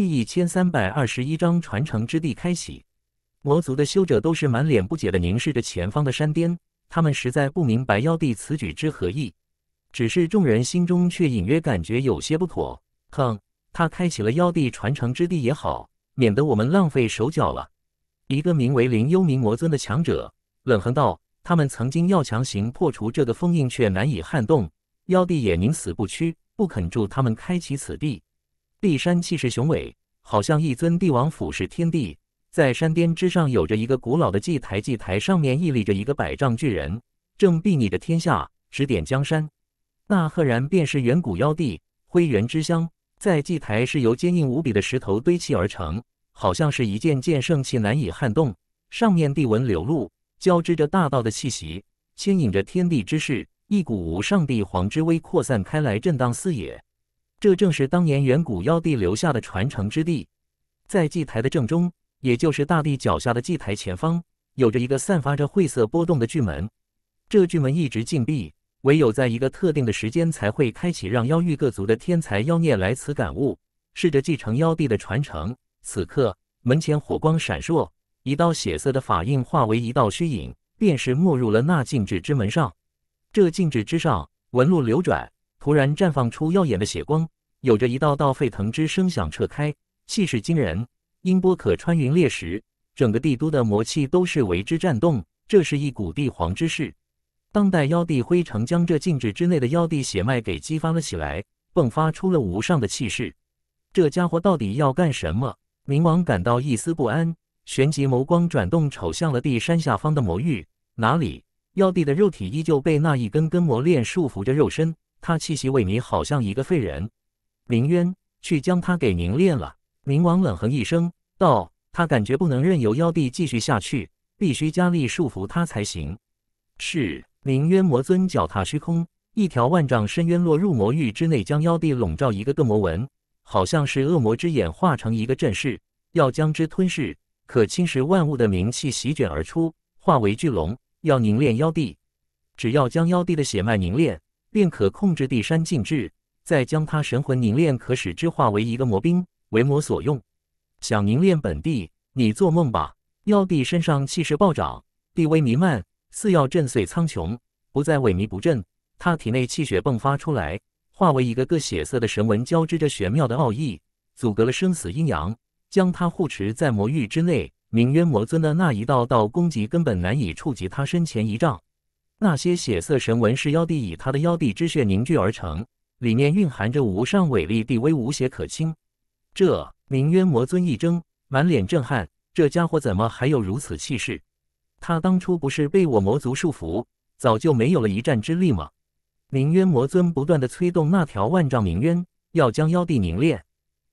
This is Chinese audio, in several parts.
第一千三百二十一章传承之地开启，魔族的修者都是满脸不解的凝视着前方的山巅，他们实在不明白妖帝此举之何意。只是众人心中却隐约感觉有些不妥。哼，他开启了妖帝传承之地也好，免得我们浪费手脚了。一个名为灵幽冥魔尊的强者冷哼道：“他们曾经要强行破除这个封印，却难以撼动。妖帝也宁死不屈，不肯助他们开启此地。”骊山气势雄伟，好像一尊帝王俯视天地。在山巅之上，有着一个古老的祭台，祭台上面屹立着一个百丈巨人，正睥睨着天下，指点江山。那赫然便是远古妖帝灰原之乡。在祭台是由坚硬无比的石头堆砌而成，好像是一件件圣器，难以撼动。上面地纹流露，交织着大道的气息，牵引着天地之势，一股无上帝皇之威扩散开来，震荡四野。这正是当年远古妖帝留下的传承之地，在祭台的正中，也就是大地脚下的祭台前方，有着一个散发着晦色波动的巨门。这巨门一直禁闭，唯有在一个特定的时间才会开启，让妖域各族的天才妖孽来此感悟，试着继承妖帝的传承。此刻，门前火光闪烁，一道血色的法印化为一道虚影，便是没入了那禁止之门上。这禁止之上，纹路流转。突然绽放出耀眼的血光，有着一道道沸腾之声响彻开，气势惊人，音波可穿云裂石，整个帝都的魔气都是为之颤动。这是一股帝皇之势，当代妖帝灰城将这禁制之内的妖帝血脉给激发了起来，迸发出了无上的气势。这家伙到底要干什么？冥王感到一丝不安，旋即眸光转动，瞅向了地山下方的魔域。哪里？妖帝的肉体依旧被那一根根魔链束缚着肉身。他气息萎靡，好像一个废人。林渊去将他给凝练了。冥王冷哼一声道：“他感觉不能任由妖帝继续下去，必须加力束缚他才行。”是。林渊魔尊脚踏虚空，一条万丈深渊落入魔域之内，将妖帝笼罩一个个魔纹，好像是恶魔之眼化成一个阵势，要将之吞噬。可侵蚀万物的冥气席卷而出，化为巨龙，要凝练妖帝。只要将妖帝的血脉凝练。便可控制地山禁制，再将他神魂凝练，可使之化为一个魔兵，为魔所用。想凝练本帝，你做梦吧！妖帝身上气势暴涨，地威弥漫，似要震碎苍穹，不再萎靡不振。他体内气血迸发出来，化为一个个血色的神纹，交织着玄妙的奥义，阻隔了生死阴阳，将他护持在魔域之内。冥渊魔尊的那一道道攻击根本难以触及他身前一丈。那些血色神纹是妖帝以他的妖帝之血凝聚而成，里面蕴含着无上伟力，帝威无邪可侵。这明渊魔尊一怔，满脸震撼，这家伙怎么还有如此气势？他当初不是被我魔族束缚，早就没有了一战之力吗？明渊魔尊不断的催动那条万丈明渊，要将妖帝凝练。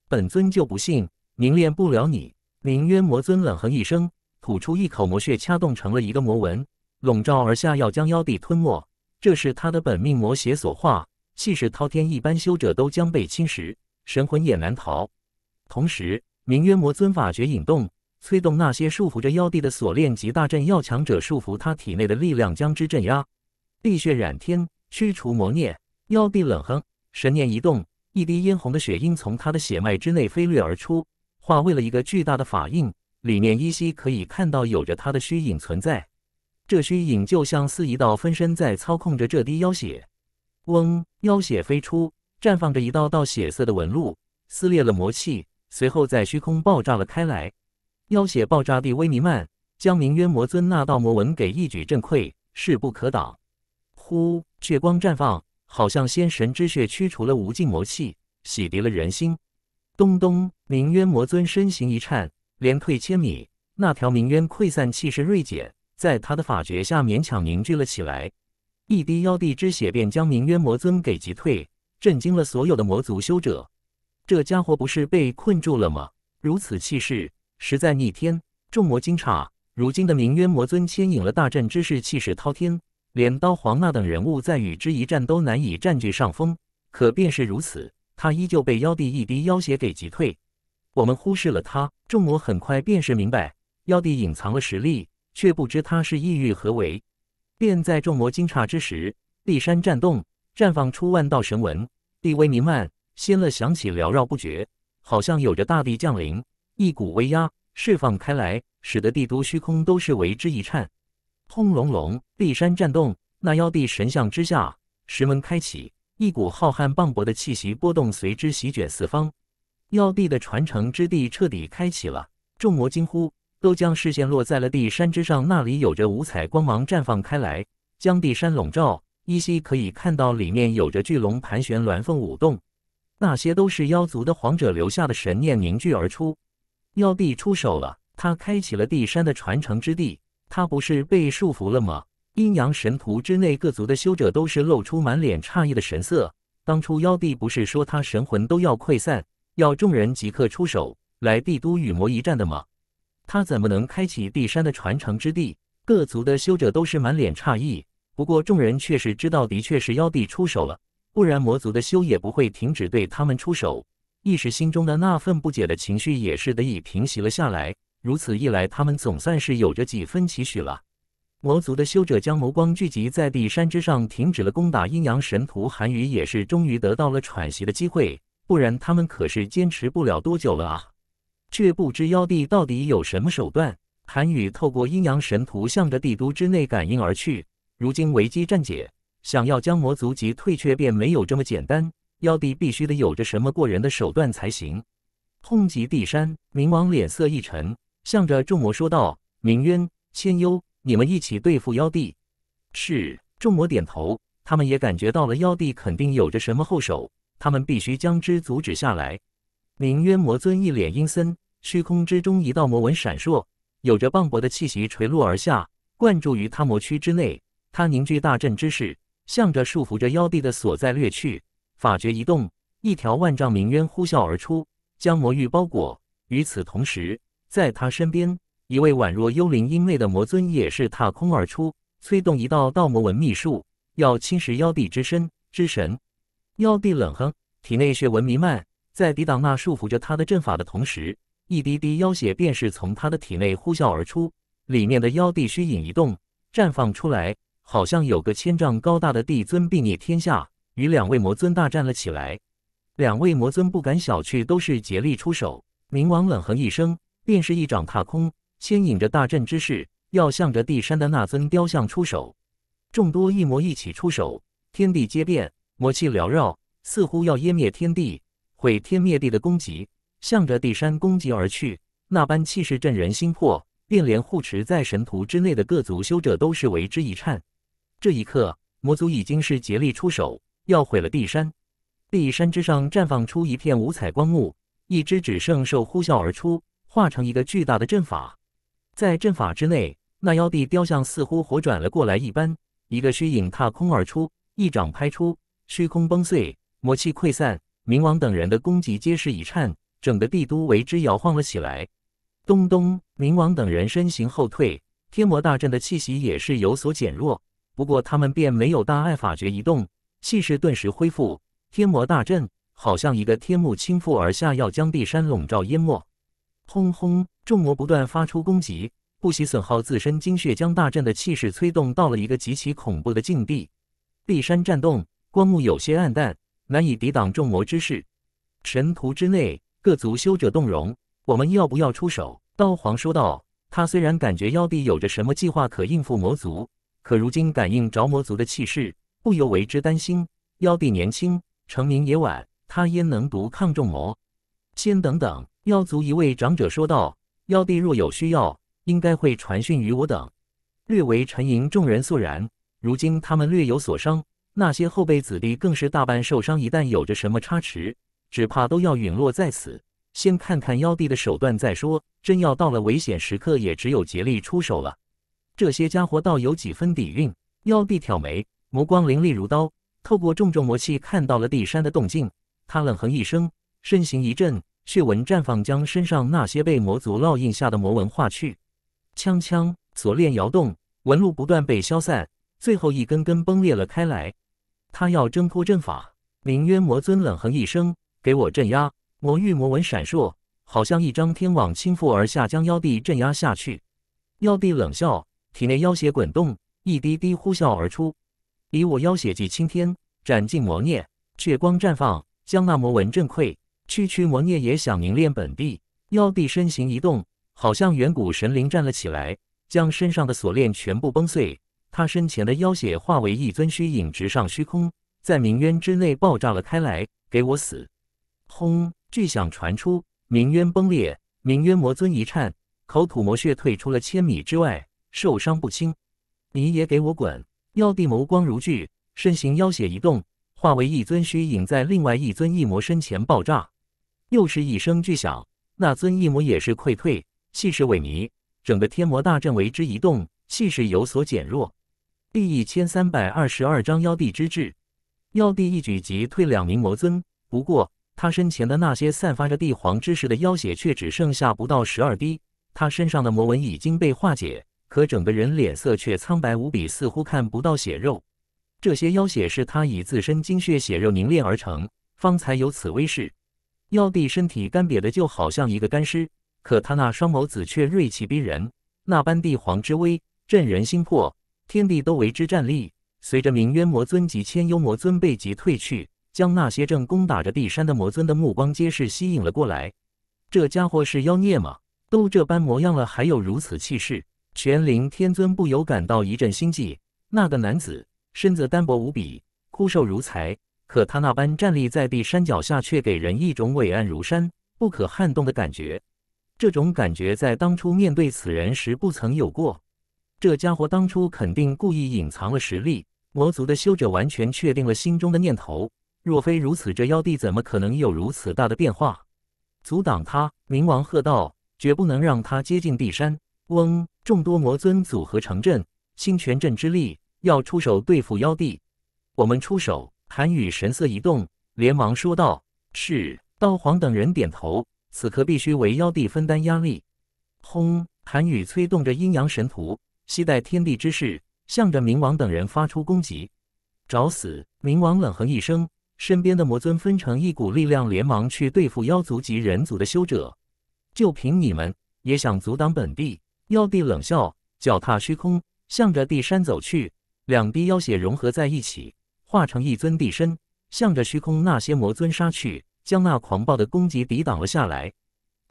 本尊就不信凝练不了你！明渊魔尊冷哼一声，吐出一口魔血，掐动成了一个魔纹。笼罩而下，要将妖帝吞没。这是他的本命魔血所化，气势滔天，一般修者都将被侵蚀，神魂也难逃。同时，明渊魔尊法决引动，催动那些束缚着妖帝的锁链及大阵，要强者束缚他体内的力量，将之镇压。碧血染天，驱除魔孽。妖帝冷哼，神念一动，一滴嫣红的血鹰从他的血脉之内飞掠而出，化为了一个巨大的法印，里面依稀可以看到有着他的虚影存在。这虚影就像似一道分身在操控着这滴妖血，嗡，妖血飞出，绽放着一道道血色的纹路，撕裂了魔气，随后在虚空爆炸了开来。妖血爆炸地威尼曼将冥渊魔尊那道魔纹给一举震溃，势不可挡。呼，血光绽放，好像仙神之血驱除了无尽魔气，洗涤了人心。咚咚，冥渊魔尊身形一颤，连退千米，那条冥渊溃散，气势锐减。在他的法诀下勉强凝聚了起来，一滴妖帝之血便将明渊魔尊给击退，震惊了所有的魔族修者。这家伙不是被困住了吗？如此气势实在逆天，众魔惊诧。如今的明渊魔尊牵引了大阵之势，气势滔天，连刀皇那等人物在与之一战都难以占据上风。可便是如此，他依旧被妖帝一滴妖血给击退。我们忽视了他，众魔很快便是明白，妖帝隐藏了实力。却不知他是意欲何为，便在众魔惊诧之时，地山颤动，绽放出万道神纹，地威弥漫，仙乐响起，缭绕不绝，好像有着大地降临，一股威压释放开来，使得帝都虚空都是为之一颤。轰隆隆，地山颤动，那妖帝神像之下，石门开启，一股浩瀚磅礴的气息波动随之席卷四方，妖帝的传承之地彻底开启了，众魔惊呼。都将视线落在了地山之上，那里有着五彩光芒绽放开来，将地山笼罩。依稀可以看到里面有着巨龙盘旋，鸾凤舞动，那些都是妖族的皇者留下的神念凝聚而出。妖帝出手了，他开启了地山的传承之地。他不是被束缚了吗？阴阳神图之内，各族的修者都是露出满脸诧异的神色。当初妖帝不是说他神魂都要溃散，要众人即刻出手来帝都与魔一战的吗？他怎么能开启地山的传承之地？各族的修者都是满脸诧异，不过众人却是知道，的确是妖帝出手了，不然魔族的修也不会停止对他们出手。一时心中的那份不解的情绪也是得以平息了下来。如此一来，他们总算是有着几分期许了。魔族的修者将眸光聚集在地山之上，停止了攻打阴阳神图。韩愈也是终于得到了喘息的机会，不然他们可是坚持不了多久了啊。却不知妖帝到底有什么手段。韩羽透过阴阳神图，向着帝都之内感应而去。如今危机暂解，想要将魔族集退却，便没有这么简单。妖帝必须得有着什么过人的手段才行。痛极地山，冥王脸色一沉，向着众魔说道：“冥渊、千幽，你们一起对付妖帝。”是，众魔点头。他们也感觉到了妖帝肯定有着什么后手，他们必须将之阻止下来。冥渊魔尊一脸阴森。虚空之中，一道魔纹闪烁，有着磅礴的气息垂落而下，灌注于他魔躯之内。他凝聚大阵之势，向着束缚着妖帝的所在掠去。法诀一动，一条万丈明渊呼啸而出，将魔域包裹。与此同时，在他身边，一位宛若幽灵阴魅的魔尊也是踏空而出，催动一道道魔纹秘术，要侵蚀妖帝之身之神。妖帝冷哼，体内血纹弥漫，在抵挡那束缚着他的阵法的同时。一滴滴妖血便是从他的体内呼啸而出，里面的妖帝虚影一动，绽放出来，好像有个千丈高大的帝尊并睨天下，与两位魔尊大战了起来。两位魔尊不敢小觑，都是竭力出手。冥王冷哼一声，便是一掌踏空，牵引着大阵之势，要向着地山的那尊雕像出手。众多异魔一起出手，天地皆变，魔气缭绕，似乎要湮灭天地，毁天灭地的攻击。向着地山攻击而去，那般气势震人心魄，便连护持在神图之内的各族修者都是为之一颤。这一刻，魔族已经是竭力出手，要毁了地山。地山之上绽放出一片五彩光幕，一只只圣兽呼啸而出，化成一个巨大的阵法。在阵法之内，那妖帝雕像似乎活转了过来一般，一个虚影踏空而出，一掌拍出，虚空崩碎，魔气溃散，冥王等人的攻击皆是一颤。整个帝都为之摇晃了起来，东东、冥王等人身形后退，天魔大阵的气息也是有所减弱。不过他们便没有大碍，法诀一动，气势顿时恢复。天魔大阵好像一个天幕倾覆而下，要将地山笼罩淹没。轰轰！众魔不断发出攻击，不惜损耗自身精血，将大阵的气势催动到了一个极其恐怖的境地。地山颤动，光幕有些暗淡，难以抵挡众魔之势。尘土之内。各族修者动容，我们要不要出手？刀皇说道。他虽然感觉妖帝有着什么计划可应付魔族，可如今感应着魔族的气势，不由为之担心。妖帝年轻，成名也晚，他焉能独抗众魔？先等等！妖族一位长者说道：“妖帝若有需要，应该会传讯于我等。”略为沉吟，众人肃然。如今他们略有所伤，那些后辈子弟更是大半受伤，一旦有着什么差池。只怕都要陨落在此，先看看妖帝的手段再说。真要到了危险时刻，也只有竭力出手了。这些家伙倒有几分底蕴。妖帝挑眉，眸光凌厉如刀，透过重重魔气，看到了地山的动静。他冷哼一声，身形一震，血纹绽放，将身上那些被魔族烙印下的魔纹化去。锵锵，锁链摇动，纹路不断被消散，最后一根根崩裂了开来。他要挣脱阵法，名渊魔尊冷哼一声。给我镇压！魔域魔纹闪烁，好像一张天网倾覆而下，将妖帝镇压下去。妖帝冷笑，体内妖血滚动，一滴滴呼啸而出。以我妖血祭青天，斩尽魔孽。血光绽放，将那魔纹震溃。区区魔孽也想凝练本帝？妖帝身形一动，好像远古神灵站了起来，将身上的锁链全部崩碎。他身前的妖血化为一尊虚影，直上虚空，在冥渊之内爆炸了开来。给我死！轰！巨响传出，鸣渊崩裂，鸣渊魔尊一颤，口吐魔血，退出了千米之外，受伤不轻。你也给我滚！妖帝眸光如炬，身形妖血一动，化为一尊虚影，在另外一尊异魔身前爆炸。又是一声巨响，那尊异魔也是溃退，气势萎靡，整个天魔大阵为之一动，气势有所减弱。第一千三百二十二章妖帝之志，妖帝一举即退两名魔尊，不过。他身前的那些散发着帝皇之势的妖血，却只剩下不到十二滴。他身上的魔纹已经被化解，可整个人脸色却苍白无比，似乎看不到血肉。这些妖血是他以自身精血血肉凝炼而成，方才有此威势。妖帝身体干瘪的就好像一个干尸，可他那双眸子却锐气逼人，那般帝皇之威震人心魄，天地都为之战栗。随着冥渊魔尊及千幽魔尊被及退去。将那些正攻打着地山的魔尊的目光皆是吸引了过来。这家伙是妖孽吗？都这般模样了，还有如此气势？玄灵天尊不由感到一阵心悸。那个男子身子单薄无比，枯瘦如柴，可他那般站立在地山脚下，却给人一种伟岸如山、不可撼动的感觉。这种感觉在当初面对此人时不曾有过。这家伙当初肯定故意隐藏了实力。魔族的修者完全确定了心中的念头。若非如此，这妖帝怎么可能有如此大的变化？阻挡他！冥王喝道：“绝不能让他接近地山！”嗡，众多魔尊组合成阵，星泉阵之力要出手对付妖帝。我们出手！韩羽神色一动，连忙说道：“是。”道皇等人点头。此刻必须为妖帝分担压力。轰！韩羽催动着阴阳神图，携带天地之势，向着冥王等人发出攻击。找死！冥王冷哼一声。身边的魔尊分成一股力量，连忙去对付妖族及人族的修者。就凭你们也想阻挡本帝？妖帝冷笑，脚踏虚空，向着地山走去。两滴妖血融合在一起，化成一尊地身，向着虚空那些魔尊杀去，将那狂暴的攻击抵挡了下来。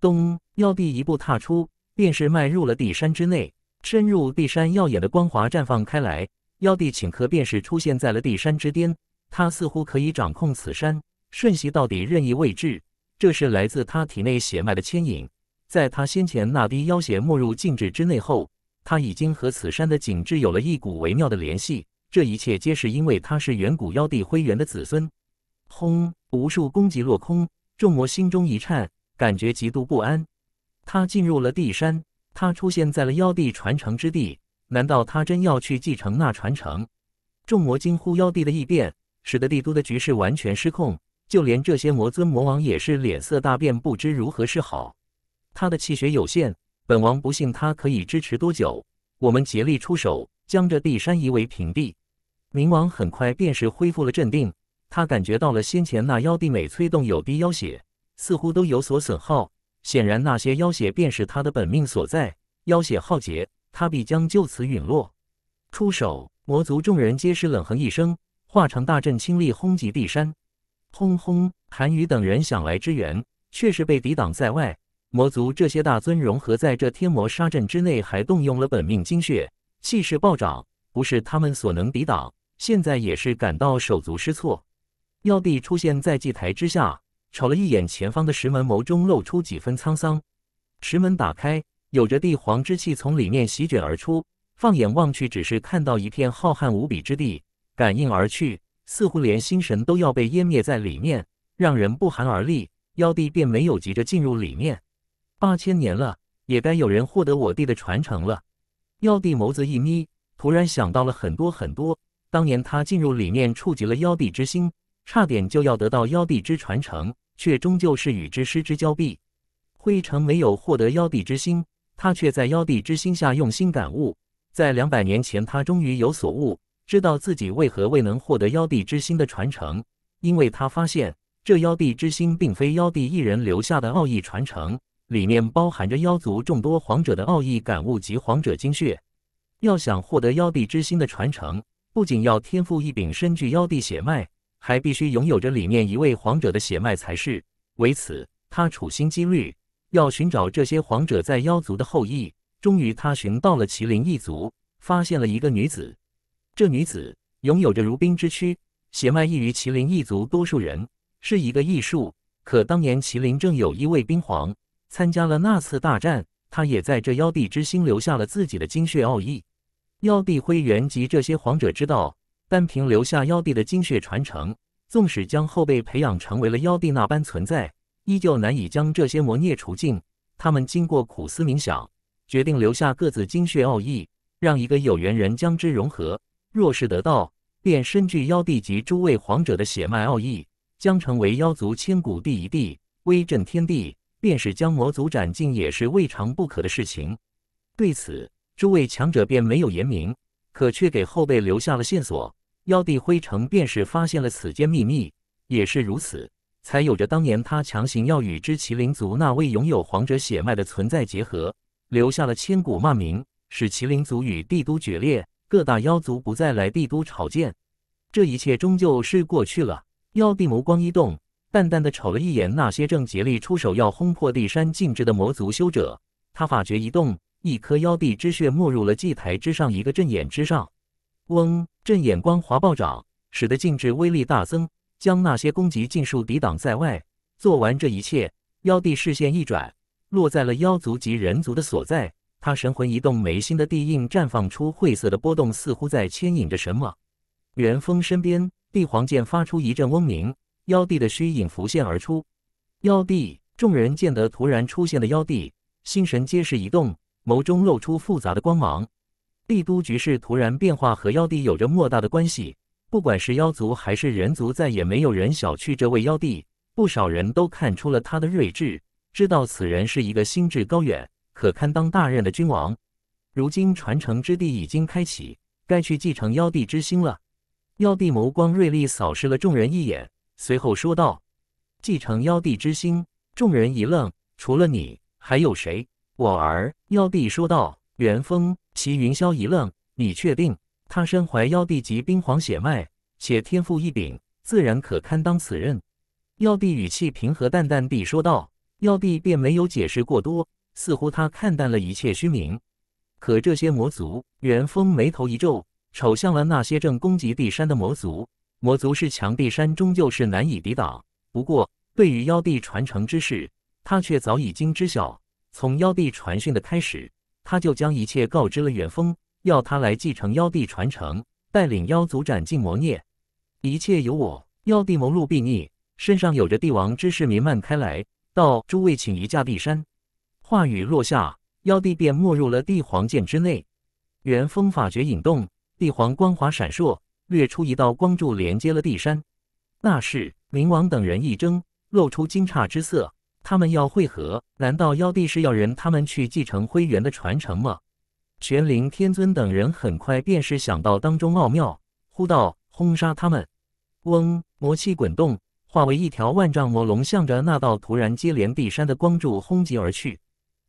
咚！妖帝一步踏出，便是迈入了地山之内。深入地山，耀眼的光华绽放开来，妖帝顷刻便是出现在了地山之巅。他似乎可以掌控此山，瞬息到底任意位置。这是来自他体内血脉的牵引。在他先前那滴妖血没入静止之内后，他已经和此山的景致有了一股微妙的联系。这一切皆是因为他是远古妖帝灰原的子孙。轰！无数攻击落空，众魔心中一颤，感觉极度不安。他进入了地山，他出现在了妖帝传承之地。难道他真要去继承那传承？众魔惊呼妖帝的异变。使得帝都的局势完全失控，就连这些魔尊魔王也是脸色大变，不知如何是好。他的气血有限，本王不信他可以支持多久。我们竭力出手，将这地山夷为平地。冥王很快便是恢复了镇定，他感觉到了先前那妖帝每催动有滴妖血，似乎都有所损耗。显然，那些妖血便是他的本命所在。妖血耗竭，他必将就此陨落。出手！魔族众人皆是冷哼一声。化成大阵，倾力轰击地山。轰轰！韩羽等人想来支援，却是被抵挡在外。魔族这些大尊融合在这天魔杀阵之内，还动用了本命精血，气势暴涨，不是他们所能抵挡。现在也是感到手足失措。药帝出现在祭台之下，瞅了一眼前方的石门，眸中露出几分沧桑。石门打开，有着帝皇之气从里面席卷而出。放眼望去，只是看到一片浩瀚无比之地。感应而去，似乎连心神都要被湮灭在里面，让人不寒而栗。妖帝便没有急着进入里面。八千年了，也该有人获得我帝的传承了。妖帝眸子一眯，突然想到了很多很多。当年他进入里面，触及了妖帝之心，差点就要得到妖帝之传承，却终究是与之失之交臂。灰城没有获得妖帝之心，他却在妖帝之心下用心感悟，在两百年前，他终于有所悟。知道自己为何未能获得妖帝之心的传承，因为他发现这妖帝之心并非妖帝一人留下的奥义传承，里面包含着妖族众多皇者的奥义感悟及皇者精血。要想获得妖帝之心的传承，不仅要天赋异禀、身具妖帝血脉，还必须拥有着里面一位皇者的血脉才是。为此，他处心积虑要寻找这些皇者在妖族的后裔。终于，他寻到了麒麟一族，发现了一个女子。这女子拥有着如冰之躯，血脉异于麒麟一族。多数人是一个异术，可当年麒麟正有一位冰皇参加了那次大战，他也在这妖帝之心留下了自己的精血奥义。妖帝灰原及这些皇者知道，单凭留下妖帝的精血传承，纵使将后辈培养成为了妖帝那般存在，依旧难以将这些魔孽除尽。他们经过苦思冥想，决定留下各自精血奥义，让一个有缘人将之融合。若是得道，便身具妖帝及诸位皇者的血脉奥义，将成为妖族千古第一帝，威震天地。便是将魔族斩尽，也是未尝不可的事情。对此，诸位强者便没有言明，可却给后辈留下了线索。妖帝辉城便是发现了此间秘密，也是如此，才有着当年他强行要与之麒麟族那位拥有皇者血脉的存在结合，留下了千古骂名，使麒麟族与帝都决裂。各大妖族不再来帝都朝见，这一切终究是过去了。妖帝眸光一动，淡淡的瞅了一眼那些正竭力出手要轰破地山静制的魔族修者，他法诀一动，一颗妖帝之血没入了祭台之上一个阵眼之上。嗡，阵眼光华暴涨，使得禁制威力大增，将那些攻击尽数抵挡在外。做完这一切，妖帝视线一转，落在了妖族及人族的所在。他神魂一动，眉心的地印绽放出晦涩的波动，似乎在牵引着什么。元丰身边，帝皇剑发出一阵嗡鸣，妖帝的虚影浮现而出。妖帝，众人见得突然出现的妖帝，心神皆是一动，眸中露出复杂的光芒。帝都局势突然变化，和妖帝有着莫大的关系。不管是妖族还是人族，再也没有人小觑这位妖帝。不少人都看出了他的睿智，知道此人是一个心智高远。可堪当大任的君王，如今传承之地已经开启，该去继承妖帝之心了。妖帝眸光锐利扫视了众人一眼，随后说道：“继承妖帝之心。”众人一愣，除了你还有谁？我儿。”妖帝说道。元丰、齐云霄一愣：“你确定？”他身怀妖帝级冰皇血脉，且天赋异禀，自然可堪当此任。妖帝语气平和淡淡地说道。妖帝便没有解释过多。似乎他看淡了一切虚名，可这些魔族，元丰眉头一皱，瞅向了那些正攻击地山的魔族。魔族是强，地山终究是难以抵挡。不过，对于妖帝传承之事，他却早已经知晓。从妖帝传讯的开始，他就将一切告知了元丰，要他来继承妖帝传承，带领妖族斩尽魔孽。一切由我，妖帝谋路必逆，身上有着帝王之势弥漫开来。到诸位，请移驾地山。话语落下，妖帝便没入了帝皇剑之内。元风法诀引动，帝皇光华闪烁，掠出一道光柱，连接了帝山。那是冥王等人一怔，露出惊诧之色。他们要汇合，难道妖帝是要人他们去继承灰原的传承吗？玄灵天尊等人很快便是想到当中奥妙，呼道：“轰杀他们！”嗡，魔气滚动，化为一条万丈魔龙，向着那道突然接连地山的光柱轰击而去。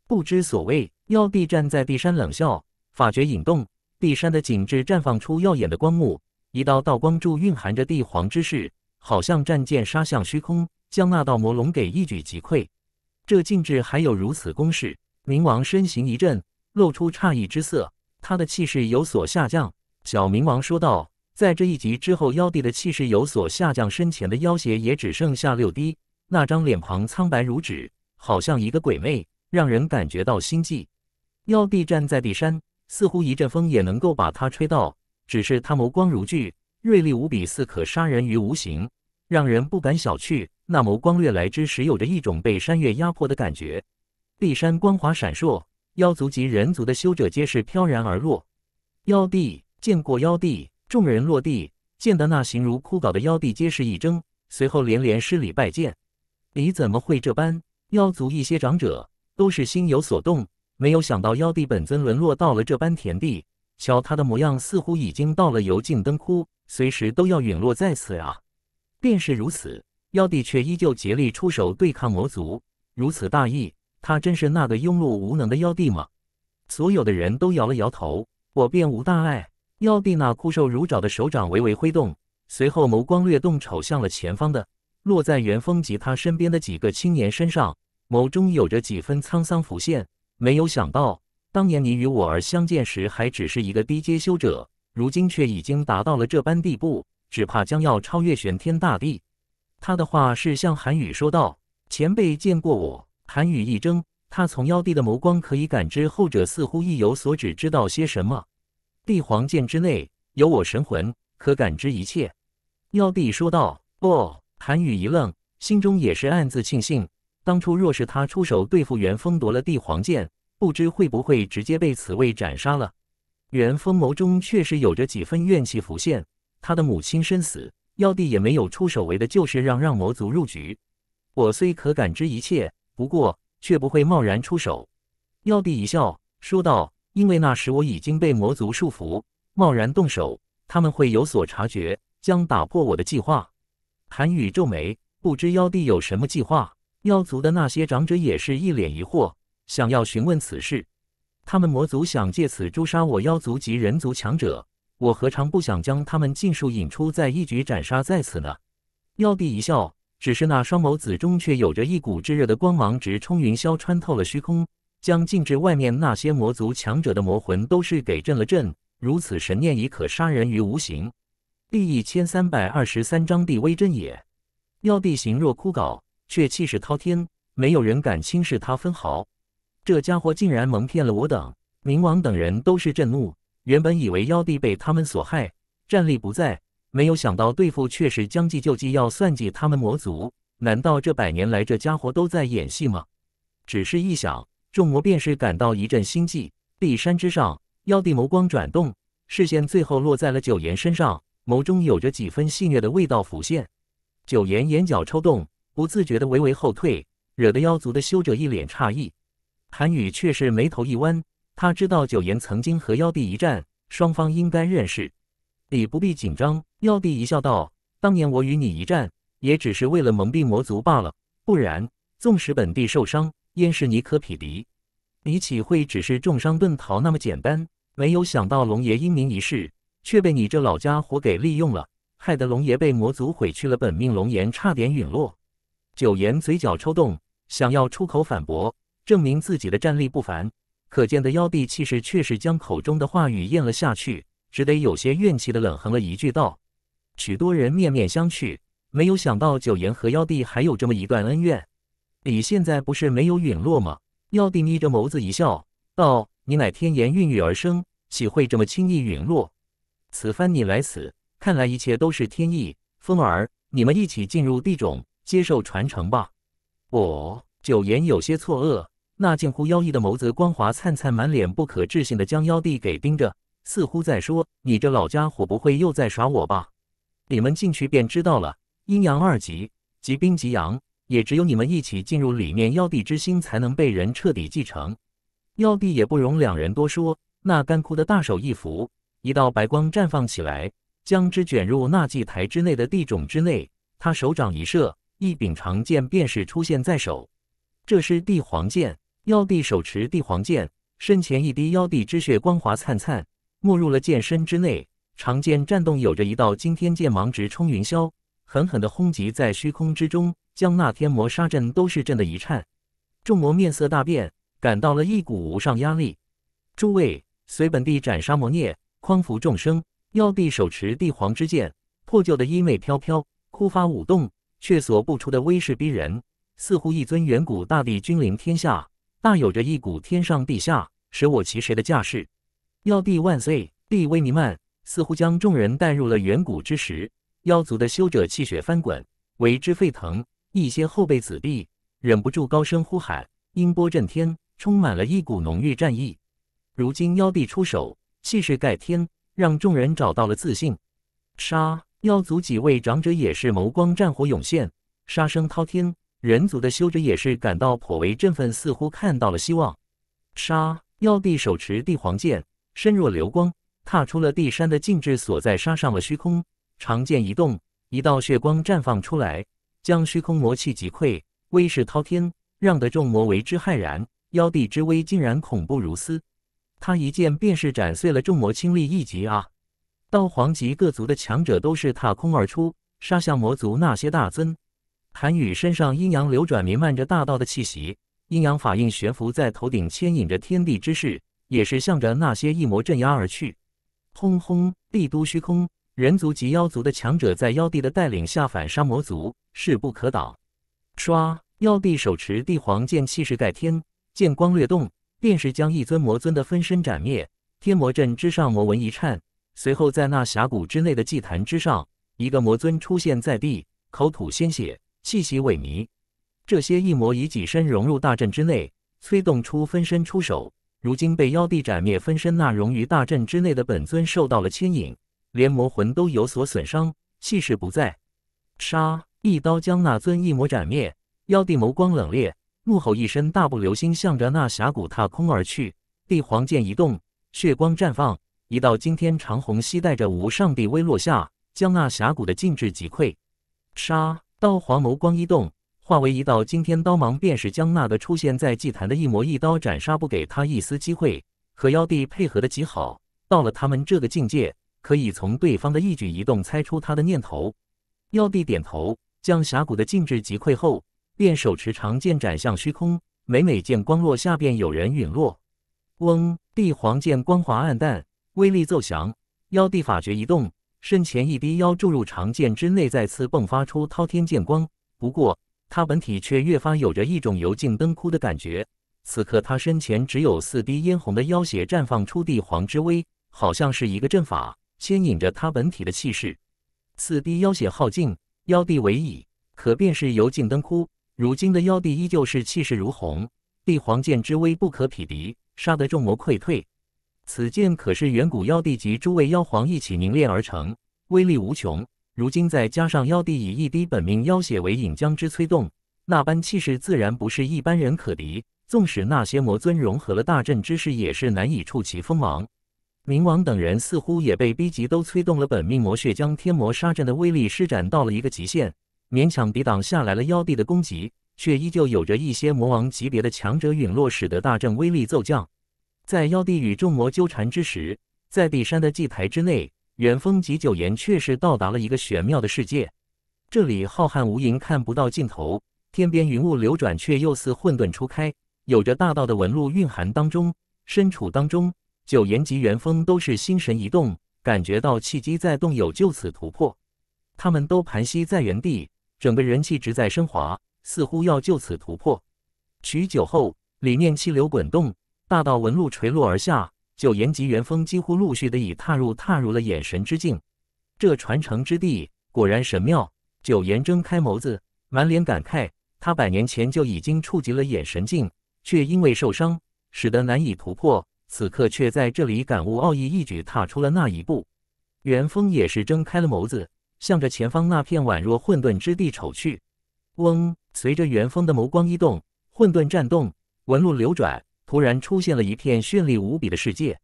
不知所谓，妖帝站在地山冷笑，法诀引动地山的景致绽放出耀眼的光幕，一道道光柱蕴含着帝皇之势，好像战舰杀向虚空，将那道魔龙给一举击溃。这禁制还有如此攻势，冥王身形一震，露出诧异之色，他的气势有所下降。小冥王说道：“在这一集之后，妖帝的气势有所下降，身前的妖邪也只剩下六滴，那张脸庞苍白如纸，好像一个鬼魅。”让人感觉到心悸。妖帝站在地山，似乎一阵风也能够把他吹到。只是他眸光如炬，锐利无比，似可杀人于无形，让人不敢小觑。那眸光掠来之时，有着一种被山岳压迫的感觉。地山光滑闪烁，妖族及人族的修者皆是飘然而落。妖帝见过妖帝，众人落地，见得那形如枯槁的妖帝，皆是一怔，随后连连施礼拜见。你怎么会这般？妖族一些长者。都是心有所动，没有想到妖帝本尊沦落到了这般田地。瞧他的模样，似乎已经到了油尽灯枯，随时都要陨落在此啊！便是如此，妖帝却依旧竭力出手对抗魔族。如此大意，他真是那个庸碌无能的妖帝吗？所有的人都摇了摇头。我便无大碍。妖帝那枯瘦如爪的手掌微微挥动，随后眸光略动，瞅向了前方的落在元丰及他身边的几个青年身上。眸中有着几分沧桑浮现。没有想到，当年你与我儿相见时还只是一个低阶修者，如今却已经达到了这般地步，只怕将要超越玄天大帝。他的话是向韩宇说道：“前辈见过我。”韩宇一怔，他从妖帝的眸光可以感知，后者似乎意有所指，知道些什么。帝皇剑之内有我神魂，可感知一切。妖帝说道：“哦。”韩宇一愣，心中也是暗自庆幸。当初若是他出手对付元丰，夺了帝皇剑，不知会不会直接被此位斩杀了。元丰眸中确实有着几分怨气浮现。他的母亲身死，妖帝也没有出手，为的就是让让魔族入局。我虽可感知一切，不过却不会贸然出手。妖帝一笑说道：“因为那时我已经被魔族束缚，贸然动手，他们会有所察觉，将打破我的计划。”韩宇皱眉，不知妖帝有什么计划。妖族的那些长者也是一脸疑惑，想要询问此事。他们魔族想借此诛杀我妖族及人族强者，我何尝不想将他们尽数引出，再一举斩杀在此呢？妖帝一笑，只是那双眸子中却有着一股炙热的光芒，直冲云霄，穿透了虚空，将禁制外面那些魔族强者的魔魂都是给震了震。如此神念已可杀人于无形。第一千三百二十三章：帝威震也。妖帝形若枯槁。却气势滔天，没有人敢轻视他分毫。这家伙竟然蒙骗了我等冥王等人，都是震怒。原本以为妖帝被他们所害，战力不在，没有想到对付却是将计就计，要算计他们魔族。难道这百年来这家伙都在演戏吗？只是一想，众魔便是感到一阵心悸。地山之上，妖帝眸光转动，视线最后落在了九岩身上，眸中有着几分戏谑的味道浮现。九岩眼角抽动。不自觉的微微后退，惹得妖族的修者一脸诧异。韩宇却是眉头一弯，他知道九岩曾经和妖帝一战，双方应该认识。你不必紧张，妖帝一笑道：“当年我与你一战，也只是为了蒙蔽魔族罢了。不然，纵使本帝受伤，焉是你可匹敌？你岂会只是重伤遁逃那么简单？没有想到龙爷英明一世，却被你这老家伙给利用了，害得龙爷被魔族毁去了本命龙颜，差点陨落。”九言嘴角抽动，想要出口反驳，证明自己的战力不凡。可见的妖帝气势却是将口中的话语咽了下去，只得有些怨气的冷哼了一句道：“许多人面面相觑，没有想到九言和妖帝还有这么一段恩怨。你现在不是没有陨落吗？”妖帝眯着眸子一笑，道：“你乃天言孕育而生，岂会这么轻易陨落？此番你来此，看来一切都是天意。风儿，你们一起进入地种，接受传承吧，我九言有些错愕，那近乎妖异的眸子光滑灿灿，满脸不可置信的将妖帝给盯着，似乎在说：“你这老家伙不会又在耍我吧？”你们进去便知道了，阴阳二极，极冰极阳，也只有你们一起进入里面，妖帝之心才能被人彻底继承。妖帝也不容两人多说，那干枯的大手一扶，一道白光绽放起来，将之卷入那祭台之内的地种之内，他手掌一射，一柄长剑便是出现在手，这是帝皇剑。妖帝手持帝皇剑，身前一滴妖帝之血光华灿灿，没入了剑身之内。长剑战动，有着一道惊天剑芒直冲云霄，狠狠的轰击在虚空之中，将那天魔杀阵都是震得一颤。众魔面色大变，感到了一股无上压力。诸位，随本帝斩杀魔孽，匡扶众生。妖帝手持帝皇之剑，破旧的衣袂飘飘，枯发舞动。却所不出的威势逼人，似乎一尊远古大帝君临天下，大有着一股天上地下，舍我其谁的架势。妖帝万岁，帝威弥漫，似乎将众人带入了远古之时。妖族的修者气血翻滚，为之沸腾。一些后辈子弟忍不住高声呼喊，音波震天，充满了一股浓郁战意。如今妖帝出手，气势盖天，让众人找到了自信。杀！妖族几位长者也是眸光战火涌现，杀声滔天。人族的修者也是感到颇为振奋，似乎看到了希望。杀！妖帝手持帝皇剑，身若流光，踏出了地山的禁制所在，杀上了虚空。长剑一动，一道血光绽放出来，将虚空魔气击溃，威势滔天，让得众魔为之骇然。妖帝之威竟然恐怖如斯，他一剑便是斩碎了众魔清力一级啊！妖皇及各族的强者都是踏空而出，杀向魔族那些大尊。韩羽身上阴阳流转，弥漫着大道的气息，阴阳法印悬浮在头顶，牵引着天地之势，也是向着那些异魔镇压而去。轰轰！帝都虚空，人族及妖族的强者在妖帝的带领下反杀魔族，势不可挡。唰！妖帝手持帝皇剑，气势盖天，剑光掠动，便是将一尊魔尊的分身斩灭。天魔阵之上，魔纹一颤。随后，在那峡谷之内的祭坛之上，一个魔尊出现在地，口吐鲜血，气息萎靡。这些异魔以己身融入大阵之内，催动出分身出手。如今被妖帝斩灭分身，那融于大阵之内的本尊受到了牵引，连魔魂都有所损伤，气势不在。杀！一刀将那尊异魔斩灭。妖帝眸光冷冽，怒吼一声，大步流星向着那峡谷踏空而去。帝皇剑一动，血光绽放。一道惊天长虹吸带着无上帝威落下，将那峡谷的禁制击溃。杀！刀皇眸光一动，化为一道惊天刀芒，便是将那个出现在祭坛的一魔一刀斩杀，不给他一丝机会。和妖帝配合的极好，到了他们这个境界，可以从对方的一举一动猜出他的念头。妖帝点头，将峡谷的禁制击溃后，便手持长剑斩向虚空。每每剑光落下，便有人陨落。嗡！帝皇剑光华暗淡。威力奏响，妖帝法诀一动，身前一滴妖注入长剑之内，再次迸发出滔天剑光。不过，他本体却越发有着一种油尽灯枯的感觉。此刻，他身前只有四滴嫣红的妖血绽放出帝皇之威，好像是一个阵法，牵引着他本体的气势。四滴妖血耗尽，妖帝为矣。可便是油尽灯枯，如今的妖帝依旧是气势如虹，帝皇剑之威不可匹敌，杀得众魔溃退。此剑可是远古妖帝及诸位妖皇一起凝练而成，威力无穷。如今再加上妖帝以一滴本命妖血为引，将之催动，那般气势自然不是一般人可敌。纵使那些魔尊融合了大阵之势，也是难以触其锋芒。冥王等人似乎也被逼急，都催动了本命魔血，将天魔杀阵的威力施展到了一个极限，勉强抵挡下来了妖帝的攻击，却依旧有着一些魔王级别的强者陨落，使得大阵威力骤降。在妖帝与众魔纠缠之时，在地山的祭台之内，元峰及九岩却是到达了一个玄妙的世界。这里浩瀚无垠，看不到尽头，天边云雾流转，却又似混沌初开，有着大道的纹路蕴含当中。身处当中，九岩及元峰都是心神一动，感觉到气机在动，有就此突破。他们都盘膝在原地，整个人气直在升华，似乎要就此突破。许久后，里面气流滚动。大道纹路垂落而下，九岩及元峰几乎陆续的已踏入踏入了眼神之境。这传承之地果然神妙。九岩睁开眸子，满脸感慨。他百年前就已经触及了眼神境，却因为受伤，使得难以突破。此刻却在这里感悟奥义，一举踏出了那一步。元峰也是睁开了眸子，向着前方那片宛若混沌之地瞅去。嗡，随着元峰的眸光一动，混沌颤动，纹路流转。突然出现了一片绚丽无比的世界，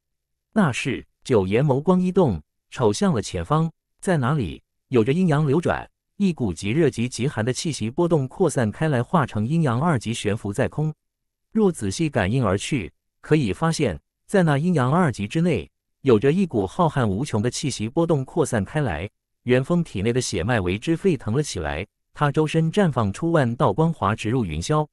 那是九岩眸光一动，瞅向了前方，在哪里有着阴阳流转，一股极热极极寒的气息波动扩散开来，化成阴阳二极悬浮在空。若仔细感应而去，可以发现，在那阴阳二极之内，有着一股浩瀚无穷的气息波动扩散开来。元丰体内的血脉为之沸腾了起来，他周身绽放出万道光华，直入云霄，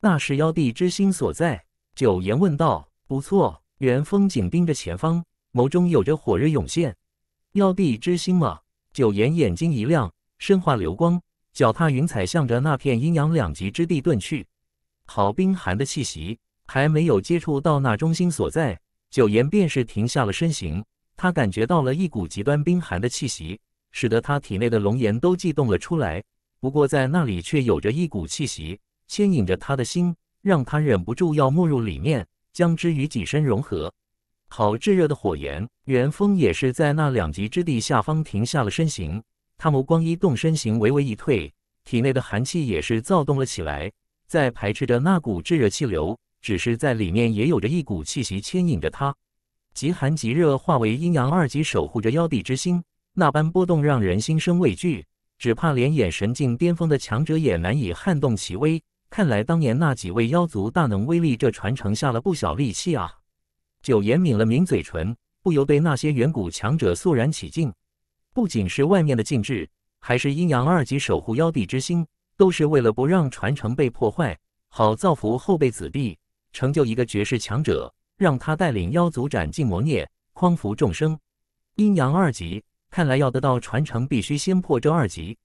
那是妖帝之心所在。九言问道：“不错。”元风紧盯着前方，眸中有着火热涌现。妖帝之心吗？九言眼睛一亮，身化流光，脚踏云彩，向着那片阴阳两极之地遁去。好冰寒的气息，还没有接触到那中心所在，九言便是停下了身形。他感觉到了一股极端冰寒的气息，使得他体内的龙岩都悸动了出来。不过在那里却有着一股气息，牵引着他的心。让他忍不住要没入里面，将之与己身融合。好炙热的火焰，元丰也是在那两极之地下方停下了身形。他眸光一动，身形微微一退，体内的寒气也是躁动了起来，在排斥着那股炙热气流。只是在里面也有着一股气息牵引着他，极寒极热化为阴阳二极，守护着妖帝之心。那般波动让人心生畏惧，只怕连眼神境巅峰的强者也难以撼动其威。看来当年那几位妖族大能威力，这传承下了不小力气啊！九岩抿了抿嘴唇，不由对那些远古强者肃然起敬。不仅是外面的禁制，还是阴阳二级守护妖帝之心，都是为了不让传承被破坏，好造福后辈子弟，成就一个绝世强者，让他带领妖族斩尽魔孽，匡扶众生。阴阳二级，看来要得到传承，必须先破这二级。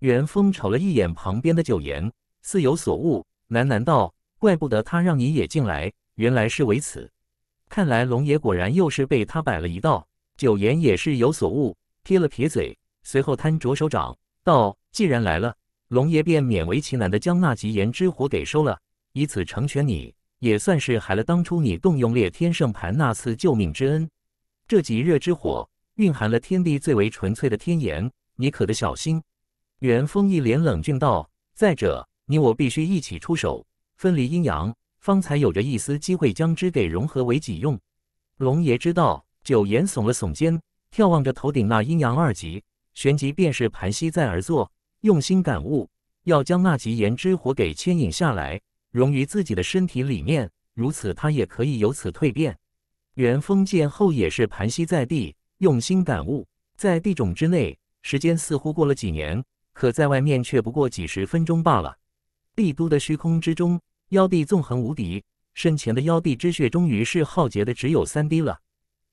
元丰瞅了一眼旁边的九岩。似有所悟，喃喃道：“怪不得他让你也进来，原来是为此。看来龙爷果然又是被他摆了一道。”九岩也是有所悟，撇了撇嘴，随后摊着手掌道：“既然来了，龙爷便勉为其难的将那极炎之火给收了，以此成全你，也算是还了当初你动用烈天圣盘那次救命之恩。这极热之火蕴含了天地最为纯粹的天炎，你可得小心。”元丰一脸冷峻道：“再者。”你我必须一起出手，分离阴阳，方才有着一丝机会将之给融合为己用。龙爷知道，九岩耸了耸肩，眺望着头顶那阴阳二极，旋即便是盘膝在而坐，用心感悟，要将那极炎之火给牵引下来，融于自己的身体里面。如此，他也可以由此蜕变。元丰见后也是盘膝在地，用心感悟，在地种之内，时间似乎过了几年，可在外面却不过几十分钟罢了。帝都的虚空之中，妖帝纵横无敌。身前的妖帝之血终于是耗竭的，只有三滴了。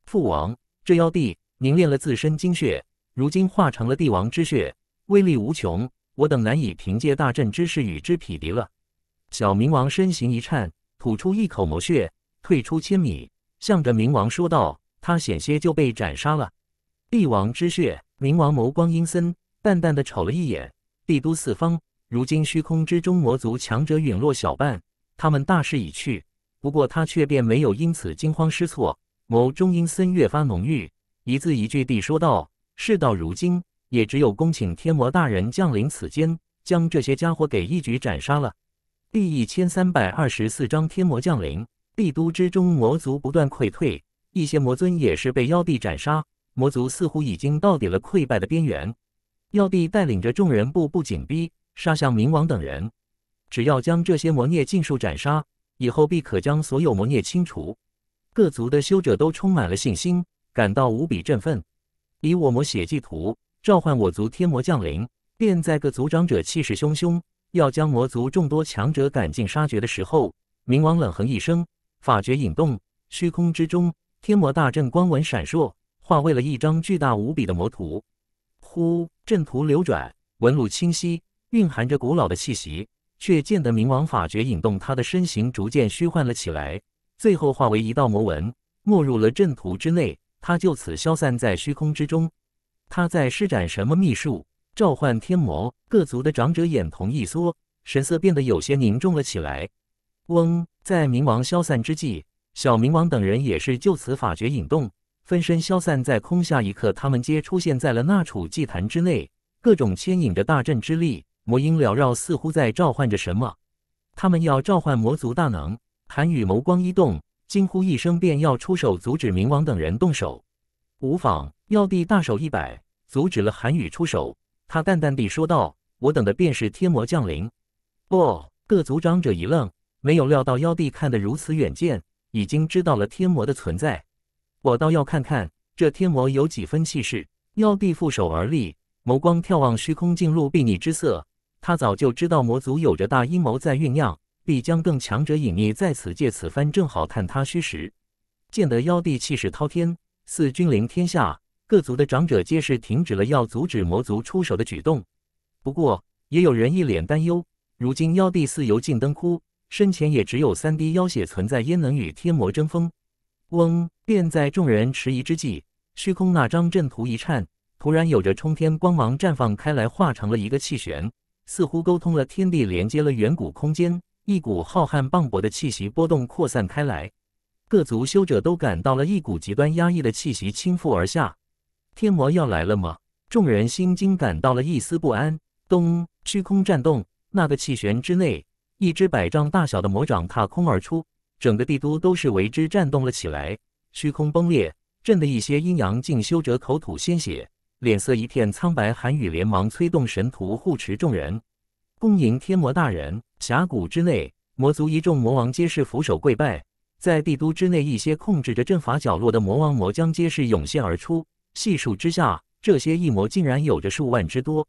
父王，这妖帝凝练了自身精血，如今化成了帝王之血，威力无穷，我等难以凭借大阵之势与之匹敌了。小冥王身形一颤，吐出一口魔血，退出千米，向着冥王说道：“他险些就被斩杀了。”帝王之血，冥王眸光阴森，淡淡的瞅了一眼帝都四方。如今虚空之中，魔族强者陨落小半，他们大势已去。不过他却便没有因此惊慌失措。眸中阴森越发浓郁，一字一句地说道：“事到如今，也只有恭请天魔大人降临此间，将这些家伙给一举斩杀了。”第一千三百二十四章天魔降临。帝都之中，魔族不断溃退，一些魔尊也是被妖帝斩杀，魔族似乎已经到了溃败的边缘。妖帝带领着众人步步紧逼。杀向冥王等人，只要将这些魔孽尽数斩杀，以后必可将所有魔孽清除。各族的修者都充满了信心，感到无比振奋。以我魔血祭图召唤我族天魔降临，便在各族长者气势汹汹，要将魔族众多强者赶尽杀绝的时候，冥王冷哼一声，法诀引动虚空之中天魔大阵，光纹闪烁，化为了一张巨大无比的魔图。呼，阵图流转，纹路清晰。蕴含着古老的气息，却见得冥王法诀引动他的身形逐渐虚幻了起来，最后化为一道魔纹，没入了阵图之内。他就此消散在虚空之中。他在施展什么秘术？召唤天魔？各族的长者眼瞳一缩，神色变得有些凝重了起来。嗡，在冥王消散之际，小冥王等人也是就此法诀引动分身消散在空。下一刻，他们皆出现在了那处祭坛之内，各种牵引着大阵之力。魔音缭绕，似乎在召唤着什么。他们要召唤魔族大能。韩羽眸光一动，惊呼一声，便要出手阻止冥王等人动手。无妨，妖帝大手一摆，阻止了韩羽出手。他淡淡地说道：“我等的便是天魔降临。”不，各族长者一愣，没有料到妖帝看得如此远见，已经知道了天魔的存在。我倒要看看这天魔有几分气势。妖帝负手而立，眸光眺望虚空，进入睥睨之色。他早就知道魔族有着大阴谋在酝酿，必将更强者隐匿在此。借此番正好探他虚实，见得妖帝气势滔天，似君临天下。各族的长者皆是停止了要阻止魔族出手的举动。不过，也有人一脸担忧：如今妖帝似油尽灯枯，身前也只有三滴妖血存在，焉能与天魔争锋？嗡！便在众人迟疑之际，虚空那张阵图一颤，突然有着冲天光芒绽放开来，化成了一个气旋。似乎沟通了天地，连接了远古空间，一股浩瀚磅礴的气息波动扩散开来，各族修者都感到了一股极端压抑的气息倾覆而下。天魔要来了吗？众人心惊，感到了一丝不安。咚！虚空颤动，那个气旋之内，一只百丈大小的魔掌踏空而出，整个帝都都是为之颤动了起来。虚空崩裂，震得一些阴阳境修者口吐鲜血。脸色一片苍白，韩宇连忙催动神图护持众人，恭迎天魔大人。峡谷之内，魔族一众魔王皆是俯首跪拜。在帝都之内，一些控制着阵法角落的魔王魔将皆是涌现而出。细数之下，这些异魔竟然有着数万之多。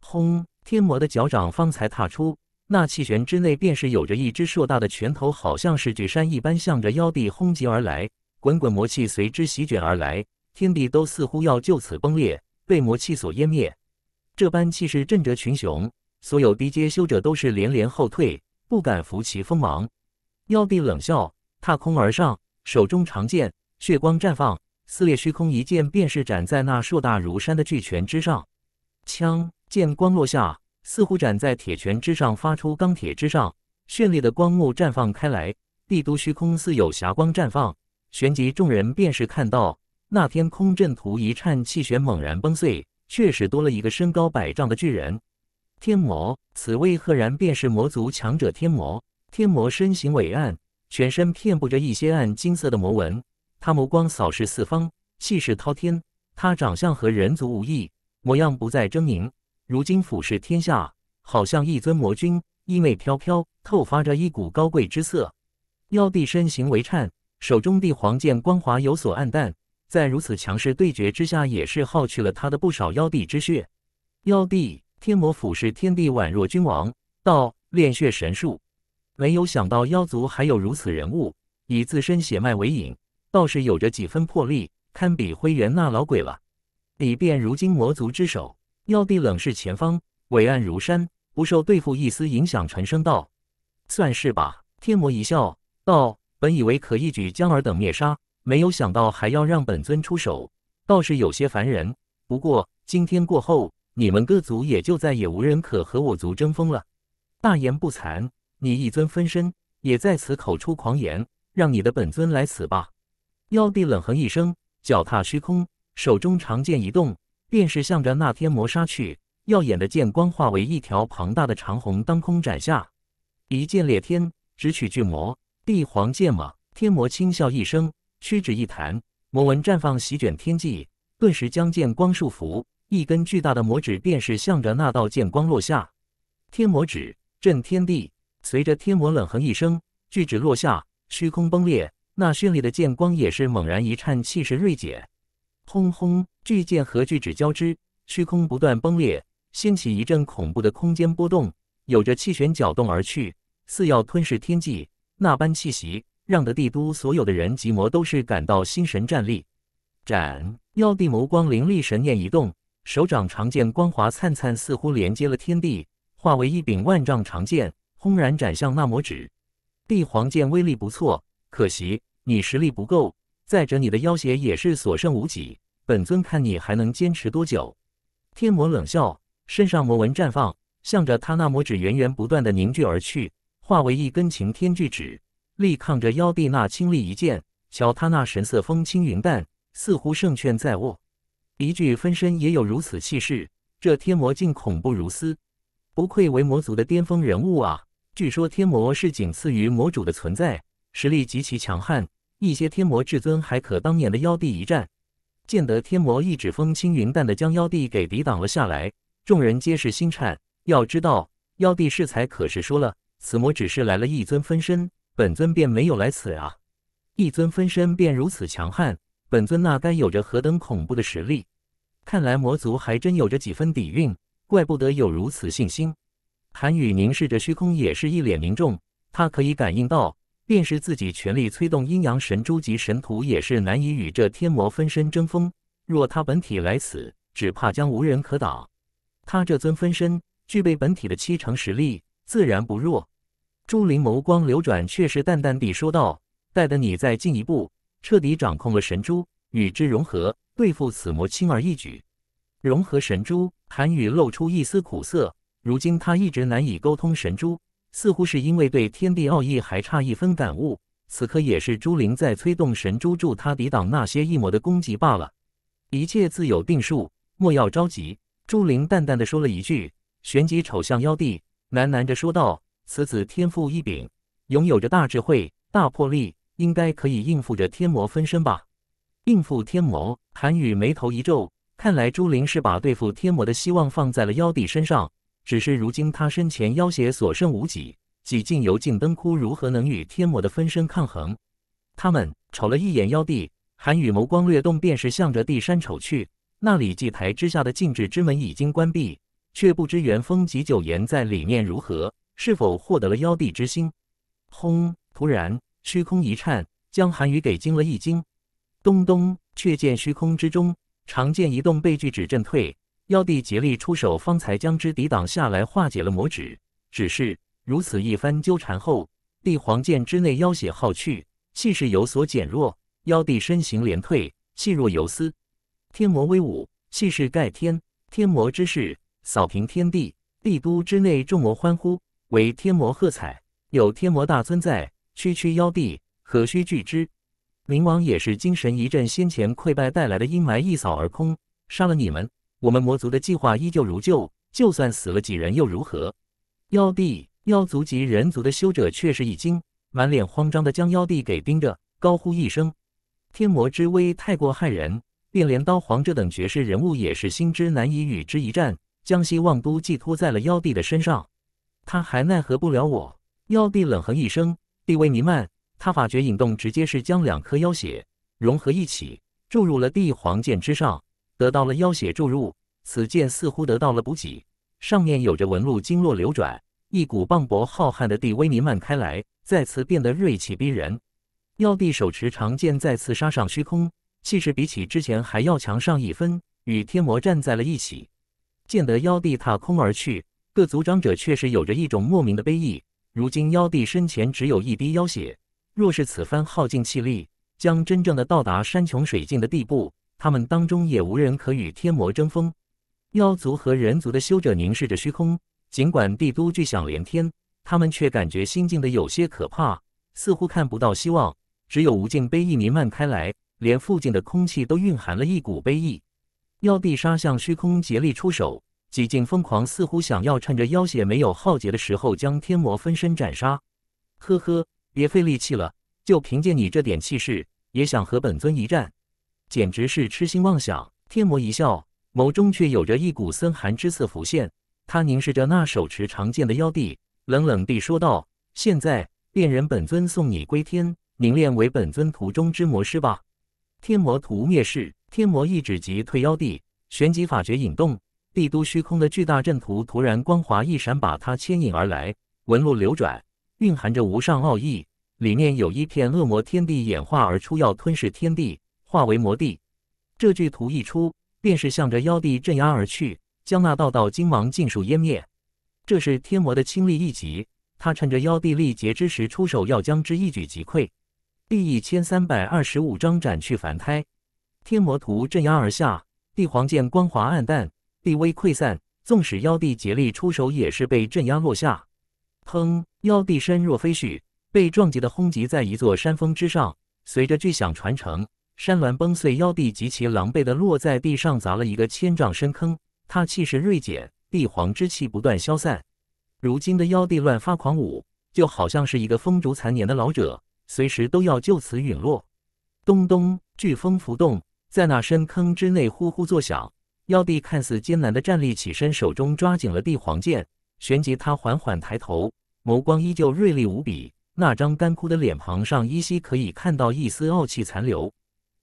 轰！天魔的脚掌方才踏出，那气旋之内便是有着一只硕大的拳头，好像是巨山一般，向着妖帝轰击而来。滚滚魔气随之席卷而来，天地都似乎要就此崩裂。被魔气所湮灭，这般气势震折群雄，所有低阶修者都是连连后退，不敢拂其锋芒。妖帝冷笑，踏空而上，手中长剑，血光绽放，撕裂虚空，一剑便是斩在那硕大如山的巨拳之上。枪剑光落下，似乎斩在铁拳之上，发出钢铁之上绚丽的光幕绽放开来，帝都虚空似有霞光绽放。旋即众人便是看到。那天空阵图一颤，气旋猛然崩碎，确实多了一个身高百丈的巨人。天魔，此位赫然便是魔族强者天魔。天魔身形伟岸，全身遍布着一些暗金色的魔纹。他眸光扫视四方，气势滔天。他长相和人族无异，模样不再狰狞，如今俯视天下，好像一尊魔君，衣袂飘飘，透发着一股高贵之色。妖帝身形微颤，手中帝皇剑光华有所暗淡。在如此强势对决之下，也是耗去了他的不少妖帝之血。妖帝天魔俯视天地，宛若君王。道炼血神术，没有想到妖族还有如此人物，以自身血脉为引，倒是有着几分魄力，堪比灰原那老鬼了。李便如今魔族之首，妖帝冷视前方，伟岸如山，不受对付一丝影响，沉声道：“算是吧。”天魔一笑，道：“本以为可一举将尔等灭杀。”没有想到还要让本尊出手，倒是有些烦人。不过今天过后，你们各族也就再也无人可和我族争锋了。大言不惭，你一尊分身也在此口出狂言，让你的本尊来此吧！妖帝冷哼一声，脚踏虚空，手中长剑一动，便是向着那天魔杀去。耀眼的剑光化为一条庞大的长虹，当空斩下，一剑裂天，直取巨魔。帝皇剑吗？天魔轻笑一声。屈指一弹，魔纹绽放，席卷天际，顿时将剑光束缚。一根巨大的魔指便是向着那道剑光落下。天魔指震天地，随着天魔冷哼一声，巨指落下，虚空崩裂。那绚丽的剑光也是猛然一颤，气势锐减。轰轰，巨剑和巨指交织，虚空不断崩裂，掀起一阵恐怖的空间波动，有着气旋搅动而去，似要吞噬天际那般气息。让得帝都所有的人及魔都是感到心神战栗。斩妖帝眸光凌厉，神念一动，手掌长剑光华灿灿，似乎连接了天地，化为一柄万丈长剑，轰然斩向那魔指。帝皇剑威力不错，可惜你实力不够，再者你的妖邪也是所剩无几。本尊看你还能坚持多久？天魔冷笑，身上魔纹绽放，向着他那魔指源源不断的凝聚而去，化为一根擎天巨指。力抗着妖帝那清力一剑，瞧他那神色风轻云淡，似乎胜券在握。一具分身也有如此气势，这天魔竟恐怖如斯，不愧为魔族的巅峰人物啊！据说天魔是仅次于魔主的存在，实力极其强悍。一些天魔至尊还可当年的妖帝一战，见得天魔一指风轻云淡的将妖帝给抵挡了下来，众人皆是心颤。要知道，妖帝适才可是说了，此魔只是来了一尊分身。本尊便没有来此啊！一尊分身便如此强悍，本尊那该有着何等恐怖的实力？看来魔族还真有着几分底蕴，怪不得有如此信心。韩宇凝视着虚空，也是一脸凝重。他可以感应到，便是自己全力催动阴阳神珠及神图，也是难以与这天魔分身争锋。若他本体来此，只怕将无人可挡。他这尊分身具备本体的七成实力，自然不弱。朱林眸光流转，却是淡淡地说道：“待得你再进一步，彻底掌控了神珠，与之融合，对付此魔轻而易举。”融合神珠，韩宇露出一丝苦涩。如今他一直难以沟通神珠，似乎是因为对天地奥义还差一分感悟。此刻也是朱林在催动神珠，助他抵挡那些异魔的攻击罢了。一切自有定数，莫要着急。”朱琳淡淡地说了一句，旋即瞅向妖帝，喃喃地说道。此子天赋异禀，拥有着大智慧、大魄力，应该可以应付着天魔分身吧？应付天魔，韩宇眉头一皱，看来朱灵是把对付天魔的希望放在了妖帝身上。只是如今他身前妖邪所剩无几，几近油尽灯枯，如何能与天魔的分身抗衡？他们瞅了一眼妖帝，韩宇眸光略动，便是向着地山瞅去。那里祭台之下的禁制之门已经关闭，却不知元丰及九岩在里面如何。是否获得了妖帝之心？轰！突然虚空一颤，将韩羽给惊了一惊。咚咚！却见虚空之中，长剑一动，被巨指震退。妖帝竭力出手，方才将之抵挡下来，化解了魔指。只是如此一番纠缠后，帝皇剑之内妖血耗去，气势有所减弱。妖帝身形连退，气若游丝。天魔威武，气势盖天。天魔之势，扫平天地。帝都之内，众魔欢呼。为天魔喝彩！有天魔大尊在，区区妖帝何须惧之？冥王也是精神一振，先前溃败带来的阴霾一扫而空。杀了你们，我们魔族的计划依旧如旧。就算死了几人又如何？妖帝，妖族及人族的修者却是一惊，满脸慌张的将妖帝给盯着，高呼一声：“天魔之威太过骇人！”便连刀皇这等绝世人物也是心知难以与之一战，将希望都寄托在了妖帝的身上。他还奈何不了我！妖帝冷哼一声，地威弥漫。他法诀引动，直接是将两颗妖血融合一起，注入了帝皇剑之上。得到了妖血注入，此剑似乎得到了补给，上面有着纹路，经络流转，一股磅礴浩瀚的地威弥漫开来，再次变得锐气逼人。妖帝手持长剑，再次杀上虚空，气势比起之前还要强上一分，与天魔站在了一起。见得妖帝踏空而去。各族长者确实有着一种莫名的悲意。如今妖帝身前只有一滴妖血，若是此番耗尽气力，将真正的到达山穷水尽的地步。他们当中也无人可与天魔争锋。妖族和人族的修者凝视着虚空，尽管帝都巨响连天，他们却感觉心境的有些可怕，似乎看不到希望，只有无尽悲意弥漫开来，连附近的空气都蕴含了一股悲意。妖帝杀向虚空，竭力出手。几近疯狂，似乎想要趁着妖血没有耗竭的时候将天魔分身斩杀。呵呵，别费力气了，就凭借你这点气势也想和本尊一战，简直是痴心妄想！天魔一笑，眸中却有着一股森寒之色浮现。他凝视着那手持长剑的妖帝，冷冷地说道：“现在便任本尊送你归天，凝练为本尊途中之魔师吧。”天魔图灭世，天魔一指即退妖帝，旋即法诀引动。帝都虚空的巨大阵图突然光滑一闪，把它牵引而来，纹路流转，蕴含着无上奥义。里面有一片恶魔天地演化而出，要吞噬天地，化为魔帝。这巨图一出，便是向着妖帝镇压而去，将那道道金芒尽数湮灭。这是天魔的倾力一击，他趁着妖帝力竭之时出手，要将之一举击溃。第一千三百二十五章斩去凡胎，天魔图镇压而下，帝皇剑光滑暗淡。地威溃散，纵使妖帝竭力出手，也是被镇压落下。砰！妖帝身若飞絮，被撞击的轰击在一座山峰之上，随着巨响传承，山峦崩碎。妖帝极其狼狈的落在地上，砸了一个千丈深坑。他气势锐减，帝皇之气不断消散。如今的妖帝乱发狂舞，就好像是一个风烛残年的老者，随时都要就此陨落。咚咚，飓风浮动，在那深坑之内呼呼作响。妖帝看似艰难的站立起身，手中抓紧了帝皇剑。旋即，他缓缓抬头，眸光依旧锐利无比。那张干枯的脸庞上，依稀可以看到一丝傲气残留。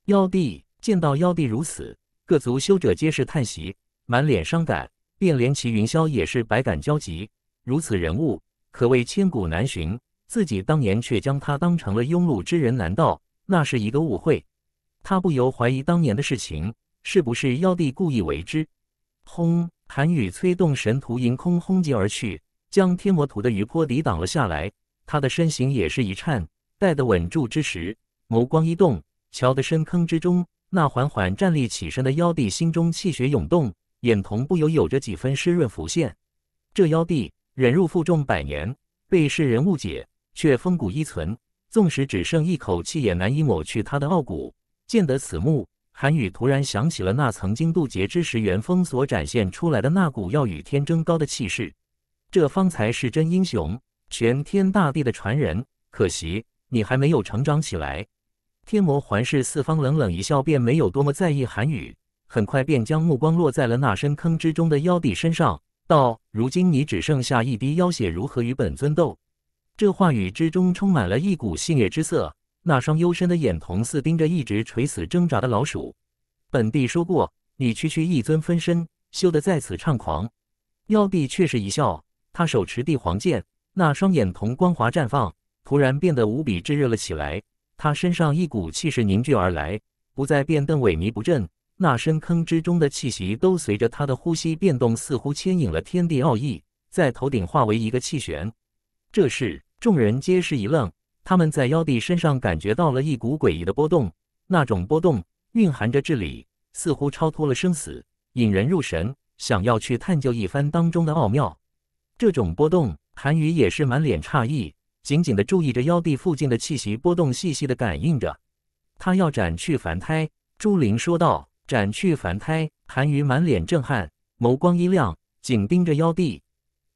妖帝见到妖帝如此，各族修者皆是叹息，满脸伤感。便连齐云霄也是百感交集。如此人物，可谓千古难寻。自己当年却将他当成了庸碌之人，难道那是一个误会？他不由怀疑当年的事情。是不是妖帝故意为之？轰！韩羽催动神图迎空轰击而去，将天魔图的余波抵挡了下来。他的身形也是一颤，待得稳住之时，眸光一动，瞧得深坑之中那缓缓站立起身的妖帝，心中气血涌动，眼瞳不由有着几分湿润浮现。这妖帝忍辱负重百年，被世人误解，却风骨依存，纵使只剩一口气，也难以抹去他的傲骨。见得此幕。韩宇突然想起了那曾经渡劫之时，元丰所展现出来的那股要与天争高的气势。这方才是真英雄，全天大地的传人。可惜你还没有成长起来。天魔环视四方，冷冷一笑，便没有多么在意。韩宇，很快便将目光落在了那深坑之中的妖帝身上，道：“如今你只剩下一滴妖血，如何与本尊斗？”这话语之中充满了一股戏谑之色。那双幽深的眼瞳似盯着一直垂死挣扎的老鼠。本帝说过，你区区一尊分身，休得在此猖狂。妖帝却是一笑，他手持帝皇剑，那双眼瞳光滑绽放，突然变得无比炙热了起来。他身上一股气势凝聚而来，不再变得萎靡不振。那深坑之中的气息都随着他的呼吸变动，似乎牵引了天地奥义，在头顶化为一个气旋。这是众人皆是一愣。他们在妖帝身上感觉到了一股诡异的波动，那种波动蕴含着智理，似乎超脱了生死，引人入神，想要去探究一番当中的奥妙。这种波动，韩愈也是满脸诧异，紧紧的注意着妖帝附近的气息波动，细细的感应着。他要斩去凡胎，朱灵说道。斩去凡胎，韩愈满脸震撼，眸光一亮，紧盯着妖帝，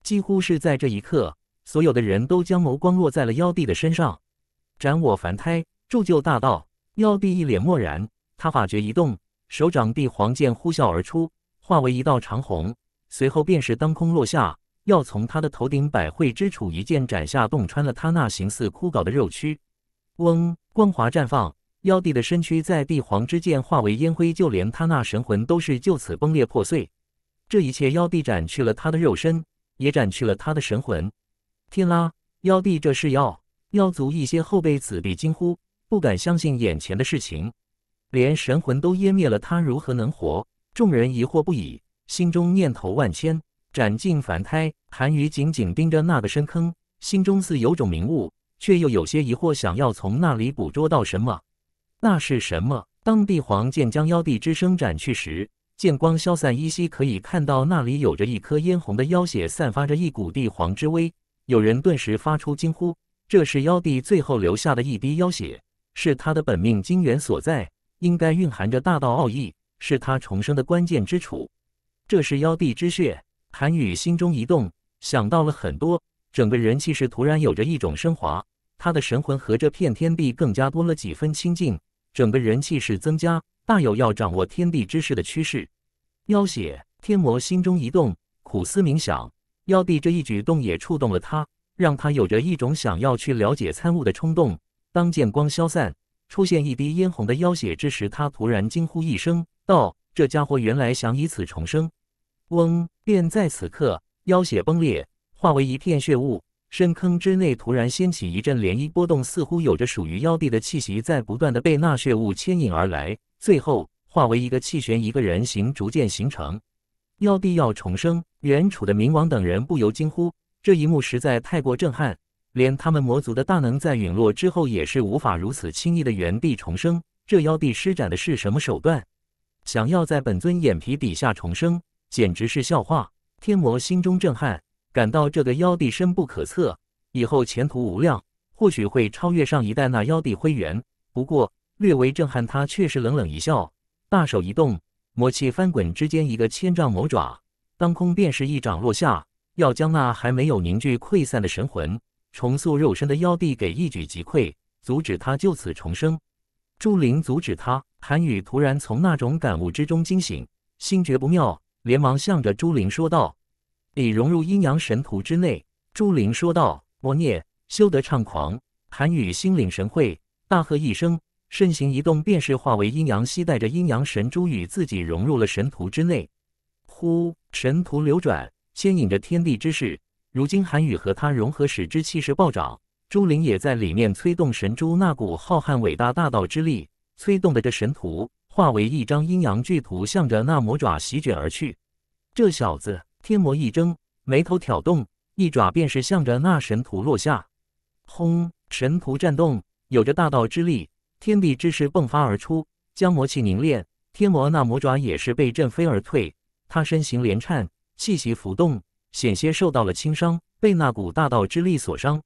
几乎是在这一刻。所有的人都将眸光落在了妖帝的身上。斩我凡胎，铸就大道。妖帝一脸漠然，他法诀一动，手掌帝皇剑呼啸而出，化为一道长虹，随后便是当空落下，要从他的头顶百会之处一剑斩下，洞穿了他那形似枯槁的肉躯。嗡，光华绽放，妖帝的身躯在帝皇之剑化为烟灰，就连他那神魂都是就此崩裂破碎。这一切，妖帝斩去了他的肉身，也斩去了他的神魂。天啦！妖帝这是要……妖族一些后辈子弟惊呼，不敢相信眼前的事情。连神魂都湮灭了，他如何能活？众人疑惑不已，心中念头万千，斩尽凡胎。韩愈紧紧盯着那个深坑，心中似有种明悟，却又有些疑惑，想要从那里捕捉到什么。那是什么？当帝皇剑将妖帝之声斩去时，剑光消散，依稀可以看到那里有着一颗嫣红的妖血，散发着一股帝皇之威。有人顿时发出惊呼：“这是妖帝最后留下的一滴妖血，是他的本命精元所在，应该蕴含着大道奥义，是他重生的关键之处。这是妖帝之血。”韩羽心中一动，想到了很多，整个人气势突然有着一种升华，他的神魂和这片天地更加多了几分亲近，整个人气势增加，大有要掌握天地之势的趋势。妖血，天魔心中一动，苦思冥想。妖帝这一举动也触动了他，让他有着一种想要去了解参悟的冲动。当剑光消散，出现一滴嫣红的妖血之时，他突然惊呼一声道：“这家伙原来想以此重生！”嗡，便在此刻，妖血崩裂，化为一片血雾。深坑之内突然掀起一阵涟漪波动，似乎有着属于妖帝的气息在不断的被那血雾牵引而来，最后化为一个气旋，一个人形逐渐形成。妖帝要重生，原楚的冥王等人不由惊呼，这一幕实在太过震撼，连他们魔族的大能在陨落之后也是无法如此轻易的原地重生。这妖帝施展的是什么手段？想要在本尊眼皮底下重生，简直是笑话！天魔心中震撼，感到这个妖帝深不可测，以后前途无量，或许会超越上一代那妖帝灰原。不过略为震撼，他却是冷冷一笑，大手一动。魔气翻滚之间，一个千丈魔爪当空，便是一掌落下，要将那还没有凝聚溃散的神魂、重塑肉身的妖帝给一举击溃，阻止他就此重生。朱灵阻止他，韩宇突然从那种感悟之中惊醒，心觉不妙，连忙向着朱灵说道：“你融入阴阳神图之内。”朱灵说道：“魔孽，休得猖狂！”韩宇心领神会，大喝一声。身形一动，便是化为阴阳息，带着阴阳神珠与自己融入了神图之内。呼，神图流转，牵引着天地之势。如今韩宇和他融合，使之气势暴涨。朱灵也在里面催动神珠，那股浩瀚伟大大道之力催动的这神图，化为一张阴阳巨图，向着那魔爪席卷而去。这小子，天魔一怔，眉头挑动，一爪便是向着那神图落下。轰，神图战动，有着大道之力。天地之势迸发而出，将魔气凝练。天魔那魔爪也是被震飞而退，他身形连颤，气息浮动，险些受到了轻伤，被那股大道之力所伤。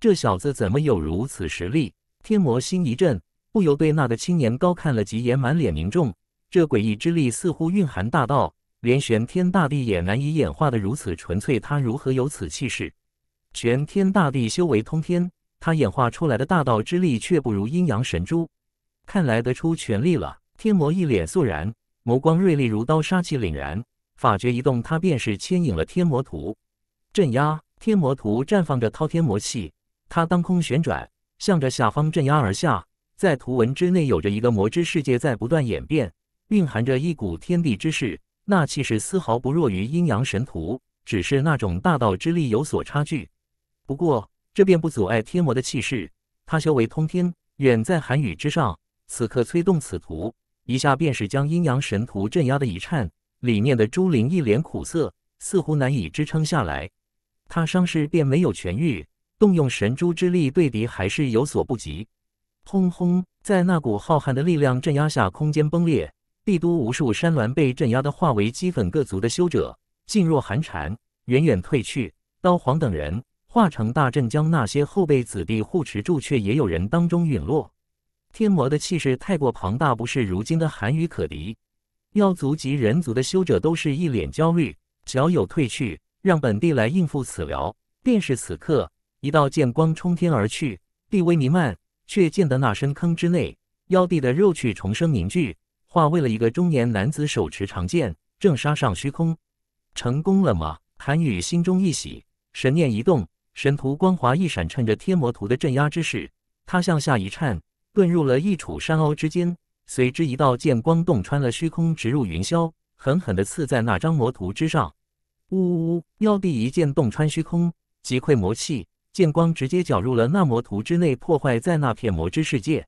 这小子怎么有如此实力？天魔心一震，不由对那个青年高看了几眼，满脸凝重。这诡异之力似乎蕴含大道，连玄天大帝也难以演化的如此纯粹，他如何有此气势？玄天大帝修为通天。他演化出来的大道之力却不如阴阳神珠，看来得出全力了。天魔一脸肃然，眸光锐利如刀，杀气凛然。法诀一动，他便是牵引了天魔图，镇压。天魔图绽放着滔天魔气，他当空旋转，向着下方镇压而下。在图文之内，有着一个魔之世界在不断演变，蕴含着一股天地之势。那气势丝毫不弱于阴阳神图，只是那种大道之力有所差距。不过。这便不阻碍天魔的气势，他修为通天，远在寒雨之上。此刻催动此图，一下便是将阴阳神图镇压的一颤。里面的朱灵一脸苦涩，似乎难以支撑下来。他伤势便没有痊愈，动用神珠之力对敌还是有所不及。轰轰，在那股浩瀚的力量镇压下，空间崩裂，帝都无数山峦被镇压的化为齑粉。各族的修者噤若寒蝉，远远退去。刀皇等人。化成大阵，将那些后辈子弟护持住，却也有人当中陨落。天魔的气势太过庞大，不是如今的韩羽可敌。妖族及人族的修者都是一脸焦虑，脚有退去，让本帝来应付此疗。便是此刻，一道剑光冲天而去，地威弥漫，却见得那深坑之内，妖帝的肉躯重生凝聚，化为了一个中年男子，手持长剑，正杀上虚空。成功了吗？韩羽心中一喜，神念一动。神图光华一闪，趁着天魔图的镇压之势，他向下一颤，遁入了一处山凹之间。随之一道剑光洞穿了虚空，直入云霄，狠狠地刺在那张魔图之上。呜呜呜！妖帝一剑洞穿虚空，击溃魔气，剑光直接绞入了那魔图之内，破坏在那片魔之世界。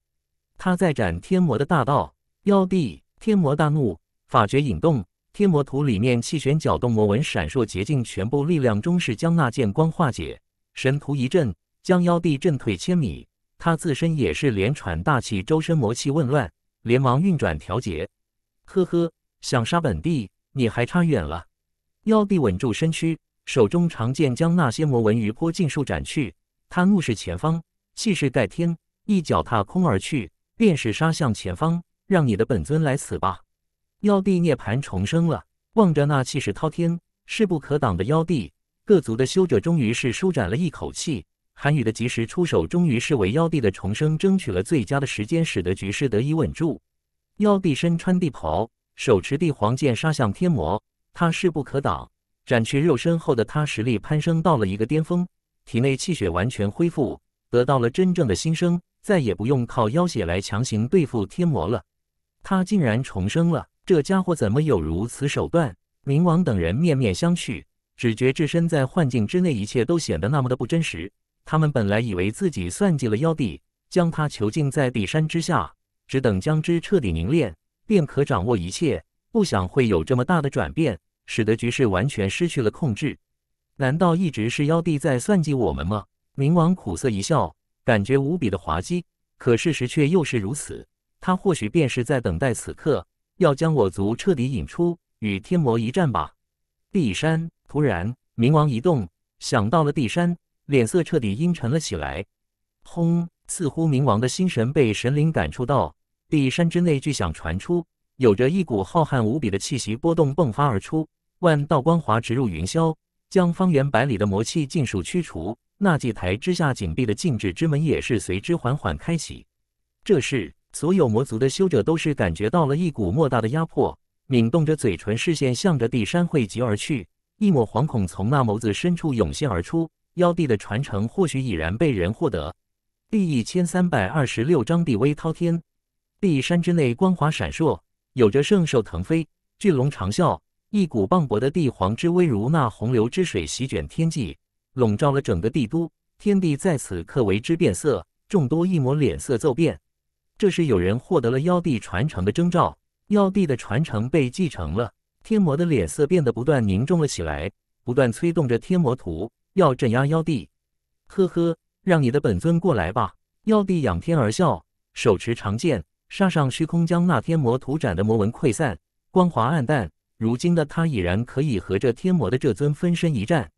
他再斩天魔的大道，妖帝天魔大怒，法诀引动天魔图里面气旋搅动魔纹闪烁，竭尽全部力量，终是将那剑光化解。神图一震，将妖帝震退千米。他自身也是连喘大气，周身魔气紊乱，连忙运转调节。呵呵，想杀本帝，你还差远了！妖帝稳住身躯，手中长剑将那些魔纹余波尽数斩去。他怒视前方，气势盖天，一脚踏空而去，便是杀向前方。让你的本尊来死吧！妖帝涅槃重生了，望着那气势滔天、势不可挡的妖帝。各族的修者终于是舒展了一口气，韩宇的及时出手，终于是为妖帝的重生争取了最佳的时间，使得局势得以稳住。妖帝身穿帝袍，手持帝皇剑，杀向天魔，他势不可挡。斩去肉身后的他，实力攀升到了一个巅峰，体内气血完全恢复，得到了真正的新生，再也不用靠妖血来强行对付天魔了。他竟然重生了！这家伙怎么有如此手段？冥王等人面面相觑。只觉置身在幻境之内，一切都显得那么的不真实。他们本来以为自己算计了妖帝，将他囚禁在地山之下，只等将之彻底凝练，便可掌握一切。不想会有这么大的转变，使得局势完全失去了控制。难道一直是妖帝在算计我们吗？冥王苦涩一笑，感觉无比的滑稽。可事实却又是如此。他或许便是在等待此刻，要将我族彻底引出，与天魔一战吧。地山。突然，冥王一动，想到了地山，脸色彻底阴沉了起来。轰！似乎冥王的心神被神灵感触到，地山之内巨响传出，有着一股浩瀚无比的气息波动迸发而出，万道光华直入云霄，将方圆百里的魔气尽数驱除。那祭台之下紧闭的禁制之门也是随之缓缓开启。这时，所有魔族的修者都是感觉到了一股莫大的压迫，抿动着嘴唇，视线向着地山汇集而去。一抹惶恐从那眸子深处涌现而出，妖帝的传承或许已然被人获得。第一千三百二十六章帝威滔天。帝山之内，光华闪烁，有着圣兽腾飞，巨龙长啸，一股磅礴的帝皇之威如那洪流之水席卷天际，笼罩了整个帝都。天地在此刻为之变色，众多一抹脸色骤变。这是有人获得了妖帝传承的征兆，妖帝的传承被继承了。天魔的脸色变得不断凝重了起来，不断催动着天魔图，要镇压妖帝。呵呵，让你的本尊过来吧！妖帝仰天而笑，手持长剑，杀上虚空，将那天魔图斩的魔纹溃散，光华暗淡。如今的他已然可以和这天魔的这尊分身一战。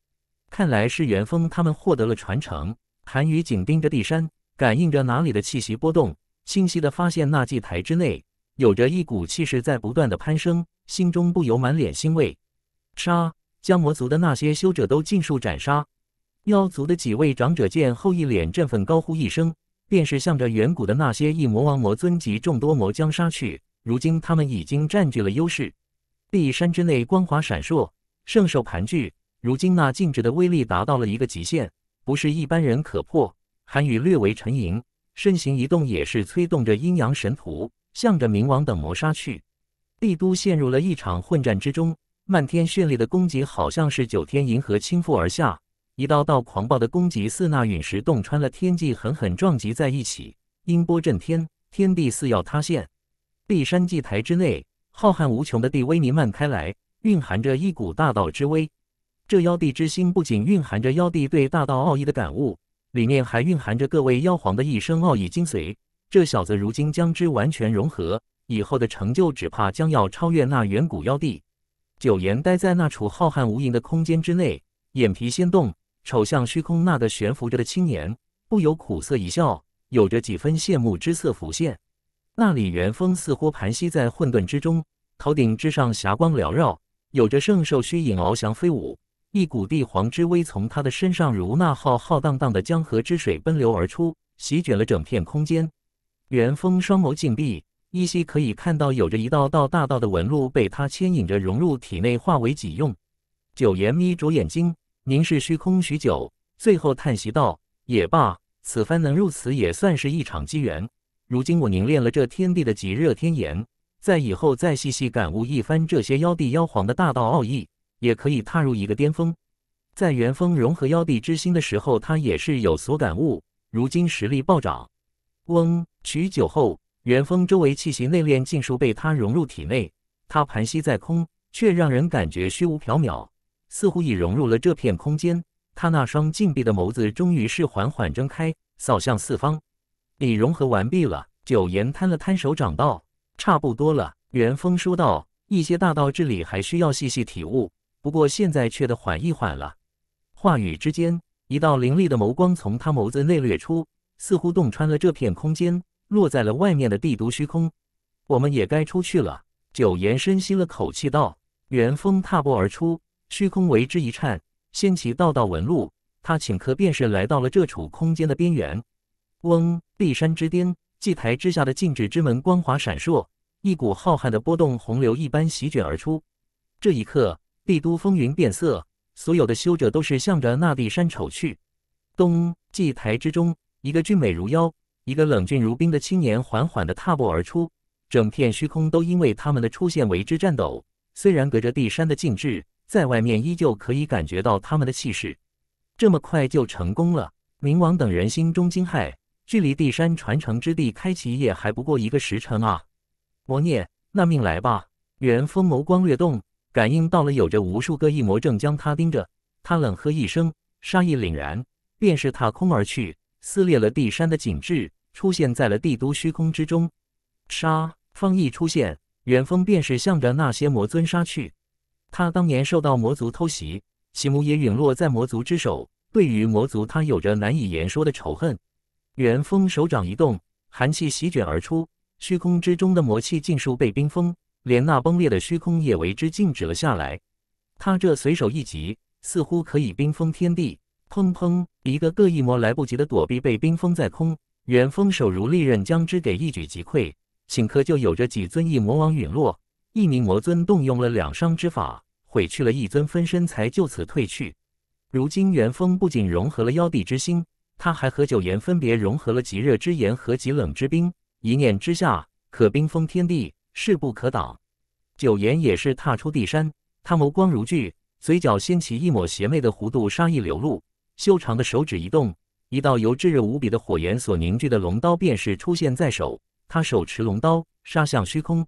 看来是元丰他们获得了传承。韩宇紧盯着地山，感应着哪里的气息波动，清晰的发现那祭台之内，有着一股气势在不断的攀升。心中不由满脸欣慰，杀！将魔族的那些修者都尽数斩杀。妖族的几位长者见后，一脸振奋，高呼一声，便是向着远古的那些异魔王、魔尊及众多魔将杀去。如今他们已经占据了优势。地山之内，光华闪烁，圣兽盘踞。如今那禁制的威力达到了一个极限，不是一般人可破。韩雨略为沉吟，身形一动，也是催动着阴阳神图，向着冥王等魔杀去。帝都陷入了一场混战之中，漫天绚丽的攻击好像是九天银河倾覆而下，一道道狂暴的攻击似那陨石洞穿了天际，狠狠撞击在一起，音波震天，天地似要塌陷。碧山祭台之内，浩瀚无穷的地威弥漫开来，蕴含着一股大道之威。这妖帝之心不仅蕴含着妖帝对大道奥义的感悟，里面还蕴含着各位妖皇的一生奥义精髓。这小子如今将之完全融合。以后的成就，只怕将要超越那远古妖帝。九岩待在那处浩瀚无垠的空间之内，眼皮先动，瞅向虚空那个悬浮着的青年，不由苦涩一笑，有着几分羡慕之色浮现。那李元丰似乎盘膝在混沌之中，头顶之上霞光缭绕，有着圣兽虚影翱翔飞舞，一股帝皇之威从他的身上如那浩浩荡荡的江河之水奔流而出，席卷了整片空间。元丰双眸紧闭。依稀可以看到，有着一道道大道的纹路被他牵引着融入体内，化为己用。九岩眯着眼睛，凝视虚空许久，最后叹息道：“也罢，此番能入此也算是一场机缘。如今我凝练了这天地的极热天炎，在以后再细细感悟一番这些妖帝妖皇的大道奥义，也可以踏入一个巅峰。在元丰融合妖帝之心的时候，他也是有所感悟。如今实力暴涨。”嗡，许久后。元丰周围气息内敛，尽数被他融入体内。他盘膝在空，却让人感觉虚无缥缈，似乎已融入了这片空间。他那双静闭的眸子终于是缓缓睁开，扫向四方。你融合完毕了，九言摊了摊手掌道：“差不多了。”元丰说道：“一些大道之理还需要细细体悟，不过现在却得缓一缓了。”话语之间，一道凌厉的眸光从他眸子内掠出，似乎洞穿了这片空间。落在了外面的帝都虚空，我们也该出去了。九岩深吸了口气道：“元风踏步而出，虚空为之一颤，掀起道道纹路。他顷刻便是来到了这处空间的边缘。”嗡！碧山之巅，祭台之下的禁制之门光滑闪烁，一股浩瀚的波动洪流一般席卷而出。这一刻，帝都风云变色，所有的修者都是向着那地山瞅去。咚！祭台之中，一个俊美如妖。一个冷峻如冰的青年缓缓地踏步而出，整片虚空都因为他们的出现为之颤抖。虽然隔着地山的静置，在外面依旧可以感觉到他们的气势。这么快就成功了？冥王等人心中惊骇。距离地山传承之地开启也还不过一个时辰啊！魔孽，那命来吧！元风眸光掠动，感应到了有着无数个异魔正将他盯着。他冷喝一声，杀意凛然，便是踏空而去，撕裂了地山的景致，出现在了帝都虚空之中，杀！方毅出现，元丰便是向着那些魔尊杀去。他当年受到魔族偷袭，其母也陨落在魔族之手，对于魔族，他有着难以言说的仇恨。元丰手掌一动，寒气席卷而出，虚空之中的魔气尽数被冰封，连那崩裂的虚空也为之静止了下来。他这随手一击，似乎可以冰封天地。砰砰！一个个异魔来不及的躲避，被冰封在空。元丰手如利刃，将之给一举击溃。顷刻就有着几尊异魔王陨落，一名魔尊动用了两伤之法，毁去了一尊分身，才就此退去。如今元丰不仅融合了妖帝之心，他还和九炎分别融合了极热之炎和极冷之冰，一念之下可冰封天地，势不可挡。九炎也是踏出地山，他眸光如炬，嘴角掀起一抹邪魅的弧度，杀意流露，修长的手指一动。一道由炙热无比的火焰所凝聚的龙刀便是出现在手，他手持龙刀杀向虚空，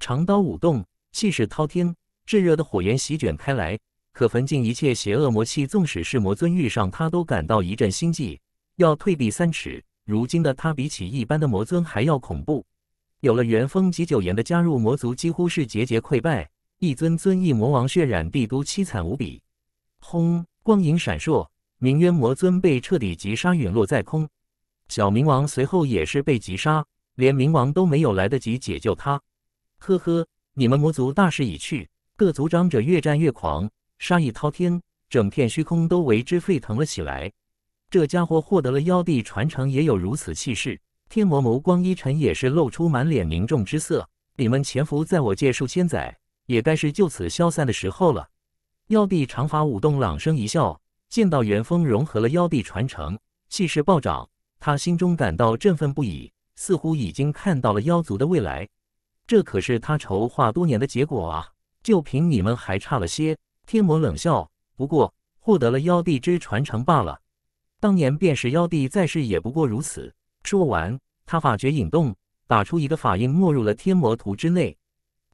长刀舞动，气势滔天，炙热的火焰席卷开来，可焚尽一切邪恶魔气。纵使是魔尊遇上他，都感到一阵心悸，要退避三尺。如今的他比起一般的魔尊还要恐怖。有了元丰及九炎的加入，魔族几乎是节节溃败，一尊尊异魔王血染帝都，凄惨无比。轰，光影闪烁。鸣渊魔尊被彻底击杀，陨落在空。小冥王随后也是被击杀，连冥王都没有来得及解救他。呵呵，你们魔族大势已去，各族长者越战越狂，杀意滔天，整片虚空都为之沸腾了起来。这家伙获得了妖帝传承，也有如此气势。天魔眸光一沉，也是露出满脸凝重之色。你们潜伏在我界数千载，也该是就此消散的时候了。妖帝长发舞动，朗声一笑。见到元丰融合了妖帝传承，气势暴涨，他心中感到振奋不已，似乎已经看到了妖族的未来。这可是他筹划多年的结果啊！就凭你们还差了些。天魔冷笑，不过获得了妖帝之传承罢了。当年便是妖帝在世，也不过如此。说完，他法诀引动，打出一个法印，没入了天魔图之内。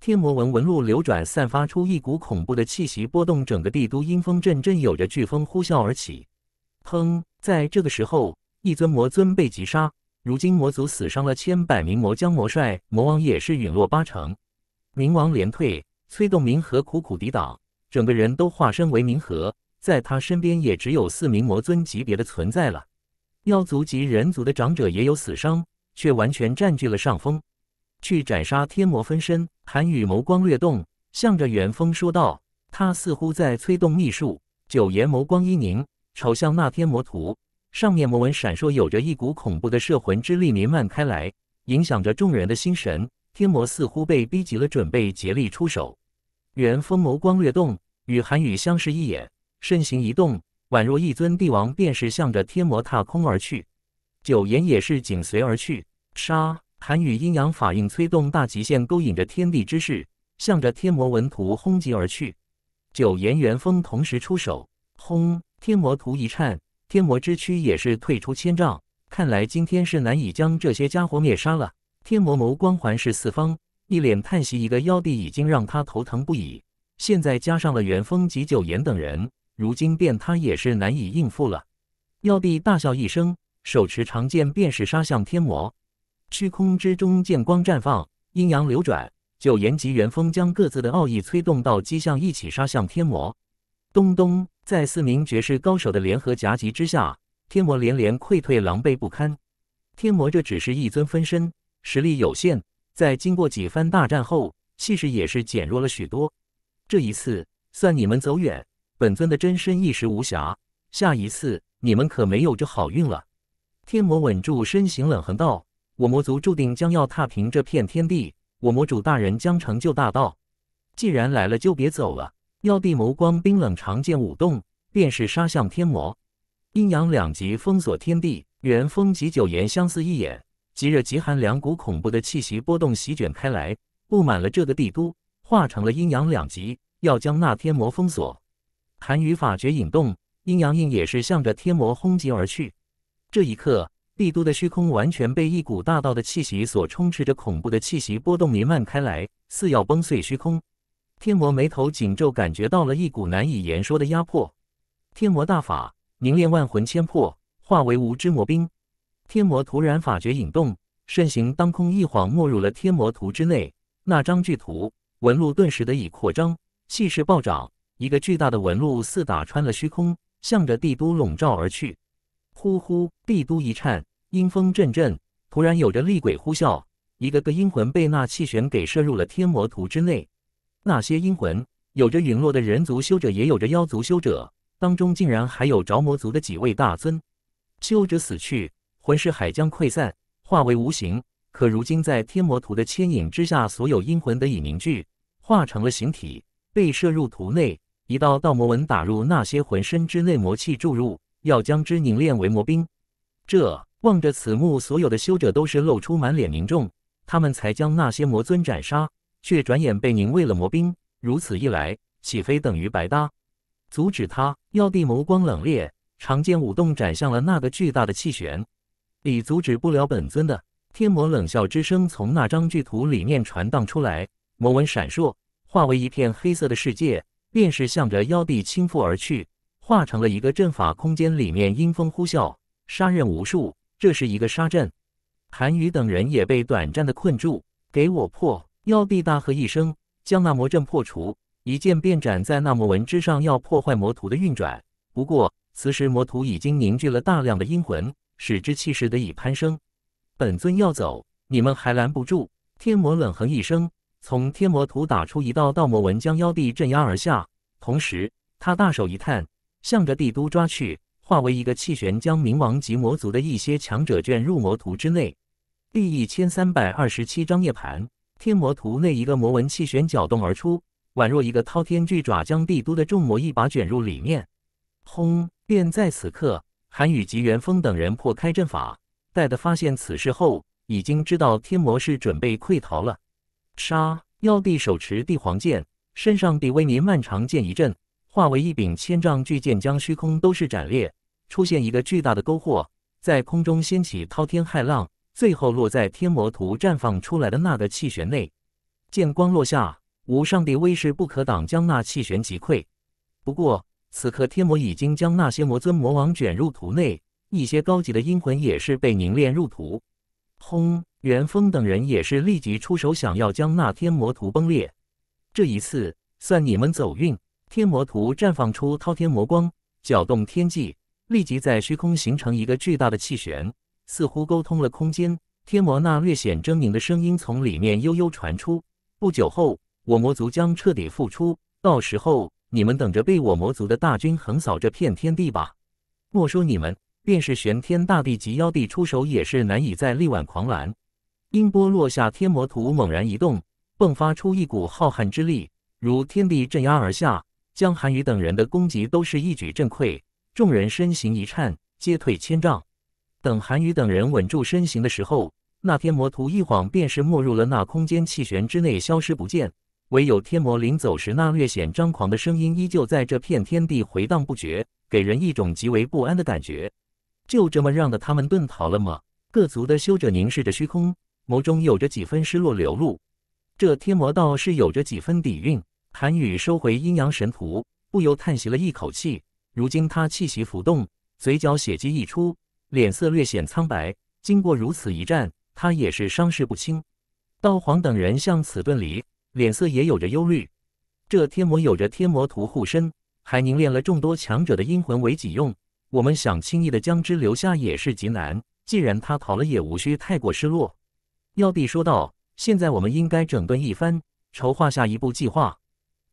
天魔纹纹路流转，散发出一股恐怖的气息波动，整个帝都阴风阵阵，有着飓风呼啸而起。砰！在这个时候，一尊魔尊被击杀。如今魔族死伤了千百名魔将、魔帅、魔王，也是陨落八成。冥王连退，催动冥河苦苦抵挡，整个人都化身为冥河，在他身边也只有四名魔尊级别的存在了。妖族及人族的长者也有死伤，却完全占据了上风。去斩杀天魔分身，韩宇眸光掠动，向着元风说道：“他似乎在催动秘术。”九爷眸光一凝，瞅向那天魔图，上面魔纹闪烁，有着一股恐怖的摄魂之力弥漫开来，影响着众人的心神。天魔似乎被逼急了，准备竭力出手。元风眸光掠动，与韩宇相视一眼，身形一动，宛若一尊帝王，便是向着天魔踏空而去。九爷也是紧随而去，杀！寒雨阴阳法印催动大极限，勾引着天地之势，向着天魔文图轰击而去。九岩元风同时出手，轰！天魔图一颤，天魔之躯也是退出千丈。看来今天是难以将这些家伙灭杀了。天魔眸光环视四方，一脸叹息。一个妖帝已经让他头疼不已，现在加上了元风及九岩等人，如今便他也是难以应付了。妖帝大笑一声，手持长剑便是杀向天魔。虚空之中，剑光绽放，阴阳流转，九岩及元峰将各自的奥义催动到机相，一起杀向天魔。咚咚，在四名绝世高手的联合夹击之下，天魔连连溃退，狼狈不堪。天魔这只是一尊分身，实力有限，在经过几番大战后，气势也是减弱了许多。这一次算你们走远，本尊的真身一时无暇。下一次你们可没有这好运了。天魔稳住身形，冷哼道。我魔族注定将要踏平这片天地，我魔主大人将成就大道。既然来了，就别走了。妖帝眸光冰冷，长剑舞动，便是杀向天魔。阴阳两极封锁天地，元封极九炎相似一眼，极热极寒两股恐怖的气息波动席卷开来，布满了这个帝都，化成了阴阳两极，要将那天魔封锁。寒雨法诀引动阴阳印，也是向着天魔轰击而去。这一刻。帝都的虚空完全被一股大道的气息所充斥着，恐怖的气息波动弥漫开来，似要崩碎虚空。天魔眉头紧皱，感觉到了一股难以言说的压迫。天魔大法凝练万魂千魄，化为无之魔兵。天魔突然法诀引动，身形当空一晃，没入了天魔图之内。那张巨图纹路顿时得以扩张，气势暴涨，一个巨大的纹路似打穿了虚空，向着帝都笼罩而去。呼呼，帝都一颤。阴风阵阵，突然有着厉鬼呼啸，一个个阴魂被那气旋给摄入了天魔图之内。那些阴魂有着陨落的人族修者，也有着妖族修者，当中竟然还有着魔族的几位大尊。修者死去，魂师海将溃散，化为无形。可如今在天魔图的牵引之下，所有阴魂得以凝聚，化成了形体，被摄入图内。一道道魔纹打入那些魂身之内，魔气注入，要将之凝炼为魔兵。这。望着此幕，所有的修者都是露出满脸凝重。他们才将那些魔尊斩杀，却转眼被凝为了魔兵。如此一来，岂非等于白搭。阻止他，妖帝眸光冷冽，长剑舞动，斩向了那个巨大的气旋。你阻止不了本尊的！天魔冷笑之声从那张巨图里面传荡出来，魔纹闪烁，化为一片黑色的世界，便是向着妖帝倾覆而去，化成了一个阵法空间里面，阴风呼啸，杀人无数。这是一个杀阵，韩愈等人也被短暂的困住。给我破！妖帝大喝一声，将那魔阵破除，一剑便斩在那魔纹之上，要破坏魔图的运转。不过此时魔图已经凝聚了大量的阴魂，使之气势得以攀升。本尊要走，你们还拦不住！天魔冷哼一声，从天魔图打出一道道魔纹，将妖帝镇压而下。同时，他大手一探，向着帝都抓去。化为一个气旋，将冥王及魔族的一些强者卷入魔图之内。第一千三百二十七张涅盘天魔图内，一个魔纹气旋搅动而出，宛若一个滔天巨爪，将帝都的众魔一把卷入里面。轰！便在此刻，韩羽、及元风等人破开阵法，待得发现此事后，已经知道天魔是准备溃逃了。杀！妖帝手持帝皇剑，身上帝威尼漫，长剑一阵，化为一柄千丈巨剑，将虚空都是斩裂。出现一个巨大的篝火，在空中掀起滔天骇浪，最后落在天魔图绽放出来的那个气旋内。见光落下，无上帝威势不可挡，将那气旋击溃。不过此刻天魔已经将那些魔尊魔王卷入图内，一些高级的阴魂也是被凝练入土。轰！元丰等人也是立即出手，想要将那天魔图崩裂。这一次算你们走运，天魔图绽放出滔天魔光，搅动天际。立即在虚空形成一个巨大的气旋，似乎沟通了空间。天魔那略显狰狞的声音从里面悠悠传出。不久后，我魔族将彻底复出，到时候你们等着被我魔族的大军横扫这片天地吧！莫说你们，便是玄天大帝及妖帝出手，也是难以再力挽狂澜。音波落下，天魔图猛然一动，迸发出一股浩瀚之力，如天地镇压而下，将韩宇等人的攻击都是一举震溃。众人身形一颤，皆退千丈。等韩宇等人稳住身形的时候，那天魔图一晃，便是没入了那空间气旋之内，消失不见。唯有天魔临走时那略显张狂的声音，依旧在这片天地回荡不绝，给人一种极为不安的感觉。就这么让的他们遁逃了吗？各族的修者凝视着虚空，眸中有着几分失落流露。这天魔道是有着几分底蕴。韩宇收回阴阳神图，不由叹息了一口气。如今他气息浮动，嘴角血迹溢出，脸色略显苍白。经过如此一战，他也是伤势不轻。道皇等人向此遁离，脸色也有着忧虑。这天魔有着天魔图护身，还凝练了众多强者的阴魂为己用，我们想轻易的将之留下也是极难。既然他逃了，也无需太过失落。妖帝说道：“现在我们应该整顿一番，筹划下一步计划。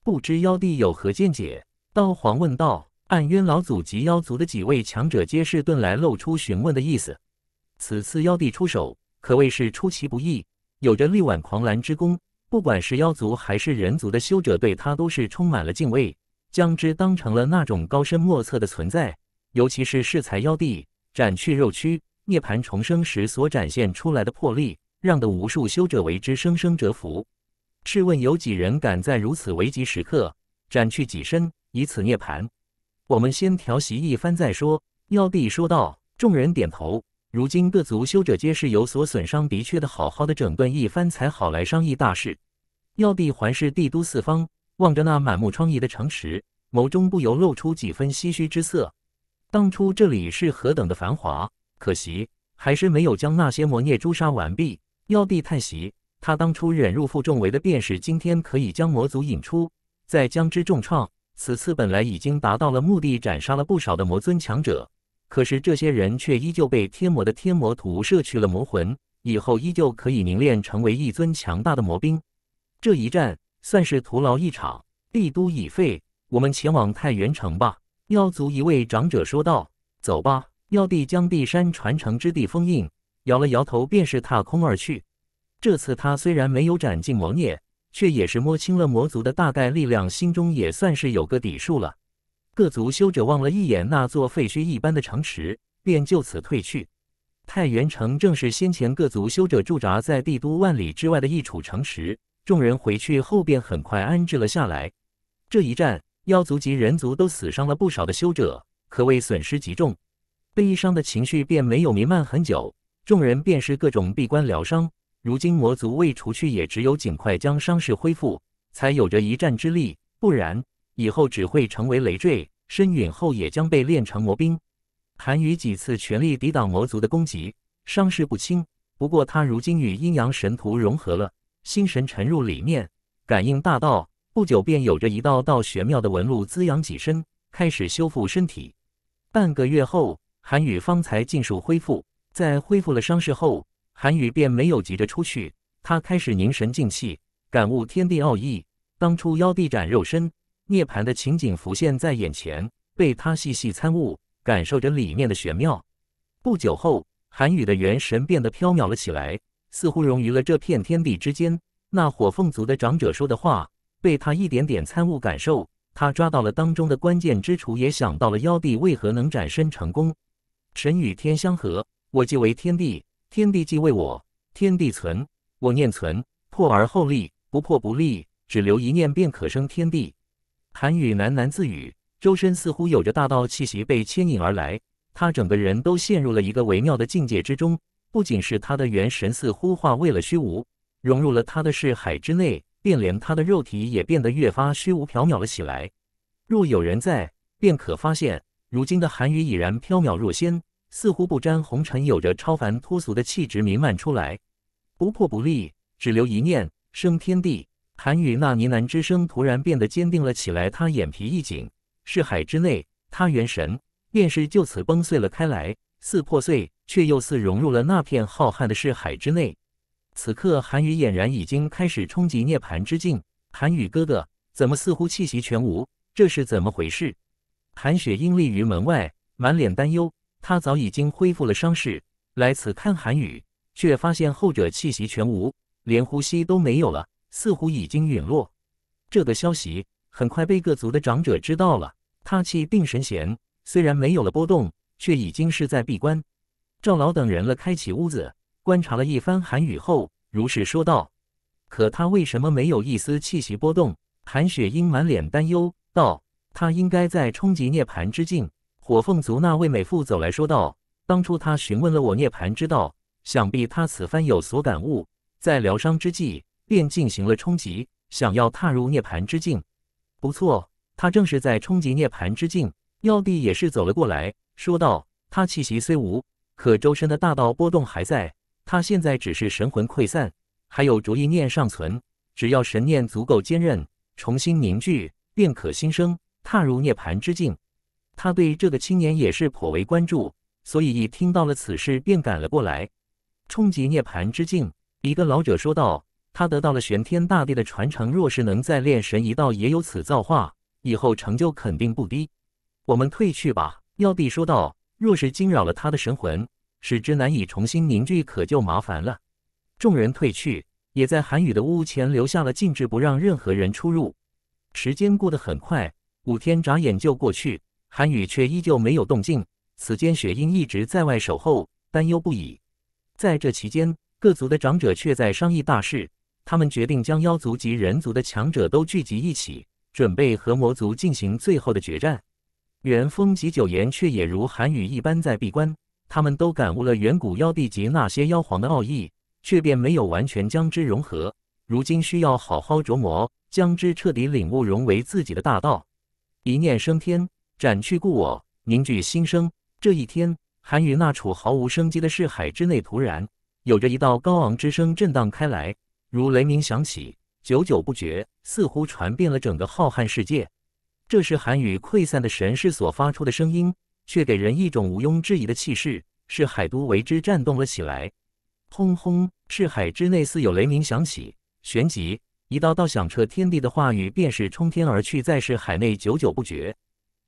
不知妖帝有何见解？”道皇问道。暗渊老祖及妖族的几位强者皆是顿来，露出询问的意思。此次妖帝出手可谓是出其不意，有着力挽狂澜之功。不管是妖族还是人族的修者，对他都是充满了敬畏，将之当成了那种高深莫测的存在。尤其是恃才妖帝斩去肉躯、涅槃重生时所展现出来的魄力，让的无数修者为之生生折服。试问有几人敢在如此危急时刻斩去己身，以此涅槃？我们先调息一番再说。”妖帝说道。众人点头。如今各族修者皆是有所损伤，的确得好好的整顿一番才好来商议大事。妖帝环视帝都四方，望着那满目疮痍的城池，眸中不由露出几分唏嘘之色。当初这里是何等的繁华，可惜还是没有将那些魔孽诛杀完毕。妖帝叹息，他当初忍辱负重为的便是今天可以将魔族引出，再将之重创。此次本来已经达到了目的，斩杀了不少的魔尊强者，可是这些人却依旧被天魔的天魔图摄取了魔魂，以后依旧可以凝练成为一尊强大的魔兵。这一战算是徒劳一场，帝都已废，我们前往太原城吧。”妖族一位长者说道。“走吧。”妖帝将帝山传承之地封印，摇了摇头，便是踏空而去。这次他虽然没有斩尽魔孽。却也是摸清了魔族的大概力量，心中也算是有个底数了。各族修者望了一眼那座废墟一般的城池，便就此退去。太原城正是先前各族修者驻扎在帝都万里之外的一处城池。众人回去后，便很快安置了下来。这一战，妖族及人族都死伤了不少的修者，可谓损失极重。悲伤的情绪便没有弥漫很久，众人便是各种闭关疗伤。如今魔族未除去，也只有尽快将伤势恢复，才有着一战之力。不然，以后只会成为累赘，身陨后也将被炼成魔兵。韩羽几次全力抵挡魔族的攻击，伤势不轻。不过他如今与阴阳神图融合了，心神沉入里面，感应大道，不久便有着一道道玄妙的纹路滋养己身，开始修复身体。半个月后，韩羽方才尽数恢复。在恢复了伤势后。韩宇便没有急着出去，他开始凝神静气，感悟天地奥义。当初妖帝斩肉身、涅槃的情景浮现在眼前，被他细细参悟，感受着里面的玄妙。不久后，韩宇的元神变得飘渺了起来，似乎融于了这片天地之间。那火凤族的长者说的话，被他一点点参悟感受。他抓到了当中的关键之处，也想到了妖帝为何能斩身成功。神与天相合，我即为天地。天地即为我，天地存，我念存。破而后立，不破不立。只留一念，便可生天地。韩愈喃喃自语，周身似乎有着大道气息被牵引而来，他整个人都陷入了一个微妙的境界之中。不仅是他的元神似乎化为了虚无，融入了他的视海之内，便连他的肉体也变得越发虚无缥缈了起来。若有人在，便可发现，如今的韩语已然飘渺若仙。似乎不沾红尘，有着超凡脱俗的气质弥漫出来。不破不立，只留一念生天地。韩雨那呢喃之声突然变得坚定了起来，他眼皮一紧，是海之内，他元神便是就此崩碎了开来，似破碎，却又似融入了那片浩瀚的是海之内。此刻，韩雨俨然已经开始冲击涅槃之境。韩雨哥哥，怎么似乎气息全无？这是怎么回事？韩雪英立于门外，满脸担忧。他早已经恢复了伤势，来此看韩雨，却发现后者气息全无，连呼吸都没有了，似乎已经陨落。这个消息很快被各族的长者知道了。他气定神闲，虽然没有了波动，却已经是在闭关。赵老等人了开启屋子，观察了一番韩雨后，如是说道：“可他为什么没有一丝气息波动？”韩雪英满脸担忧道：“他应该在冲击涅槃之境。”火凤族那位美妇走来说道：“当初他询问了我涅槃之道，想必他此番有所感悟，在疗伤之际便进行了冲击，想要踏入涅槃之境。”不错，他正是在冲击涅槃之境。药帝也是走了过来说道：“他气息虽无，可周身的大道波动还在。他现在只是神魂溃散，还有着意念尚存。只要神念足够坚韧，重新凝聚，便可新生，踏入涅槃之境。”他对这个青年也是颇为关注，所以一听到了此事便赶了过来。冲击涅槃之境，一个老者说道：“他得到了玄天大帝的传承，若是能再练神一道也有此造化，以后成就肯定不低。”我们退去吧，药帝说道：“若是惊扰了他的神魂，使之难以重新凝聚，可就麻烦了。”众人退去，也在韩雨的屋前留下了禁制，不让任何人出入。时间过得很快，五天眨眼就过去。韩羽却依旧没有动静。此间雪鹰一直在外守候，担忧不已。在这期间，各族的长者却在商议大事。他们决定将妖族及人族的强者都聚集一起，准备和魔族进行最后的决战。元风及九岩却也如韩羽一般在闭关。他们都感悟了远古妖帝及那些妖皇的奥义，却便没有完全将之融合。如今需要好好琢磨，将之彻底领悟，融为自己的大道。一念升天。斩去故我，凝聚新生。这一天，韩愈那处毫无生机的世海之内，突然有着一道高昂之声震荡开来，如雷鸣响起，久久不绝，似乎传遍了整个浩瀚世界。这是韩愈溃散的神识所发出的声音，却给人一种毋庸置疑的气势，是海都为之震动了起来。轰轰，赤海之内似有雷鸣响起，旋即一道道响彻天地的话语便是冲天而去，在是海内久久不绝。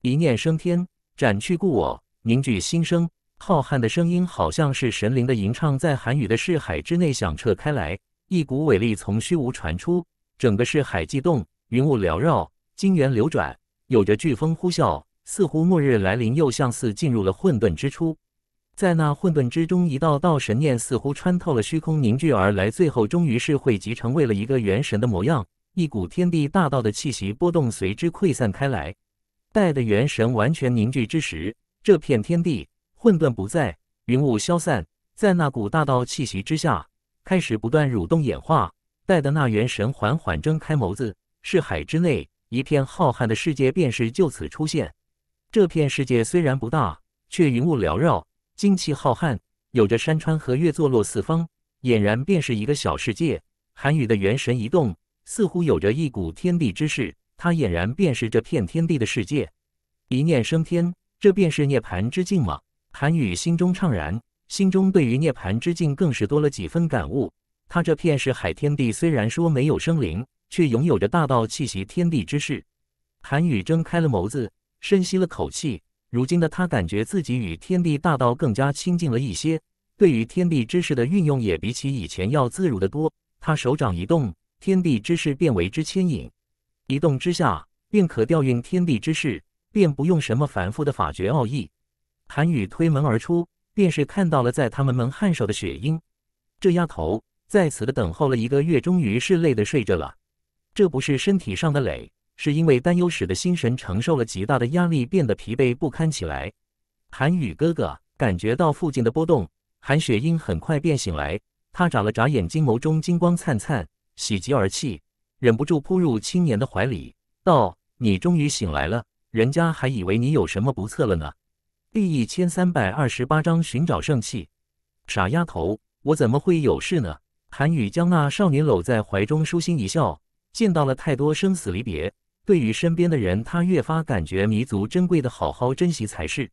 一念升天，斩去故我，凝聚新生。浩瀚的声音，好像是神灵的吟唱，在寒雨的世海之内响彻开来。一股伟力从虚无传出，整个世海悸动，云雾缭绕，金元流转，有着飓风呼啸，似乎末日来临，又像似进入了混沌之初。在那混沌之中，一道道神念似乎穿透了虚空，凝聚而来，最后终于是汇集成为了一个元神的模样。一股天地大道的气息波动随之溃散开来。待的元神完全凝聚之时，这片天地混沌不在，云雾消散，在那股大道气息之下，开始不断蠕动演化。待的那元神缓缓睁开眸子，视海之内，一片浩瀚的世界便是就此出现。这片世界虽然不大，却云雾缭绕，精气浩瀚，有着山川河岳坐落四方，俨然便是一个小世界。韩宇的元神一动，似乎有着一股天地之势。他俨然便是这片天地的世界，一念升天，这便是涅槃之境吗？韩宇心中怅然，心中对于涅槃之境更是多了几分感悟。他这片是海天地虽然说没有生灵，却拥有着大道气息、天地之势。韩宇睁开了眸子，深吸了口气。如今的他，感觉自己与天地大道更加亲近了一些，对于天地之势的运用也比起以前要自如得多。他手掌一动，天地之势便为之牵引。一动之下便可调运天地之势，便不用什么繁复的法诀奥义。韩羽推门而出，便是看到了在他们门颔首的雪鹰。这丫头在此的等候了一个月，终于是累的睡着了。这不是身体上的累，是因为担忧使得心神承受了极大的压力，变得疲惫不堪起来。韩羽哥哥感觉到附近的波动，韩雪鹰很快便醒来，他眨了眨眼睛，眸中金光灿灿，喜极而泣。忍不住扑入青年的怀里，道：“你终于醒来了，人家还以为你有什么不测了呢。”第一千三百二十八章寻找圣器。傻丫头，我怎么会有事呢？韩宇将那少年搂在怀中，舒心一笑。见到了太多生死离别，对于身边的人，他越发感觉弥足珍贵的，好好珍惜才是。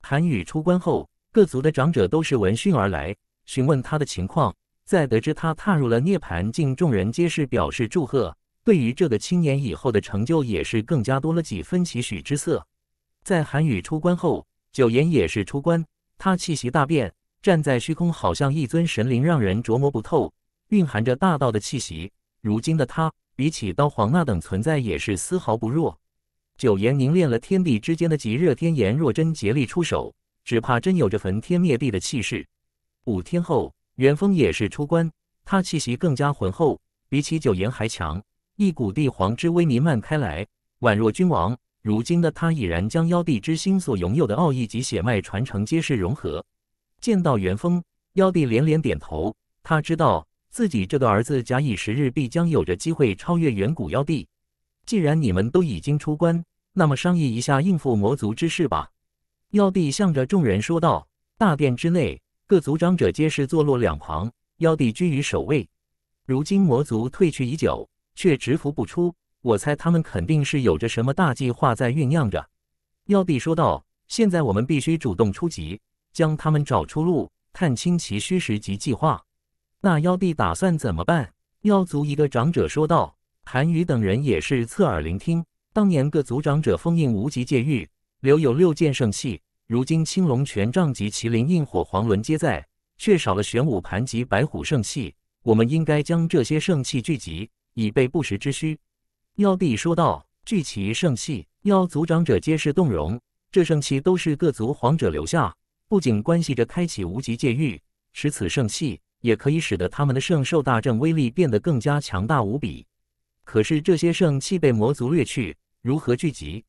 韩宇出关后，各族的长者都是闻讯而来，询问他的情况。在得知他踏入了涅槃境，众人皆是表示祝贺。对于这个青年以后的成就，也是更加多了几分期许之色。在韩宇出关后，九岩也是出关。他气息大变，站在虚空，好像一尊神灵，让人琢磨不透，蕴含着大道的气息。如今的他，比起刀皇那等存在，也是丝毫不弱。九岩凝练了天地之间的极热天炎，若真竭力出手，只怕真有着焚天灭地的气势。五天后。元丰也是出关，他气息更加浑厚，比起九炎还强。一股帝皇之威弥漫开来，宛若君王。如今的他已然将妖帝之心所拥有的奥义及血脉传承皆是融合。见到元丰，妖帝连连点头。他知道自己这个儿子假以时日必将有着机会超越远古妖帝。既然你们都已经出关，那么商议一下应付魔族之事吧。妖帝向着众人说道：“大殿之内。”各族长者皆是坐落两旁，妖帝居于首位。如今魔族退去已久，却执伏不出。我猜他们肯定是有着什么大计划在酝酿着。妖帝说道：“现在我们必须主动出击，将他们找出路，看清其虚实及计划。”那妖帝打算怎么办？妖族一个长者说道。韩羽等人也是侧耳聆听。当年各族长者封印无极界域，留有六件圣器。如今青龙权杖及麒麟印、火黄轮皆在，却少了玄武盘及白虎圣器。我们应该将这些圣器聚集，以备不时之需。”妖帝说道。“聚齐圣器，妖族长者皆是动容。这圣器都是各族皇者留下，不仅关系着开启无极界域，使此圣器也可以使得他们的圣兽大阵威力变得更加强大无比。可是这些圣器被魔族掠去，如何聚集？”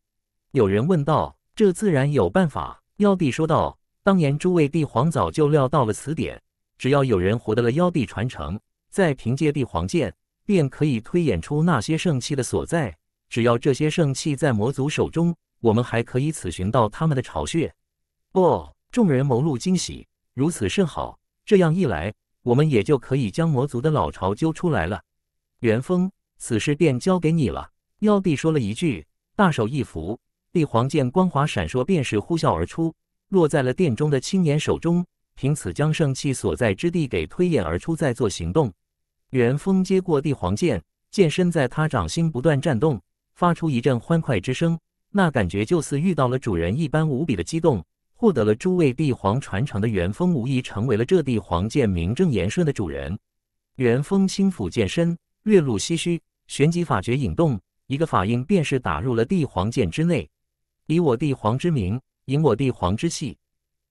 有人问道。“这自然有办法。”妖帝说道：“当年诸位帝皇早就料到了此点，只要有人获得了妖帝传承，再凭借帝皇剑，便可以推演出那些圣器的所在。只要这些圣器在魔族手中，我们还可以此寻到他们的巢穴。”不，众人谋露惊喜，如此甚好。这样一来，我们也就可以将魔族的老巢揪出来了。元丰，此事便交给你了。”妖帝说了一句，大手一扶。帝皇剑光华闪烁，便是呼啸而出，落在了殿中的青年手中。凭此将圣器所在之地给推演而出，再做行动。元丰接过帝皇剑，剑身在他掌心不断颤动，发出一阵欢快之声。那感觉就似遇到了主人一般，无比的激动。获得了诸位帝皇传承的元丰，无疑成为了这帝皇剑名正言顺的主人。元丰轻抚剑身，月露唏嘘，旋即法诀引动，一个法印便是打入了帝皇剑之内。以我帝皇之名，引我帝皇之气，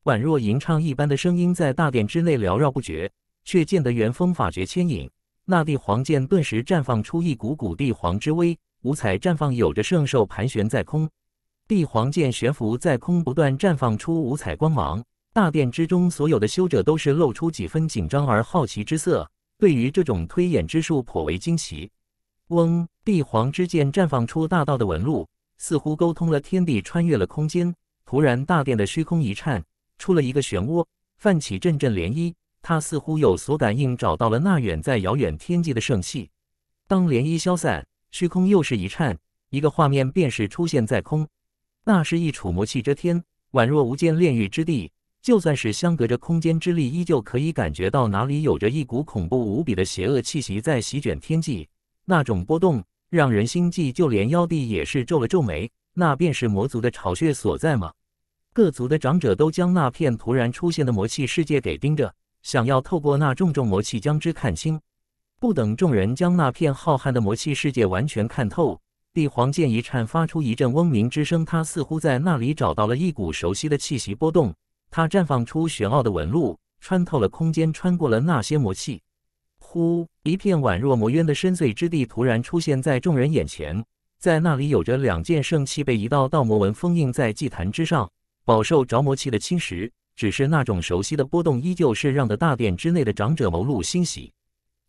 宛若吟唱一般的声音在大殿之内缭绕不绝，却见得元风法诀牵引，那帝皇剑顿时绽放出一股股帝皇之威，五彩绽放，有着圣兽盘旋在空，帝皇剑悬浮在空，不断绽放出五彩光芒。大殿之中，所有的修者都是露出几分紧张而好奇之色，对于这种推演之术颇为惊奇。嗡，帝皇之剑绽放出大道的纹路。似乎沟通了天地，穿越了空间。突然，大殿的虚空一颤，出了一个漩涡，泛起阵阵涟漪。他似乎有所感应，找到了那远在遥远天际的圣器。当涟漪消散，虚空又是一颤，一个画面便是出现在空。那是一处魔气遮天，宛若无间炼狱之地。就算是相隔着空间之力，依旧可以感觉到哪里有着一股恐怖无比的邪恶气息在席卷天际，那种波动。让人心悸，就连妖帝也是皱了皱眉。那便是魔族的巢穴所在吗？各族的长者都将那片突然出现的魔气世界给盯着，想要透过那重重魔气将之看清。不等众人将那片浩瀚的魔气世界完全看透，帝皇剑一颤，发出一阵嗡鸣之声。他似乎在那里找到了一股熟悉的气息波动。他绽放出玄奥的纹路，穿透了空间，穿过了那些魔气。呼！一片宛若魔渊的深邃之地突然出现在众人眼前，在那里有着两件圣器被一道道魔纹封印在祭坛之上，饱受着魔气的侵蚀。只是那种熟悉的波动依旧是让得大殿之内的长者眸露欣喜。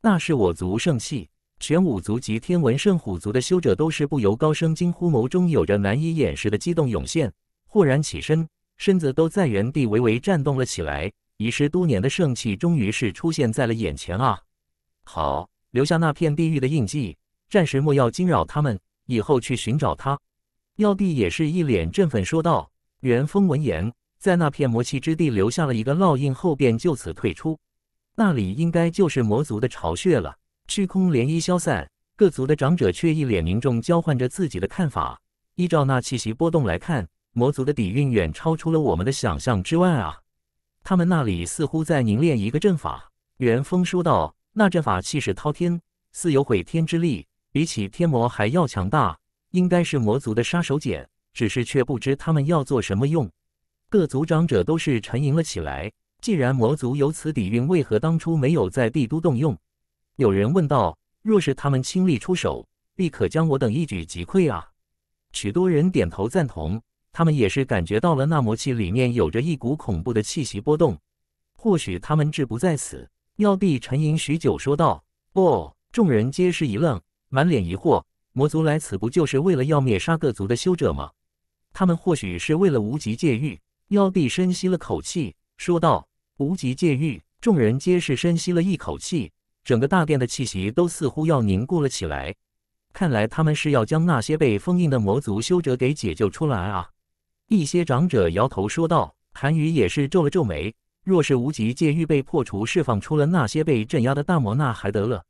那是我族圣器，玄武族及天文圣虎族的修者都是不由高声惊呼，眸中有着难以掩饰的激动涌现。豁然起身，身子都在原地微微颤动了起来。遗失多年的圣器终于是出现在了眼前啊！好，留下那片地狱的印记，暂时莫要惊扰他们，以后去寻找他。药帝也是一脸振奋说道。元丰闻言，在那片魔气之地留下了一个烙印后便就此退出。那里应该就是魔族的巢穴了。虚空涟漪消散，各族的长者却一脸凝重，交换着自己的看法。依照那气息波动来看，魔族的底蕴远超出了我们的想象之外啊！他们那里似乎在凝练一个阵法。元丰说道。那阵法气势滔天，似有毁天之力，比起天魔还要强大，应该是魔族的杀手锏。只是却不知他们要做什么用。各族长者都是沉吟了起来。既然魔族有此底蕴，为何当初没有在帝都动用？有人问道：“若是他们倾力出手，必可将我等一举击溃啊！”许多人点头赞同。他们也是感觉到了那魔气里面有着一股恐怖的气息波动，或许他们志不在此。妖帝沉吟许久，说道：“哦。”众人皆是一愣，满脸疑惑。魔族来此，不就是为了要灭杀各族的修者吗？他们或许是为了无极界狱。妖帝深吸了口气，说道：“无极界狱。”众人皆是深吸了一口气，整个大殿的气息都似乎要凝固了起来。看来他们是要将那些被封印的魔族修者给解救出来啊！一些长者摇头说道，韩宇也是皱了皱眉。若是无极界域被破除，释放出了那些被镇压的大魔，那还得了？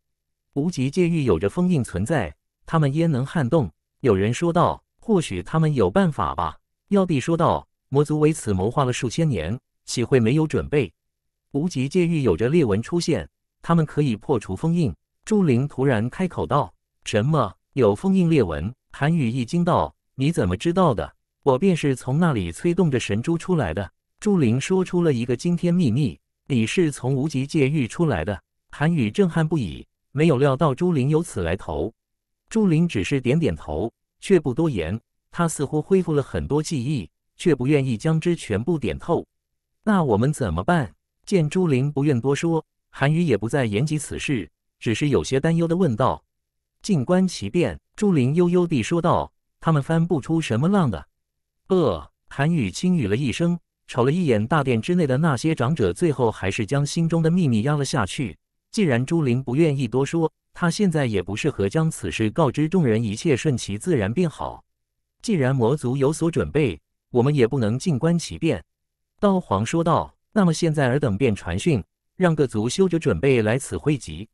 无极界域有着封印存在，他们焉能撼动？有人说道：“或许他们有办法吧。”妖帝说道：“魔族为此谋划了数千年，岂会没有准备？”无极界域有着裂纹出现，他们可以破除封印。朱灵突然开口道：“什么？有封印裂纹？”韩羽一惊道：“你怎么知道的？我便是从那里催动着神珠出来的。”朱玲说出了一个惊天秘密，你是从无极界狱出来的。韩宇震撼不已，没有料到朱玲有此来头。朱玲只是点点头，却不多言。他似乎恢复了很多记忆，却不愿意将之全部点透。那我们怎么办？见朱玲不愿多说，韩宇也不再言及此事，只是有些担忧地问道：“静观其变。”朱玲悠悠地说道：“他们翻不出什么浪的。”呃，韩宇轻语了一声。瞅了一眼大殿之内的那些长者，最后还是将心中的秘密压了下去。既然朱玲不愿意多说，他现在也不适合将此事告知众人，一切顺其自然便好。既然魔族有所准备，我们也不能静观其变。刀皇说道：“那么现在尔等便传讯，让各族修者准备来此汇集。”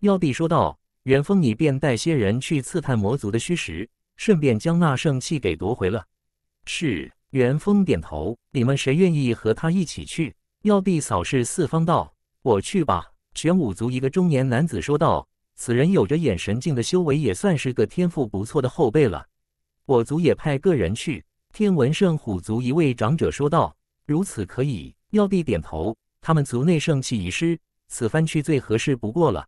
妖帝说道：“元丰，你便带些人去刺探魔族的虚实，顺便将那圣器给夺回了。”是。元丰点头，你们谁愿意和他一起去？药帝扫视四方道：“我去吧。”玄武族一个中年男子说道：“此人有着眼神境的修为，也算是个天赋不错的后辈了。我族也派个人去。”天文圣虎族一位长者说道：“如此可以。”药帝点头：“他们族内圣器遗失，此番去最合适不过了。”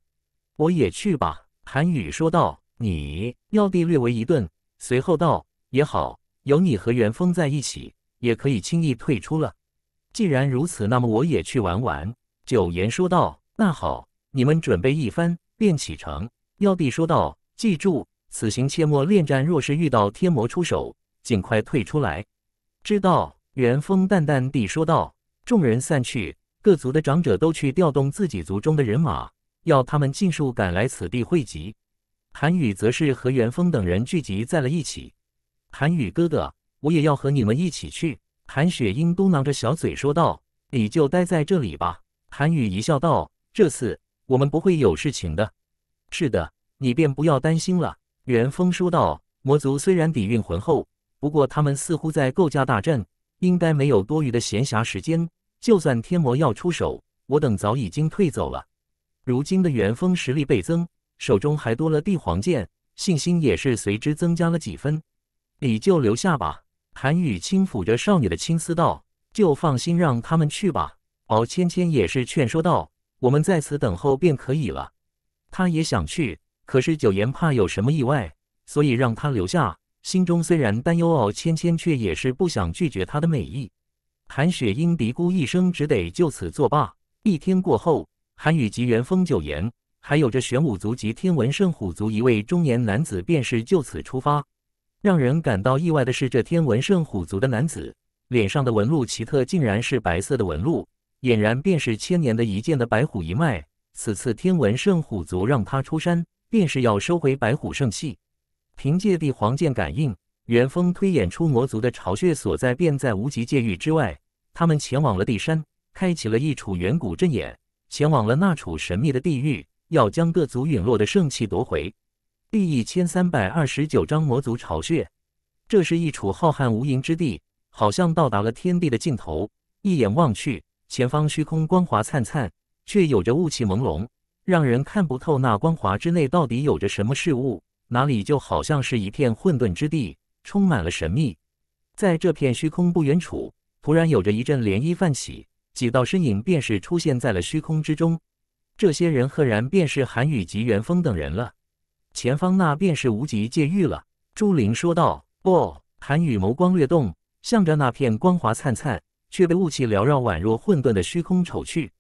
我也去吧。”韩羽说道。“你？”药帝略为一顿，随后道：“也好。”有你和元丰在一起，也可以轻易退出了。既然如此，那么我也去玩玩。”九言说道。“那好，你们准备一番，便启程。”妖帝说道。“记住，此行切莫恋战，若是遇到天魔出手，尽快退出来。”知道。”元丰淡淡地说道。众人散去，各族的长者都去调动自己族中的人马，要他们尽数赶来此地汇集。韩羽则是和元丰等人聚集在了一起。韩宇哥哥，我也要和你们一起去。”韩雪英嘟囔着小嘴说道。“你就待在这里吧。”韩宇一笑道：“这次我们不会有事情的。”“是的，你便不要担心了。”元丰说道。“魔族虽然底蕴浑厚，不过他们似乎在构架大阵，应该没有多余的闲暇时间。就算天魔要出手，我等早已经退走了。”如今的元丰实力倍增，手中还多了帝皇剑，信心也是随之增加了几分。你就留下吧，韩雨轻抚着少女的青丝道：“就放心让他们去吧。”敖芊芊也是劝说道：“我们在此等候便可以了。”她也想去，可是九言怕有什么意外，所以让她留下。心中虽然担忧，敖芊芊却也是不想拒绝他的美意。韩雪英嘀咕一声，只得就此作罢。一天过后，韩雨、及元、丰、九言，还有着玄武族及天文圣虎族一位中年男子，便是就此出发。让人感到意外的是，这天文圣虎族的男子脸上的纹路奇特，竟然是白色的纹路，俨然便是千年的一剑的白虎一脉。此次天文圣虎族让他出山，便是要收回白虎圣器。凭借帝皇剑感应，元丰推演出魔族的巢穴所在，便在无极界域之外。他们前往了地山，开启了一处远古阵眼，前往了那处神秘的地狱，要将各族陨落的圣器夺回。第一千三百二十九章魔族巢穴。这是一处浩瀚无垠之地，好像到达了天地的尽头。一眼望去，前方虚空光华灿灿，却有着雾气朦胧，让人看不透那光华之内到底有着什么事物。哪里就好像是一片混沌之地，充满了神秘。在这片虚空不远处，突然有着一阵涟漪泛起，几道身影便是出现在了虚空之中。这些人赫然便是韩羽、及元丰等人了。前方那便是无极界域了，朱灵说道。哦，韩雨眸光略动，向着那片光华灿灿，却被雾气缭绕、宛若混沌的虚空瞅去。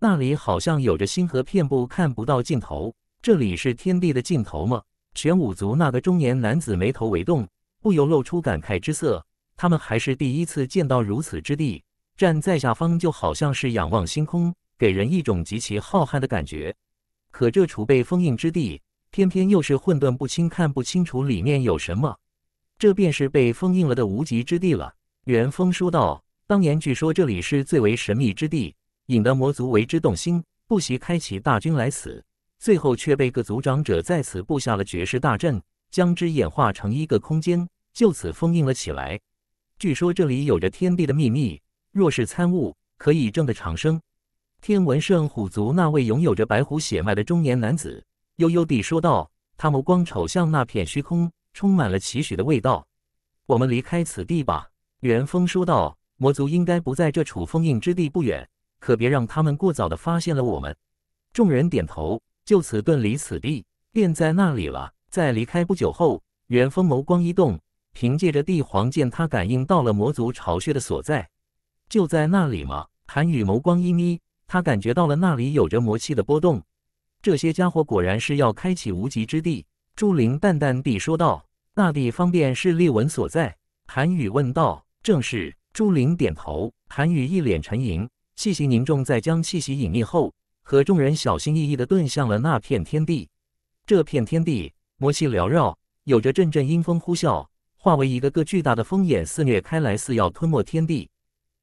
那里好像有着星河遍布，看不到尽头。这里是天地的尽头吗？玄武族那个中年男子眉头微动，不由露出感慨之色。他们还是第一次见到如此之地，站在下方就好像是仰望星空，给人一种极其浩瀚的感觉。可这储备封印之地。偏偏又是混沌不清，看不清楚里面有什么，这便是被封印了的无极之地了。元丰说道：“当年据说这里是最为神秘之地，引得魔族为之动心，不惜开启大军来此，最后却被各族长者在此布下了绝世大阵，将之演化成一个空间，就此封印了起来。据说这里有着天地的秘密，若是参悟，可以证得长生。”天文圣虎族那位拥有着白虎血脉的中年男子。悠悠地说道，他眸光瞅向那片虚空，充满了期许的味道。我们离开此地吧。”元丰说道，“魔族应该不在这处封印之地不远，可别让他们过早的发现了我们。”众人点头，就此遁离此地，便在那里了。在离开不久后，元丰眸光一动，凭借着帝皇剑，他感应到了魔族巢穴的所在。就在那里吗？韩宇眸光一眯，他感觉到了那里有着魔气的波动。这些家伙果然是要开启无极之地，朱灵淡淡地说道。那地方便是裂纹所在。韩宇问道：“正是。”朱灵点头。韩宇一脸沉吟，气息凝重，在将气息隐匿后，和众人小心翼翼地遁向了那片天地。这片天地，魔气缭绕，有着阵阵阴风呼啸，化为一个个巨大的风眼肆虐开来，似要吞没天地。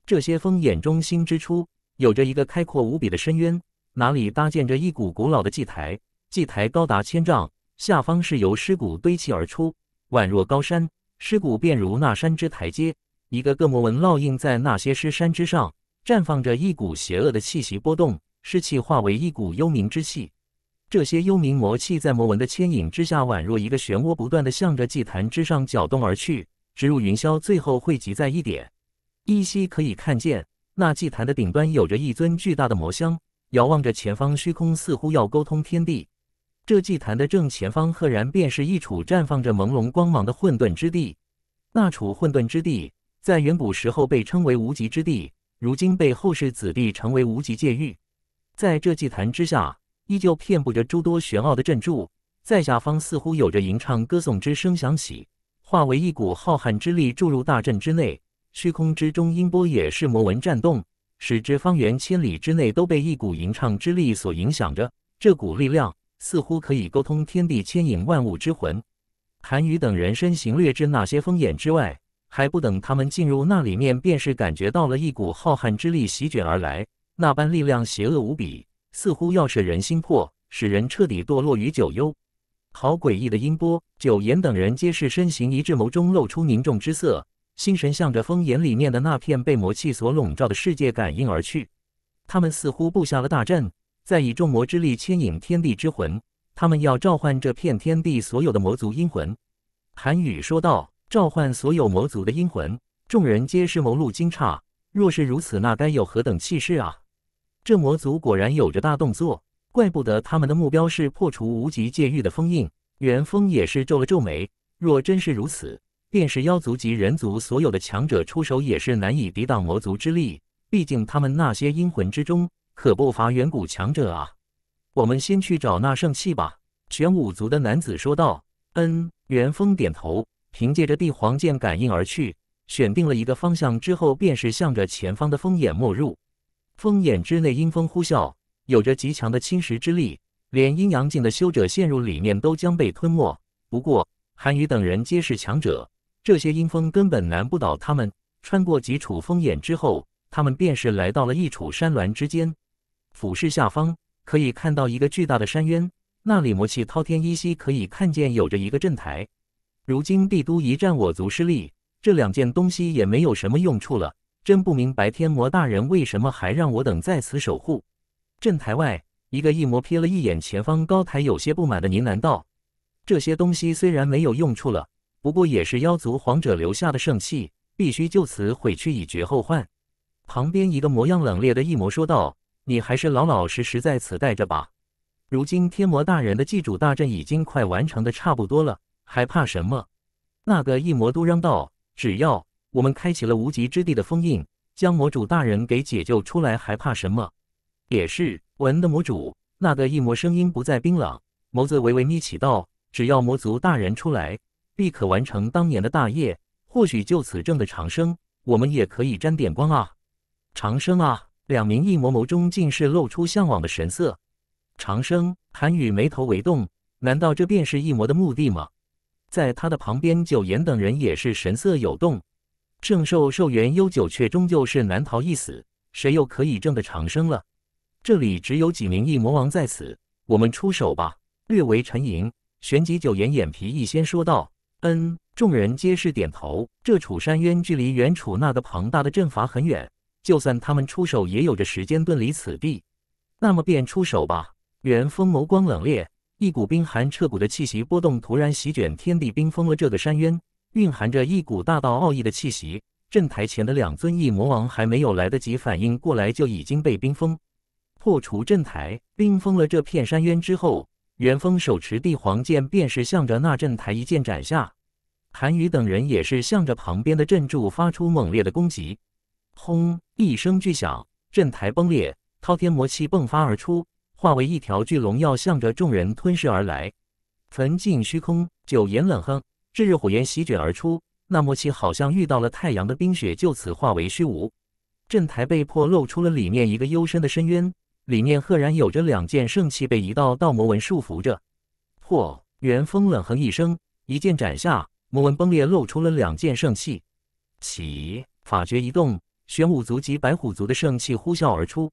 这些风眼中心之初，有着一个开阔无比的深渊。哪里搭建着一股古老的祭台？祭台高达千丈，下方是由尸骨堆砌而出，宛若高山。尸骨便如那山之台阶，一个个魔纹烙印在那些尸山之上，绽放着一股邪恶的气息波动。尸气化为一股幽冥之气，这些幽冥魔气在魔纹的牵引之下，宛若一个漩涡，不断的向着祭坛之上搅动而去，直入云霄，最后汇集在一点。依稀可以看见，那祭坛的顶端有着一尊巨大的魔像。遥望着前方虚空，似乎要沟通天地。这祭坛的正前方，赫然便是一处绽放着朦胧光芒的混沌之地。那处混沌之地，在远古时候被称为无极之地，如今被后世子弟称为无极界域。在这祭坛之下，依旧遍布着诸多玄奥的阵柱，在下方似乎有着吟唱歌颂之声响起，化为一股浩瀚之力注入大阵之内。虚空之中，音波也是魔纹颤动。使之方圆千里之内都被一股吟唱之力所影响着。这股力量似乎可以沟通天地、牵引万物之魂。韩愈等人身形略至那些风眼之外，还不等他们进入那里面，便是感觉到了一股浩瀚之力席卷而来。那般力量邪恶无比，似乎要摄人心魄，使人彻底堕落于九幽。好诡异的音波！九岩等人皆是身形一致，眸中露出凝重之色。心神向着风眼里面的那片被魔气所笼罩的世界感应而去，他们似乎布下了大阵，在以众魔之力牵引天地之魂，他们要召唤这片天地所有的魔族阴魂。”韩羽说道，“召唤所有魔族的阴魂。”众人皆是眸露惊诧，若是如此，那该有何等气势啊！这魔族果然有着大动作，怪不得他们的目标是破除无极界域的封印。元风也是皱了皱眉，若真是如此。便是妖族及人族所有的强者出手，也是难以抵挡魔族之力。毕竟他们那些阴魂之中，可不乏远古强者啊。我们先去找那圣器吧。”玄武族的男子说道。“嗯。”元丰点头，凭借着帝皇剑感应而去，选定了一个方向之后，便是向着前方的风眼没入。风眼之内，阴风呼啸，有着极强的侵蚀之力，连阴阳境的修者陷入里面都将被吞没。不过，韩宇等人皆是强者。这些阴风根本难不倒他们。穿过几处风眼之后，他们便是来到了一处山峦之间，俯视下方，可以看到一个巨大的山渊，那里魔气滔天，依稀可以看见有着一个阵台。如今帝都一战我族失利，这两件东西也没有什么用处了。真不明白天魔大人为什么还让我等在此守护。阵台外，一个异魔瞥了一眼前方高台，有些不满的呢喃道：“这些东西虽然没有用处了。”不过也是妖族皇者留下的圣器，必须就此毁去以绝后患。旁边一个模样冷冽的异魔说道：“你还是老老实实在此待着吧。如今天魔大人的祭主大阵已经快完成的差不多了，还怕什么？”那个异魔都嚷道：“只要我们开启了无极之地的封印，将魔主大人给解救出来，还怕什么？”也是，文的魔主。那个异魔声音不再冰冷，眸子微微眯起道：“只要魔族大人出来。”必可完成当年的大业，或许就此证得长生。我们也可以沾点光啊！长生啊！两名异魔眸中尽是露出向往的神色。长生，韩羽眉头微动，难道这便是异魔的目的吗？在他的旁边，九岩等人也是神色有动。圣兽寿元悠久，却终究是难逃一死，谁又可以证得长生了？这里只有几名异魔王在此，我们出手吧。略为沉吟，旋即九岩眼皮一掀，说道。嗯，众人皆是点头。这楚山渊距离原楚那个庞大的阵法很远，就算他们出手，也有着时间遁离此地。那么便出手吧。元风眸光冷冽，一股冰寒彻骨的气息波动突然席卷天地，冰封了这个山渊，蕴含着一股大道奥义的气息。阵台前的两尊异魔王还没有来得及反应过来，就已经被冰封。破除阵台，冰封了这片山渊之后。元丰手持帝皇剑，便是向着那阵台一剑斩下。韩愈等人也是向着旁边的阵柱发出猛烈的攻击。轰！一声巨响，阵台崩裂，滔天魔气迸发而出，化为一条巨龙，要向着众人吞噬而来。焚尽虚空，九炎冷哼，炙热火焰席卷而出，那魔气好像遇到了太阳的冰雪，就此化为虚无。阵台被迫露出了里面一个幽深的深渊。里面赫然有着两件圣器，被一道道魔纹束缚着。破元风冷哼一声，一剑斩下，魔纹崩裂，露出了两件圣器。起法诀一动，玄武族及白虎族的圣器呼啸而出。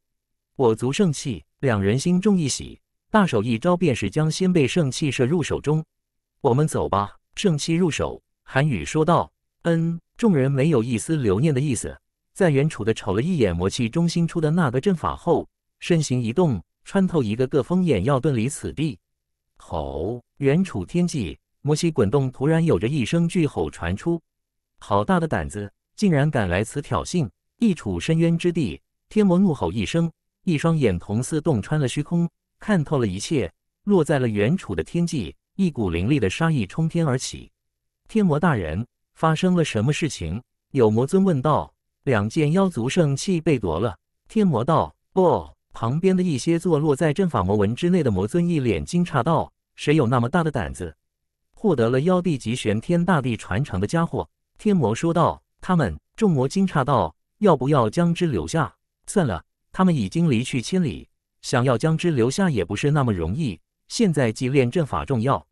我族圣器，两人心中一喜，大手一招，便是将先辈圣器射入手中。我们走吧。圣器入手，韩宇说道。嗯。众人没有一丝留念的意思，在远处的瞅了一眼魔气中心出的那个阵法后。身形一动，穿透一个个风眼，要遁离此地。吼！原处天际，魔息滚动，突然有着一声巨吼传出。好大的胆子，竟然敢来此挑衅！一处深渊之地，天魔怒吼一声，一双眼瞳似洞穿了虚空，看透了一切，落在了远处的天际。一股凌厉的杀意冲天而起。天魔大人，发生了什么事情？有魔尊问道。两件妖族圣器被夺了。天魔道不。旁边的一些坐落在阵法魔纹之内的魔尊一脸惊诧道：“谁有那么大的胆子？”获得了妖帝级玄天大帝传承的家伙，天魔说道：“他们。”众魔惊诧道：“要不要将之留下？”算了，他们已经离去千里，想要将之留下也不是那么容易。现在即练阵法重要，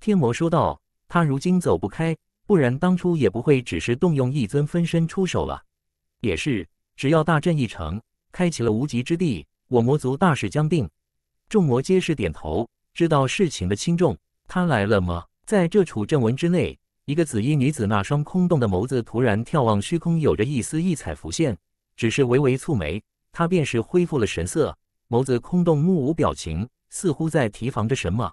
天魔说道：“他如今走不开，不然当初也不会只是动用一尊分身出手了。”也是，只要大阵一成，开启了无极之地。我魔族大事将定，众魔皆是点头，知道事情的轻重。他来了吗？在这处阵文之内，一个紫衣女子那双空洞的眸子突然眺望虚空，有着一丝异彩浮现。只是微微蹙眉，她便是恢复了神色，眸子空洞，目无表情，似乎在提防着什么。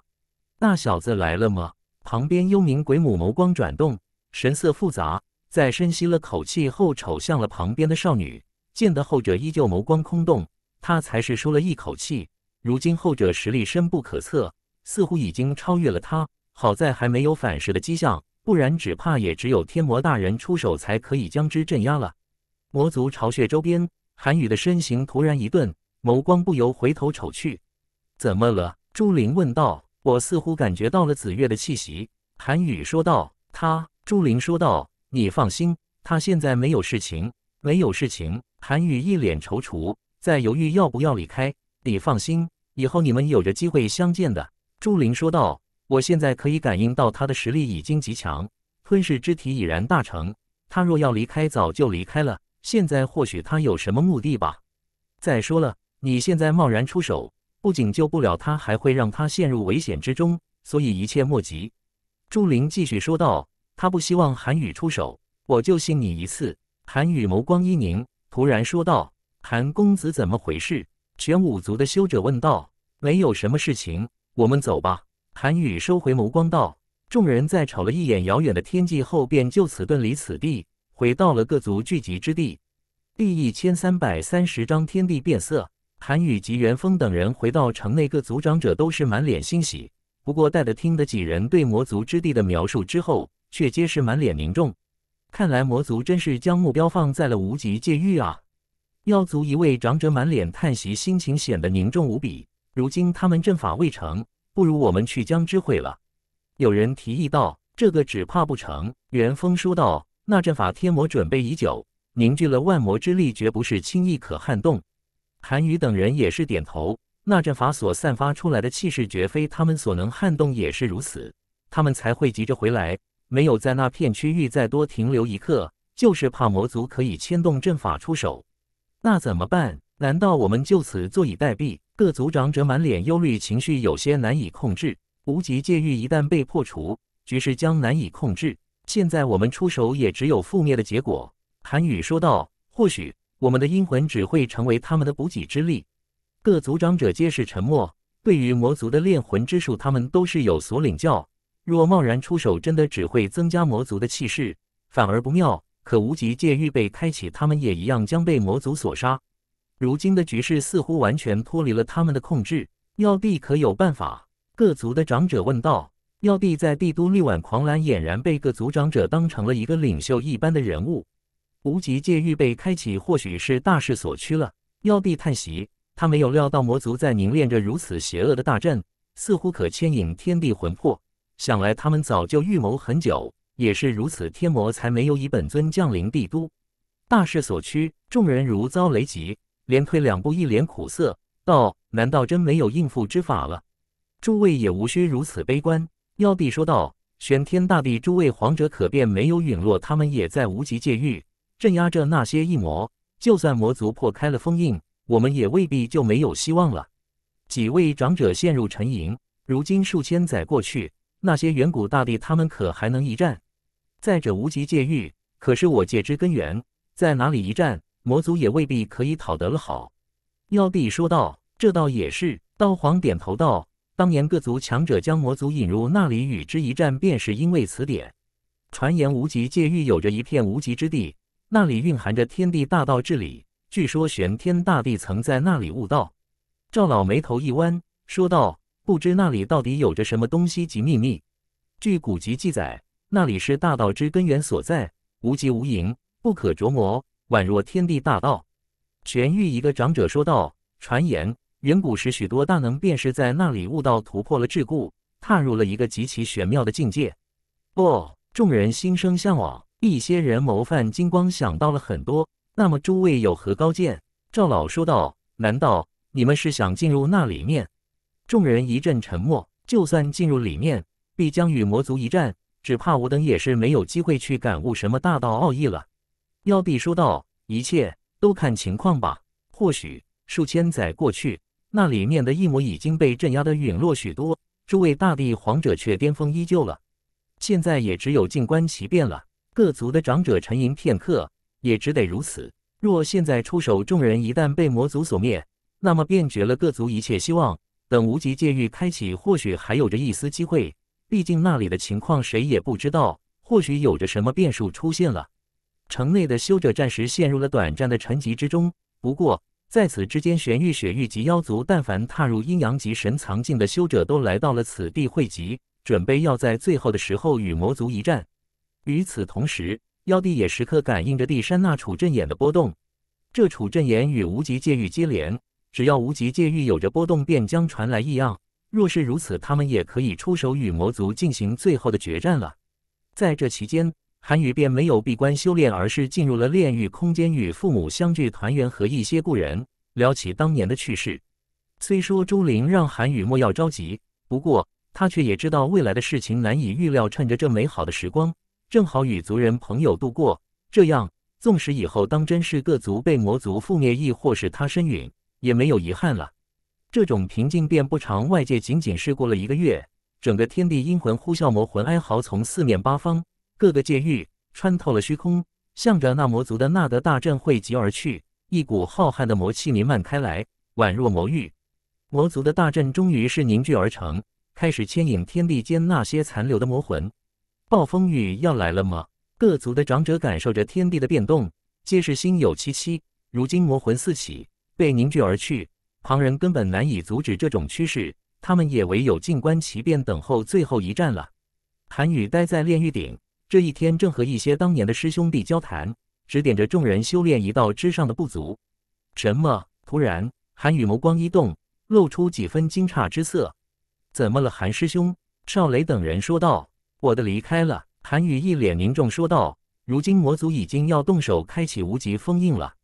那小子来了吗？旁边幽冥鬼母眸光转动，神色复杂，在深吸了口气后，瞅向了旁边的少女，见得后者依旧眸光空洞。他才是舒了一口气。如今后者实力深不可测，似乎已经超越了他。好在还没有反噬的迹象，不然只怕也只有天魔大人出手才可以将之镇压了。魔族巢穴周边，韩羽的身形突然一顿，眸光不由回头瞅去。怎么了？朱玲问道。我似乎感觉到了紫月的气息，韩羽说道。他，朱玲说道。你放心，他现在没有事情，没有事情。韩羽一脸踌躇。在犹豫要不要离开，你放心，以后你们有着机会相见的。”朱林说道，“我现在可以感应到他的实力已经极强，吞噬之体已然大成。他若要离开，早就离开了。现在或许他有什么目的吧。再说了，你现在贸然出手，不仅救不了他，还会让他陷入危险之中。所以一切莫急。”朱林继续说道，“他不希望韩宇出手，我就信你一次。”韩宇眸光一凝，突然说道。韩公子，怎么回事？玄武族的修者问道。没有什么事情，我们走吧。韩宇收回眸光道。众人在瞅了一眼遥远的天际后，便就此遁离此地，回到了各族聚集之地。第一千三百三十章天地变色。韩宇及元丰等人回到城内，各族长者都是满脸欣喜。不过，待得听得几人对魔族之地的描述之后，却皆是满脸凝重。看来魔族真是将目标放在了无极界域啊。妖族一位长者满脸叹息，心情显得凝重无比。如今他们阵法未成，不如我们去将之毁了。有人提议道：“这个只怕不成。”元丰说道：“那阵法天魔准备已久，凝聚了万魔之力，绝不是轻易可撼动。”韩宇等人也是点头。那阵法所散发出来的气势，绝非他们所能撼动，也是如此。他们才会急着回来，没有在那片区域再多停留一刻，就是怕魔族可以牵动阵法出手。那怎么办？难道我们就此坐以待毙？各族长者满脸忧虑，情绪有些难以控制。无极界域一旦被破除，局势将难以控制。现在我们出手，也只有覆灭的结果。韩宇说道：“或许我们的阴魂只会成为他们的补给之力。”各族长者皆是沉默。对于魔族的炼魂之术，他们都是有所领教。若贸然出手，真的只会增加魔族的气势，反而不妙。可无极界预备开启，他们也一样将被魔族所杀。如今的局势似乎完全脱离了他们的控制。药帝可有办法？各族的长者问道。药帝在帝都力挽狂澜，俨然被各族长者当成了一个领袖一般的人物。无极界预备开启，或许是大势所趋了。药帝叹息，他没有料到魔族在凝练着如此邪恶的大阵，似乎可牵引天地魂魄。想来他们早就预谋很久。也是如此，天魔才没有以本尊降临帝都。大势所趋，众人如遭雷击，连退两步，一脸苦涩道：“难道真没有应付之法了？”诸位也无需如此悲观，妖帝说道：“玄天大帝，诸位皇者可便没有陨落，他们也在无极界域镇压着那些异魔。就算魔族破开了封印，我们也未必就没有希望了。”几位长者陷入沉吟。如今数千载过去，那些远古大帝，他们可还能一战？再者，无极界域可是我界之根源，在哪里一战，魔族也未必可以讨得了好。妖帝说道：“这倒也是。”道皇点头道：“当年各族强者将魔族引入那里与之一战，便是因为此点。传言无极界域有着一片无极之地，那里蕴含着天地大道至理，据说玄天大帝曾在那里悟道。”赵老眉头一弯，说道：“不知那里到底有着什么东西及秘密？”据古籍记载。那里是大道之根源所在，无极无垠，不可琢磨，宛若天地大道。玄玉一个长者说道：“传言，远古时许多大能便是在那里悟道，突破了桎梏，踏入了一个极其玄妙的境界。”哦，众人心生向往。一些人谋犯金光，想到了很多。那么诸位有何高见？赵老说道：“难道你们是想进入那里面？”众人一阵沉默。就算进入里面，必将与魔族一战。只怕吾等也是没有机会去感悟什么大道奥义了。妖帝说道：“一切都看情况吧，或许数千载过去，那里面的异魔已经被镇压的陨落许多，诸位大帝皇者却巅峰依旧了。现在也只有静观其变了。”各族的长者沉吟片刻，也只得如此。若现在出手，众人一旦被魔族所灭，那么便绝了各族一切希望。等无极界域开启，或许还有着一丝机会。毕竟那里的情况谁也不知道，或许有着什么变数出现了。城内的修者暂时陷入了短暂的沉寂之中。不过在此之间，玄域、雪域及妖族，但凡踏入阴阳级神藏境的修者，都来到了此地汇集，准备要在最后的时候与魔族一战。与此同时，妖帝也时刻感应着地山那处阵眼的波动。这处阵眼与无极界域接连，只要无极界域有着波动，便将传来异样。若是如此，他们也可以出手与魔族进行最后的决战了。在这期间，韩宇便没有闭关修炼，而是进入了炼狱空间，与父母相聚团圆和一些故人聊起当年的趣事。虽说朱玲让韩宇莫要着急，不过他却也知道未来的事情难以预料。趁着这美好的时光，正好与族人朋友度过，这样纵使以后当真是各族被魔族覆灭，亦或是他身陨，也没有遗憾了。这种平静便不长，外界仅仅是过了一个月，整个天地阴魂呼啸，魔魂哀嚎，从四面八方各个界域穿透了虚空，向着那魔族的纳德大阵汇集而去。一股浩瀚的魔气弥漫开来，宛若魔域。魔族的大阵终于是凝聚而成，开始牵引天地间那些残留的魔魂。暴风雨要来了吗？各族的长者感受着天地的变动，皆是心有戚戚。如今魔魂四起，被凝聚而去。旁人根本难以阻止这种趋势，他们也唯有静观其变，等候最后一战了。韩羽待在炼狱顶，这一天正和一些当年的师兄弟交谈，指点着众人修炼一道之上的不足。什么？突然，韩羽眸光一动，露出几分惊诧之色。怎么了，韩师兄？少雷等人说道。我的离开了。韩羽一脸凝重说道。如今魔族已经要动手开启无极封印了，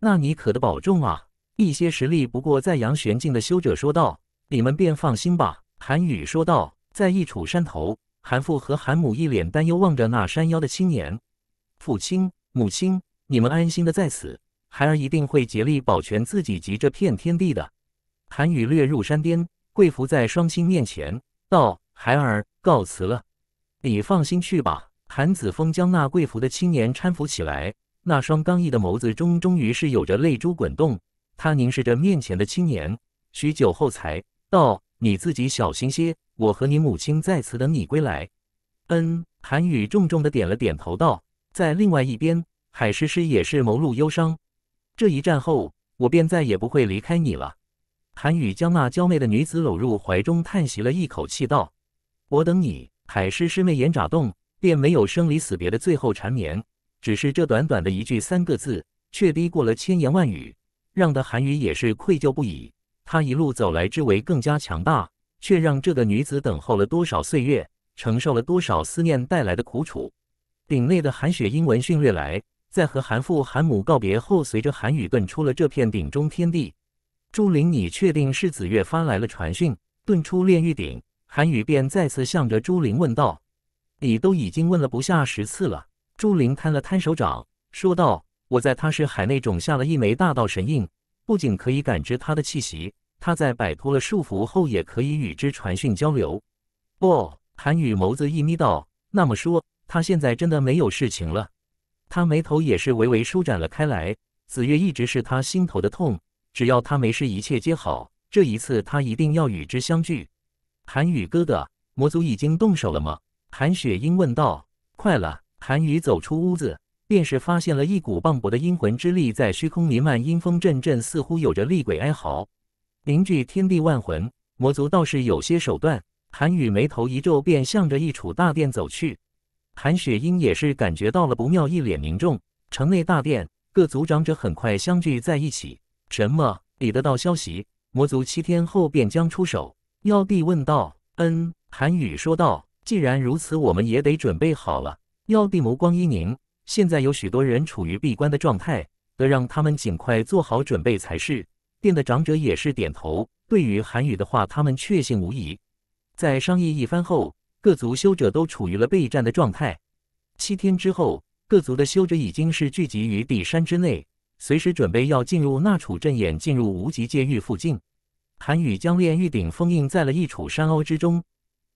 那你可得保重啊。一些实力不过在阳玄境的修者说道：“你们便放心吧。”韩羽说道。在一处山头，韩父和韩母一脸担忧望着那山腰的青年：“父亲、母亲，你们安心的在此，孩儿一定会竭力保全自己及这片天地的。”韩羽掠入山巅，跪伏在双亲面前，道：“孩儿告辞了，你放心去吧。”韩子峰将那跪伏的青年搀扶起来，那双刚毅的眸子中终于是有着泪珠滚动。他凝视着面前的青年，许久后才道：“你自己小心些，我和你母亲在此等你归来。”嗯，韩雨重重的点了点头，道：“在另外一边，海诗诗也是眸露忧伤。这一战后，我便再也不会离开你了。”韩雨将那娇媚的女子搂入怀中，叹息了一口气，道：“我等你。”海诗诗媚眼眨动，便没有生离死别的最后缠绵，只是这短短的一句三个字，却低过了千言万语。让得韩雨也是愧疚不已。他一路走来之为更加强大，却让这个女子等候了多少岁月，承受了多少思念带来的苦楚。鼎内的韩雪英闻讯略来，在和韩父韩母告别后，随着韩雨遁出了这片鼎中天地。朱灵，你确定是紫月发来了传讯？遁出炼狱鼎？韩雨便再次向着朱玲问道：“你都已经问了不下十次了。”朱玲摊了摊手掌，说道。我在他是海内种下了一枚大道神印，不仅可以感知他的气息，他在摆脱了束缚后，也可以与之传讯交流。哦，韩雨眸子一眯道：“那么说，他现在真的没有事情了？”他眉头也是微微舒展了开来。紫月一直是他心头的痛，只要他没事，一切皆好。这一次，他一定要与之相聚。韩宇哥哥，魔族已经动手了吗？韩雪英问道。快了，韩宇走出屋子。便是发现了一股磅礴的阴魂之力在虚空弥漫，阴风阵阵，似乎有着厉鬼哀嚎，凝聚天地万魂。魔族倒是有些手段。韩羽眉头一皱，便向着一处大殿走去。韩雪英也是感觉到了不妙，一脸凝重。城内大殿，各族长者很快相聚在一起。什么？你得到消息？魔族七天后便将出手。妖帝问道。嗯，韩羽说道。既然如此，我们也得准备好了。妖帝眸光一凝。现在有许多人处于闭关的状态，得让他们尽快做好准备才是。殿的长者也是点头，对于韩羽的话，他们确信无疑。在商议一番后，各族修者都处于了备战的状态。七天之后，各族的修者已经是聚集于地山之内，随时准备要进入那处阵眼，进入无极界域附近。韩羽将炼狱鼎封印在了一处山凹之中。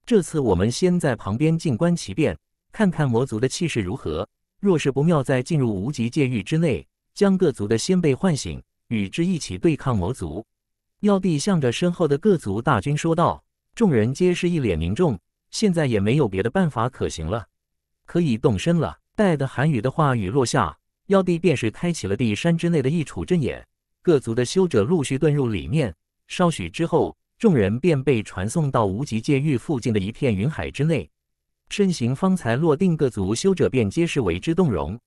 这次我们先在旁边静观其变，看看魔族的气势如何。若是不妙，在进入无极界域之内，将各族的先辈唤醒，与之一起对抗魔族。妖帝向着身后的各族大军说道。众人皆是一脸凝重，现在也没有别的办法可行了，可以动身了。待的韩语的话语落下，妖帝便是开启了地山之内的一处阵眼，各族的修者陆续遁入里面。稍许之后，众人便被传送到无极界域附近的一片云海之内。身形方才落定，各族修者便皆是为之动容。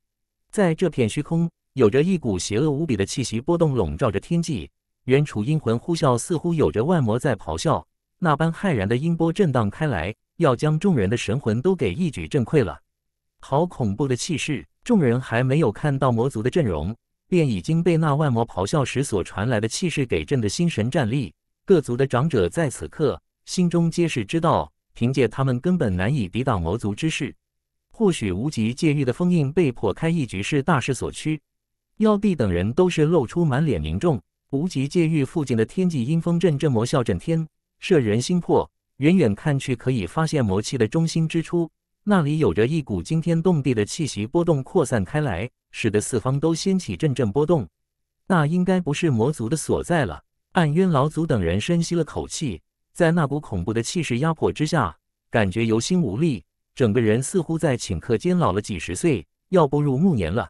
在这片虚空，有着一股邪恶无比的气息波动笼罩着天际，远处阴魂呼啸，似乎有着万魔在咆哮。那般骇然的音波震荡开来，要将众人的神魂都给一举震溃了。好恐怖的气势！众人还没有看到魔族的阵容，便已经被那万魔咆哮时所传来的气势给震得心神战栗。各族的长者在此刻心中皆是知道。凭借他们根本难以抵挡魔族之势，或许无极界域的封印被破开，一局是大势所趋。妖帝等人都是露出满脸凝重。无极界域附近的天际阴风阵阵，魔啸震天，摄人心魄。远远看去，可以发现魔气的中心之处，那里有着一股惊天动地的气息波动扩散开来，使得四方都掀起阵阵波动。那应该不是魔族的所在了。暗渊老祖等人深吸了口气。在那股恐怖的气势压迫之下，感觉有心无力，整个人似乎在顷刻间老了几十岁，要步入暮年了。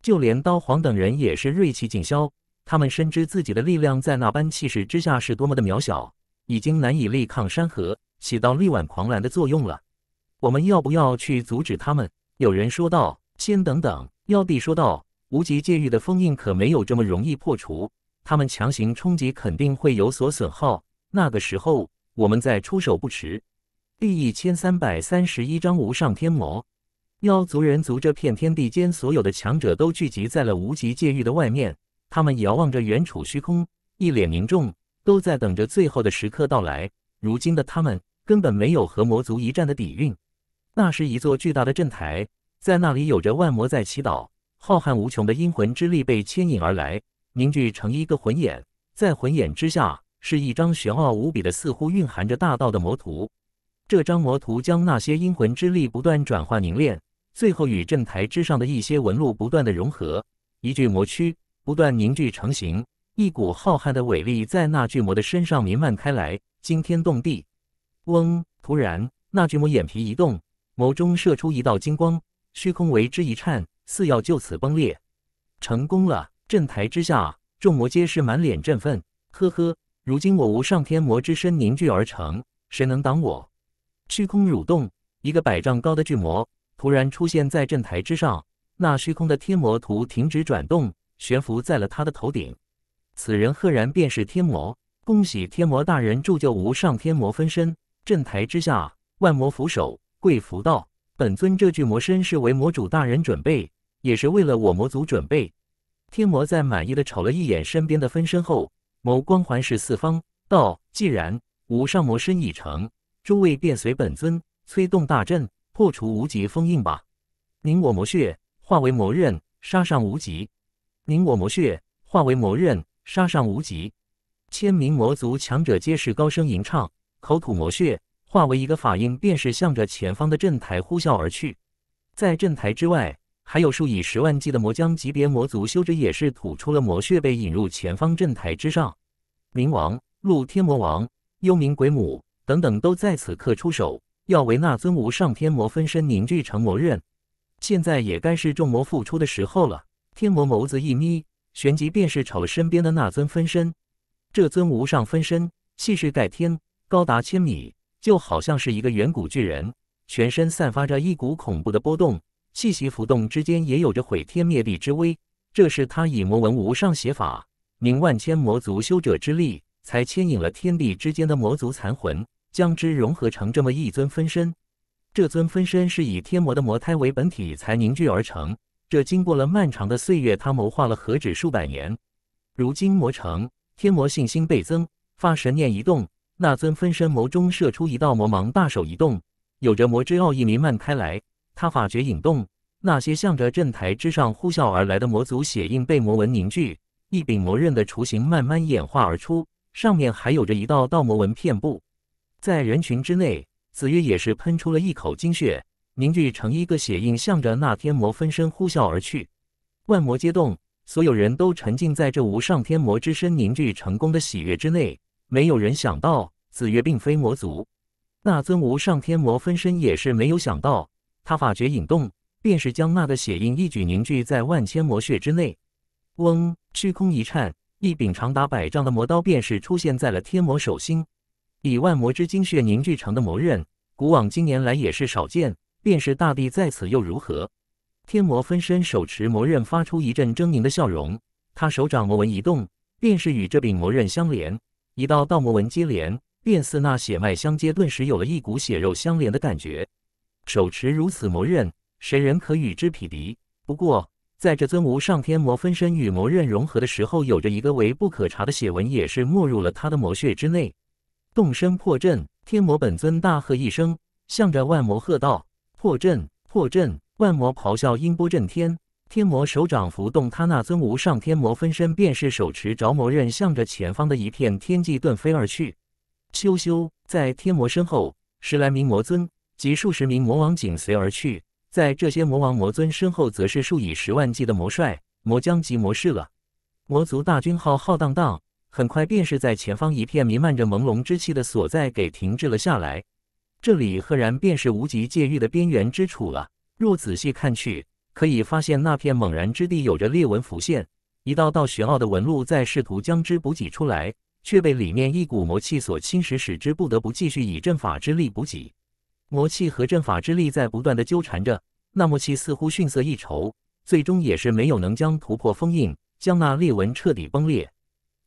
就连刀皇等人也是锐气尽消，他们深知自己的力量在那般气势之下是多么的渺小，已经难以力抗山河，起到力挽狂澜的作用了。我们要不要去阻止他们？有人说道。先等等，妖帝说道。无极界域的封印可没有这么容易破除，他们强行冲击肯定会有所损耗。那个时候，我们再出手不迟。第一千三百三十一章无上天魔，妖族人族这片天地间所有的强者都聚集在了无极界域的外面，他们遥望着远处虚空，一脸凝重，都在等着最后的时刻到来。如今的他们根本没有和魔族一战的底蕴。那是一座巨大的阵台，在那里有着万魔在祈祷，浩瀚无穷的阴魂之力被牵引而来，凝聚成一个魂眼，在魂眼之下。是一张玄奥无比的，似乎蕴含着大道的魔图。这张魔图将那些阴魂之力不断转化凝练，最后与阵台之上的一些纹路不断的融合，一具魔躯不断凝聚成型。一股浩瀚的伟力在那巨魔的身上弥漫开来，惊天动地。嗡！突然，那巨魔眼皮一动，眸中射出一道金光，虚空为之一颤，似要就此崩裂。成功了！阵台之下，众魔皆是满脸振奋。呵呵。如今我无上天魔之身凝聚而成，谁能挡我？虚空蠕动，一个百丈高的巨魔突然出现在阵台之上。那虚空的天魔图停止转动，悬浮在了他的头顶。此人赫然便是天魔。恭喜天魔大人铸就无上天魔分身。阵台之下，万魔俯首跪伏道：“本尊这巨魔身是为魔主大人准备，也是为了我魔族准备。”天魔在满意的瞅了一眼身边的分身后。某光环视四方，道：既然无上魔身已成，诸位便随本尊催动大阵，破除无极封印吧！凝我魔血，化为魔刃，杀上无极！凝我魔血，化为魔刃，杀上无极！千名魔族强者皆是高声吟唱，口吐魔血，化为一个法印，便是向着前方的阵台呼啸而去。在阵台之外。还有数以十万计的魔将级别魔族修者也是吐出了魔血，被引入前方阵台之上。冥王、陆天魔王、幽冥鬼母等等都在此刻出手，要为那尊无上天魔分身凝聚成魔刃。现在也该是众魔复出的时候了。天魔眸子一眯，旋即便是瞅了身边的那尊分身。这尊无上分身气势盖天，高达千米，就好像是一个远古巨人，全身散发着一股恐怖的波动。气息浮动之间也有着毁天灭地之威，这是他以魔文无上写法凝万千魔族修者之力，才牵引了天地之间的魔族残魂，将之融合成这么一尊分身。这尊分身是以天魔的魔胎为本体才凝聚而成，这经过了漫长的岁月，他谋划了何止数百年。如今魔成天魔信心倍增，发神念一动，那尊分身眸中射出一道魔芒，大手一动，有着魔之奥义弥漫开来。他法诀引动，那些向着阵台之上呼啸而来的魔族血印被魔纹凝聚，一柄魔刃的雏形慢慢演化而出，上面还有着一道道魔纹遍布。在人群之内，紫月也是喷出了一口精血，凝聚成一个血印，向着那天魔分身呼啸而去。万魔皆动，所有人都沉浸在这无上天魔之身凝聚成功的喜悦之内，没有人想到紫月并非魔族。那尊无上天魔分身也是没有想到。他法诀引动，便是将那的血印一举凝聚在万千魔血之内。嗡！虚空一颤，一柄长达百丈的魔刀便是出现在了天魔手心。以万魔之精血凝聚成的魔刃，古往今年来也是少见。便是大帝在此又如何？天魔分身手持魔刃，发出一阵狰狞的笑容。他手掌魔纹一动，便是与这柄魔刃相连，一道道魔纹接连，便似那血脉相接，顿时有了一股血肉相连的感觉。手持如此魔刃，谁人可与之匹敌？不过，在这尊无上天魔分身与魔刃融合的时候，有着一个微不可察的血纹，也是没入了他的魔穴之内。动身破阵！天魔本尊大喝一声，向着万魔喝道：“破阵！破阵！”万魔咆哮，音波震天。天魔手掌浮动，他那尊无上天魔分身便是手持着魔刃，向着前方的一片天际遁飞而去。咻咻，在天魔身后，十来名魔尊。及数十名魔王紧随而去，在这些魔王魔尊身后，则是数以十万计的魔帅、魔将及魔士了。魔族大军浩浩荡荡，很快便是在前方一片弥漫着朦胧之气的所在给停滞了下来。这里赫然便是无极界域的边缘之处了。若仔细看去，可以发现那片猛然之地有着裂纹浮现，一道道玄奥的纹路在试图将之补给出来，却被里面一股魔气所侵蚀，使之不得不继续以阵法之力补给。魔气和阵法之力在不断的纠缠着，那魔气似乎逊色一筹，最终也是没有能将突破封印，将那裂纹彻底崩裂。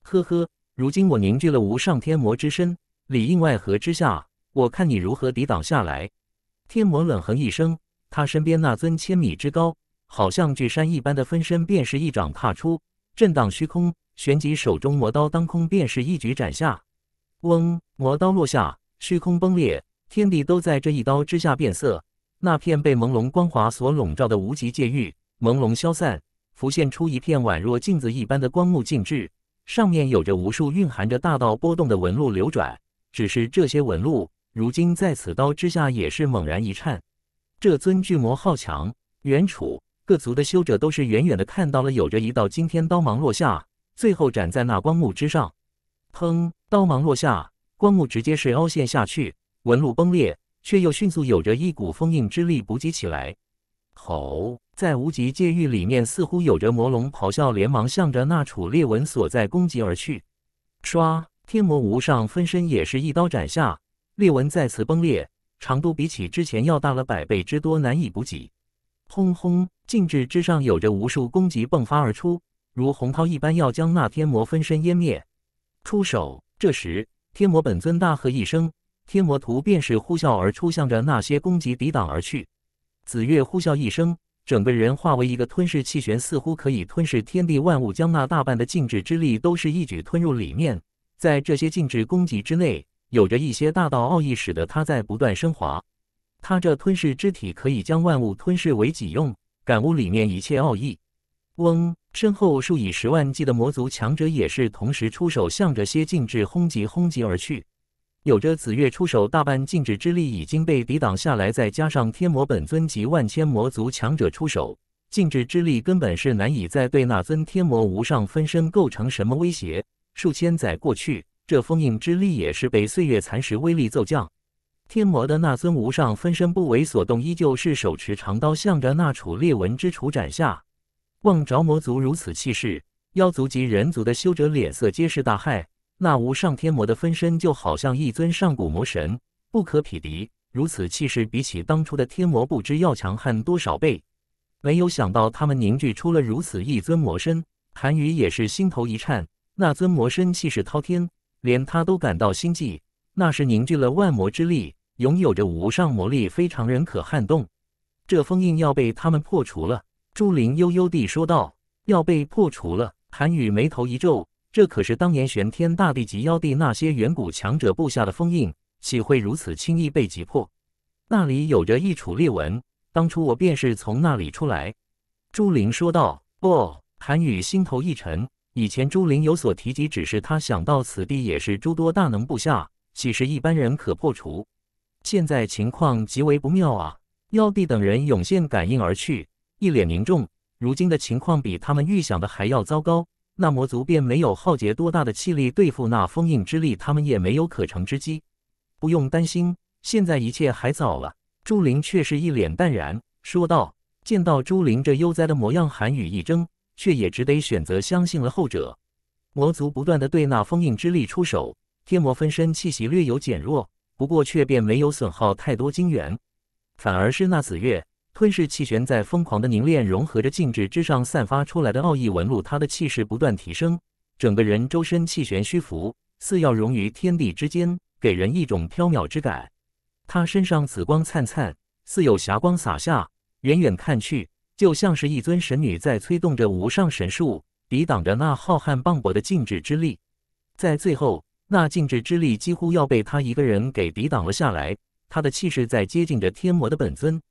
呵呵，如今我凝聚了无上天魔之身，里应外合之下，我看你如何抵挡下来！天魔冷哼一声，他身边那尊千米之高，好像巨山一般的分身便是一掌踏出，震荡虚空，旋即手中魔刀当空便是一举斩下。嗡，魔刀落下，虚空崩裂。天地都在这一刀之下变色，那片被朦胧光华所笼罩的无极界域朦胧消散，浮现出一片宛若镜子一般的光幕静置，上面有着无数蕴含着大道波动的纹路流转。只是这些纹路，如今在此刀之下也是猛然一颤。这尊巨魔好强！远处各族的修者都是远远的看到了，有着一道惊天刀芒落下，最后斩在那光幕之上。砰！刀芒落下，光幕直接是凹陷下去。纹路崩裂，却又迅速有着一股封印之力补给起来。吼！在无极界域里面，似乎有着魔龙咆哮，连忙向着那处裂纹所在攻击而去。唰！天魔无上分身也是一刀斩下，裂纹再次崩裂，长度比起之前要大了百倍之多，难以补给。轰轰！禁制之上有着无数攻击迸发而出，如洪涛一般要将那天魔分身湮灭。出手！这时，天魔本尊大喝一声。天魔图便是呼啸而出，向着那些攻击抵挡而去。紫月呼啸一声，整个人化为一个吞噬气旋，似乎可以吞噬天地万物，将那大半的禁制之力都是一举吞入里面。在这些禁制攻击之内，有着一些大道奥义，使得他在不断升华。他这吞噬之体可以将万物吞噬为己用，感悟里面一切奥义。嗡！身后数以十万计的魔族强者也是同时出手，向着些禁制轰击轰击而去。有着紫月出手，大半静止之力已经被抵挡下来，再加上天魔本尊及万千魔族强者出手，静止之力根本是难以再对那尊天魔无上分身构成什么威胁。数千载过去，这封印之力也是被岁月蚕食，威力骤降。天魔的那尊无上分身不为所动，依旧是手持长刀，向着那处裂纹之处斩下。望着魔族如此气势，妖族及人族的修者脸色皆是大骇。那无上天魔的分身就好像一尊上古魔神，不可匹敌。如此气势，比起当初的天魔不知要强悍多少倍。没有想到，他们凝聚出了如此一尊魔身，韩宇也是心头一颤。那尊魔身气势滔天，连他都感到心悸。那是凝聚了万魔之力，拥有着无上魔力，非常人可撼动。这封印要被他们破除了，朱林悠悠地说道：“要被破除了。”韩宇眉头一皱。这可是当年玄天大帝及妖帝那些远古强者布下的封印，岂会如此轻易被击破？那里有着一处裂纹，当初我便是从那里出来。”朱灵说道。哦，韩羽心头一沉。以前朱灵有所提及，只是他想到此地也是诸多大能布下，岂是一般人可破除？现在情况极为不妙啊！妖帝等人涌现感应而去，一脸凝重。如今的情况比他们预想的还要糟糕。那魔族便没有耗竭多大的气力对付那封印之力，他们也没有可乘之机。不用担心，现在一切还早了。朱灵却是一脸淡然说道。见到朱灵这悠哉的模样，韩羽一怔，却也只得选择相信了后者。魔族不断的对那封印之力出手，天魔分身气息略有减弱，不过却便没有损耗太多精元，反而是那紫月。吞噬气旋在疯狂的凝练融合着静止之上散发出来的奥义纹路，他的气势不断提升，整个人周身气旋虚浮，似要融于天地之间，给人一种飘渺之感。他身上紫光灿灿，似有霞光洒下，远远看去，就像是一尊神女在催动着无上神术，抵挡着那浩瀚磅礴的静止之力。在最后，那静止之力几乎要被他一个人给抵挡了下来，他的气势在接近着天魔的本尊。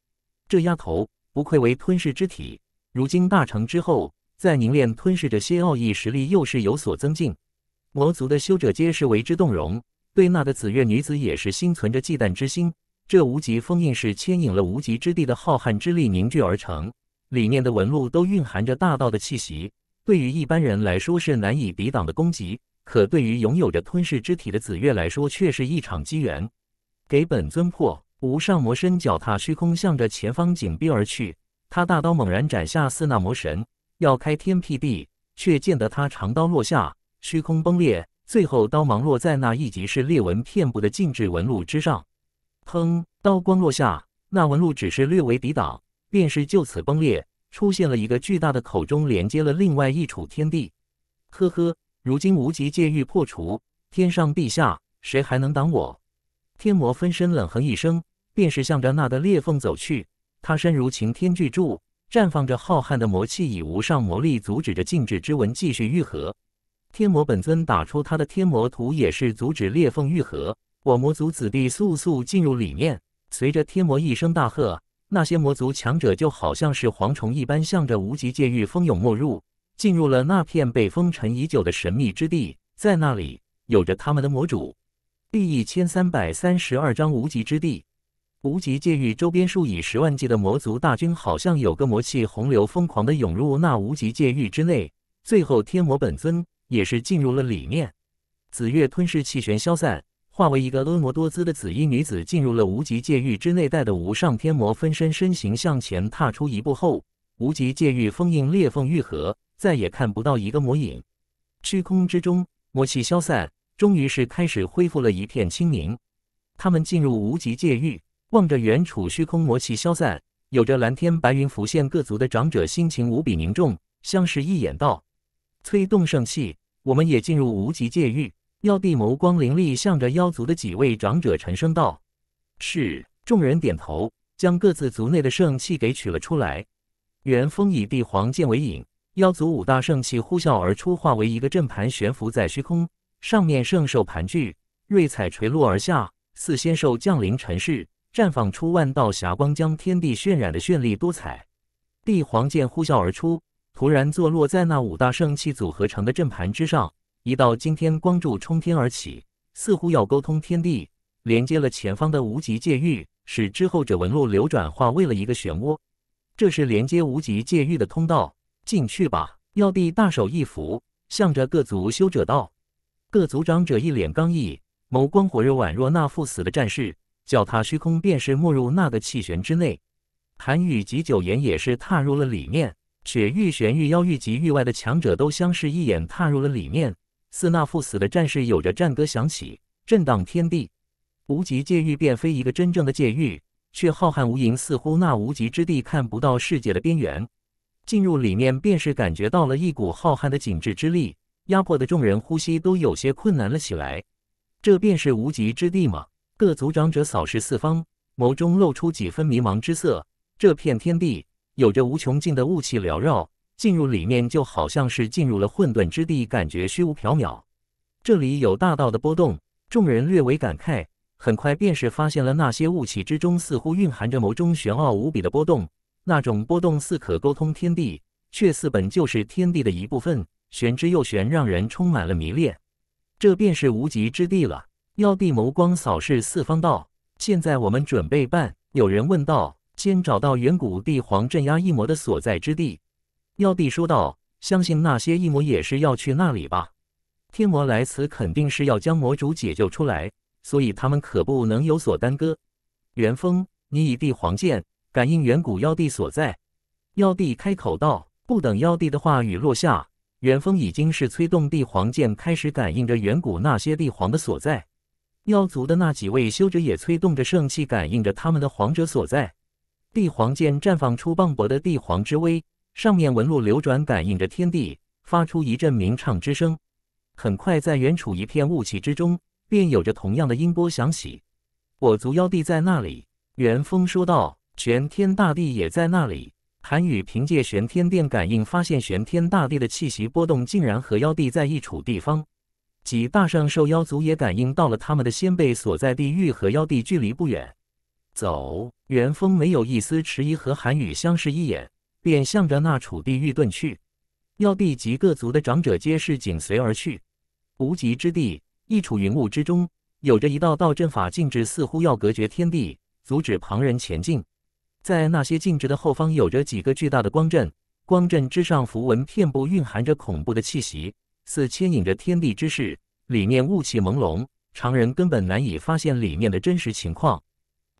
这丫头不愧为吞噬之体，如今大成之后，在凝练吞噬着些奥义，实力又是有所增进。魔族的修者皆是为之动容，对那的紫月女子也是心存着忌惮之心。这无极封印是牵引了无极之地的浩瀚之力凝聚而成，里面的纹路都蕴含着大道的气息，对于一般人来说是难以抵挡的攻击，可对于拥有着吞噬之体的紫月来说，却是一场机缘，给本尊破。无上魔身脚踏虚空，向着前方紧逼而去。他大刀猛然斩下，似那魔神要开天辟地，却见得他长刀落下，虚空崩裂。最后刀芒落在那一级是裂纹遍布的禁制纹路之上，砰！刀光落下，那纹路只是略微抵挡，便是就此崩裂，出现了一个巨大的口中，连接了另外一处天地。呵呵，如今无极界域破除，天上地下，谁还能挡我？天魔分身冷哼一声。便是向着那的裂缝走去，他身如擎天巨柱，绽放着浩瀚的魔气，以无上魔力阻止着静止之纹继续愈合。天魔本尊打出他的天魔图，也是阻止裂缝愈合。我魔族子弟速速进入里面。随着天魔一声大喝，那些魔族强者就好像是蝗虫一般，向着无极界域蜂拥没入，进入了那片被封尘已久的神秘之地。在那里，有着他们的魔主。第一千三百三十二章无极之地。无极界域周边数以十万计的魔族大军，好像有个魔气洪流疯狂的涌入那无极界域之内，最后天魔本尊也是进入了里面。紫月吞噬气旋消散，化为一个婀娜多姿的紫衣女子，进入了无极界域之内。带的无上天魔分身身形向前踏出一步后，无极界域封印裂缝愈合，再也看不到一个魔影。虚空之中，魔气消散，终于是开始恢复了一片清明。他们进入无极界域。望着远处虚空魔气消散，有着蓝天白云浮现，各族的长者心情无比凝重，相视一眼道：“催动圣气，我们也进入无极界域。”妖帝眸光凌厉，向着妖族的几位长者沉声道：“是。”众人点头，将各自族内的圣气给取了出来。元风以帝皇剑为引，妖族五大圣器呼啸而出，化为一个阵盘悬浮在虚空，上面圣兽盘踞，瑞彩垂落而下，似仙兽降临尘世。绽放出万道霞光，将天地渲染的绚丽多彩。帝皇剑呼啸而出，突然坐落在那五大圣器组合成的阵盘之上，一道惊天光柱冲天而起，似乎要沟通天地，连接了前方的无极界域，使之后者纹路流转化为了一个漩涡。这是连接无极界域的通道，进去吧！药帝大手一扶，向着各族修者道。各族长者一脸刚毅，眸光火热，宛若那赴死的战士。脚踏虚空，便是没入那个气旋之内。韩愈及九岩也是踏入了里面。雪域、玄域、妖域及域外的强者都相视一眼，踏入了里面。似那赴死的战士，有着战歌响起，震荡天地。无极界域，便非一个真正的界域，却浩瀚无垠，似乎那无极之地看不到世界的边缘。进入里面，便是感觉到了一股浩瀚的景致之力，压迫的众人呼吸都有些困难了起来。这便是无极之地吗？各族长者扫视四方，眸中露出几分迷茫之色。这片天地有着无穷尽的雾气缭绕，进入里面就好像是进入了混沌之地，感觉虚无缥缈。这里有大道的波动，众人略为感慨。很快便是发现了那些雾气之中，似乎蕴含着眸中玄奥无比的波动。那种波动似可沟通天地，却似本就是天地的一部分，玄之又玄，让人充满了迷恋。这便是无极之地了。妖帝眸光扫视四方，道：“现在我们准备办。”有人问道：“先找到远古帝皇镇压异魔的所在之地。”妖帝说道：“相信那些异魔也是要去那里吧？天魔来此，肯定是要将魔主解救出来，所以他们可不能有所耽搁。”元丰，你以帝皇剑感应远古妖帝所在。妖帝开口道：“不等妖帝的话语落下，元丰已经是催动帝皇剑开始感应着远古那些帝皇的所在。”妖族的那几位修者也催动着圣器，感应着他们的皇者所在。帝皇剑绽放出磅礴的帝皇之威，上面纹路流转，感应着天地，发出一阵鸣唱之声。很快，在远处一片雾气之中，便有着同样的音波响起。我族妖帝在那里，元风说道：“玄天大帝也在那里。”韩羽凭借玄天殿感应，发现玄天大帝的气息波动竟然和妖帝在一处地方。几大圣兽妖族也感应到了他们的先辈所在地域和妖地距离不远，走。元丰没有一丝迟疑，和韩羽相视一眼，便向着那处地域遁去。妖帝及各族的长者皆是紧随而去。无极之地，一处云雾之中，有着一道道阵法禁制，似乎要隔绝天地，阻止旁人前进。在那些静止的后方，有着几个巨大的光阵，光阵之上符文遍布，蕴含着恐怖的气息。似牵引着天地之势，里面雾气朦胧，常人根本难以发现里面的真实情况。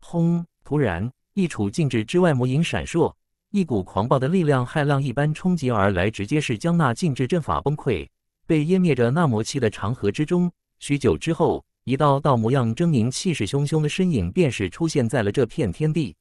轰！突然，一处静止之外，魔影闪烁，一股狂暴的力量骇浪一般冲击而来，直接是将那静止阵法崩溃，被湮灭着那魔气的长河之中。许久之后，一道道模样狰狞、气势汹汹的身影便是出现在了这片天地。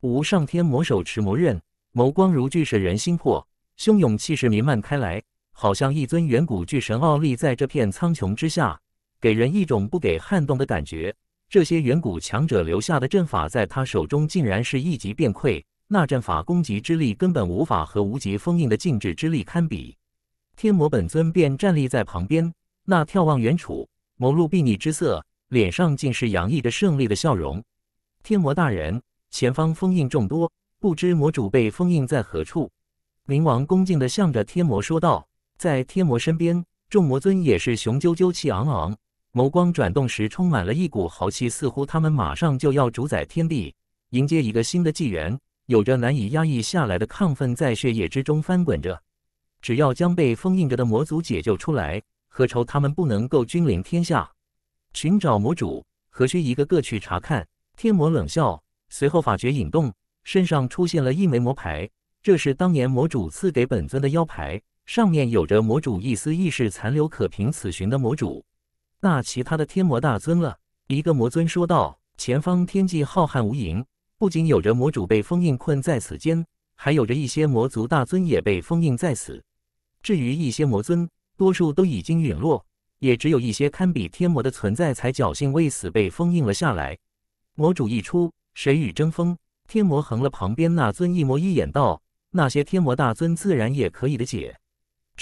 无上天魔手持魔刃，眸光如巨石人心魄汹涌，气势弥漫开来。好像一尊远古巨神傲立在这片苍穹之下，给人一种不给撼动的感觉。这些远古强者留下的阵法，在他手中竟然是一级变溃。那阵法攻击之力根本无法和无极封印的禁制之力堪比。天魔本尊便站立在旁边，那眺望远处，眸露睥睨之色，脸上竟是洋溢着胜利的笑容。天魔大人，前方封印众多，不知魔主被封印在何处。冥王恭敬地向着天魔说道。在天魔身边，众魔尊也是雄赳赳、气昂昂，眸光转动时充满了一股豪气，似乎他们马上就要主宰天地，迎接一个新的纪元，有着难以压抑下来的亢奋在血液之中翻滚着。只要将被封印着的魔族解救出来，何愁他们不能够君临天下？寻找魔主，何须一个个去查看？天魔冷笑，随后法诀引动，身上出现了一枚魔牌，这是当年魔主赐给本尊的腰牌。上面有着魔主一丝意识残留，可凭此寻的魔主。那其他的天魔大尊了，一个魔尊说道：“前方天际浩瀚无垠，不仅有着魔主被封印困在此间，还有着一些魔族大尊也被封印在此。至于一些魔尊，多数都已经陨落，也只有一些堪比天魔的存在才侥幸未死，被封印了下来。魔主一出，谁与争锋？天魔横了旁边那尊一魔一眼，道：那些天魔大尊自然也可以的解。”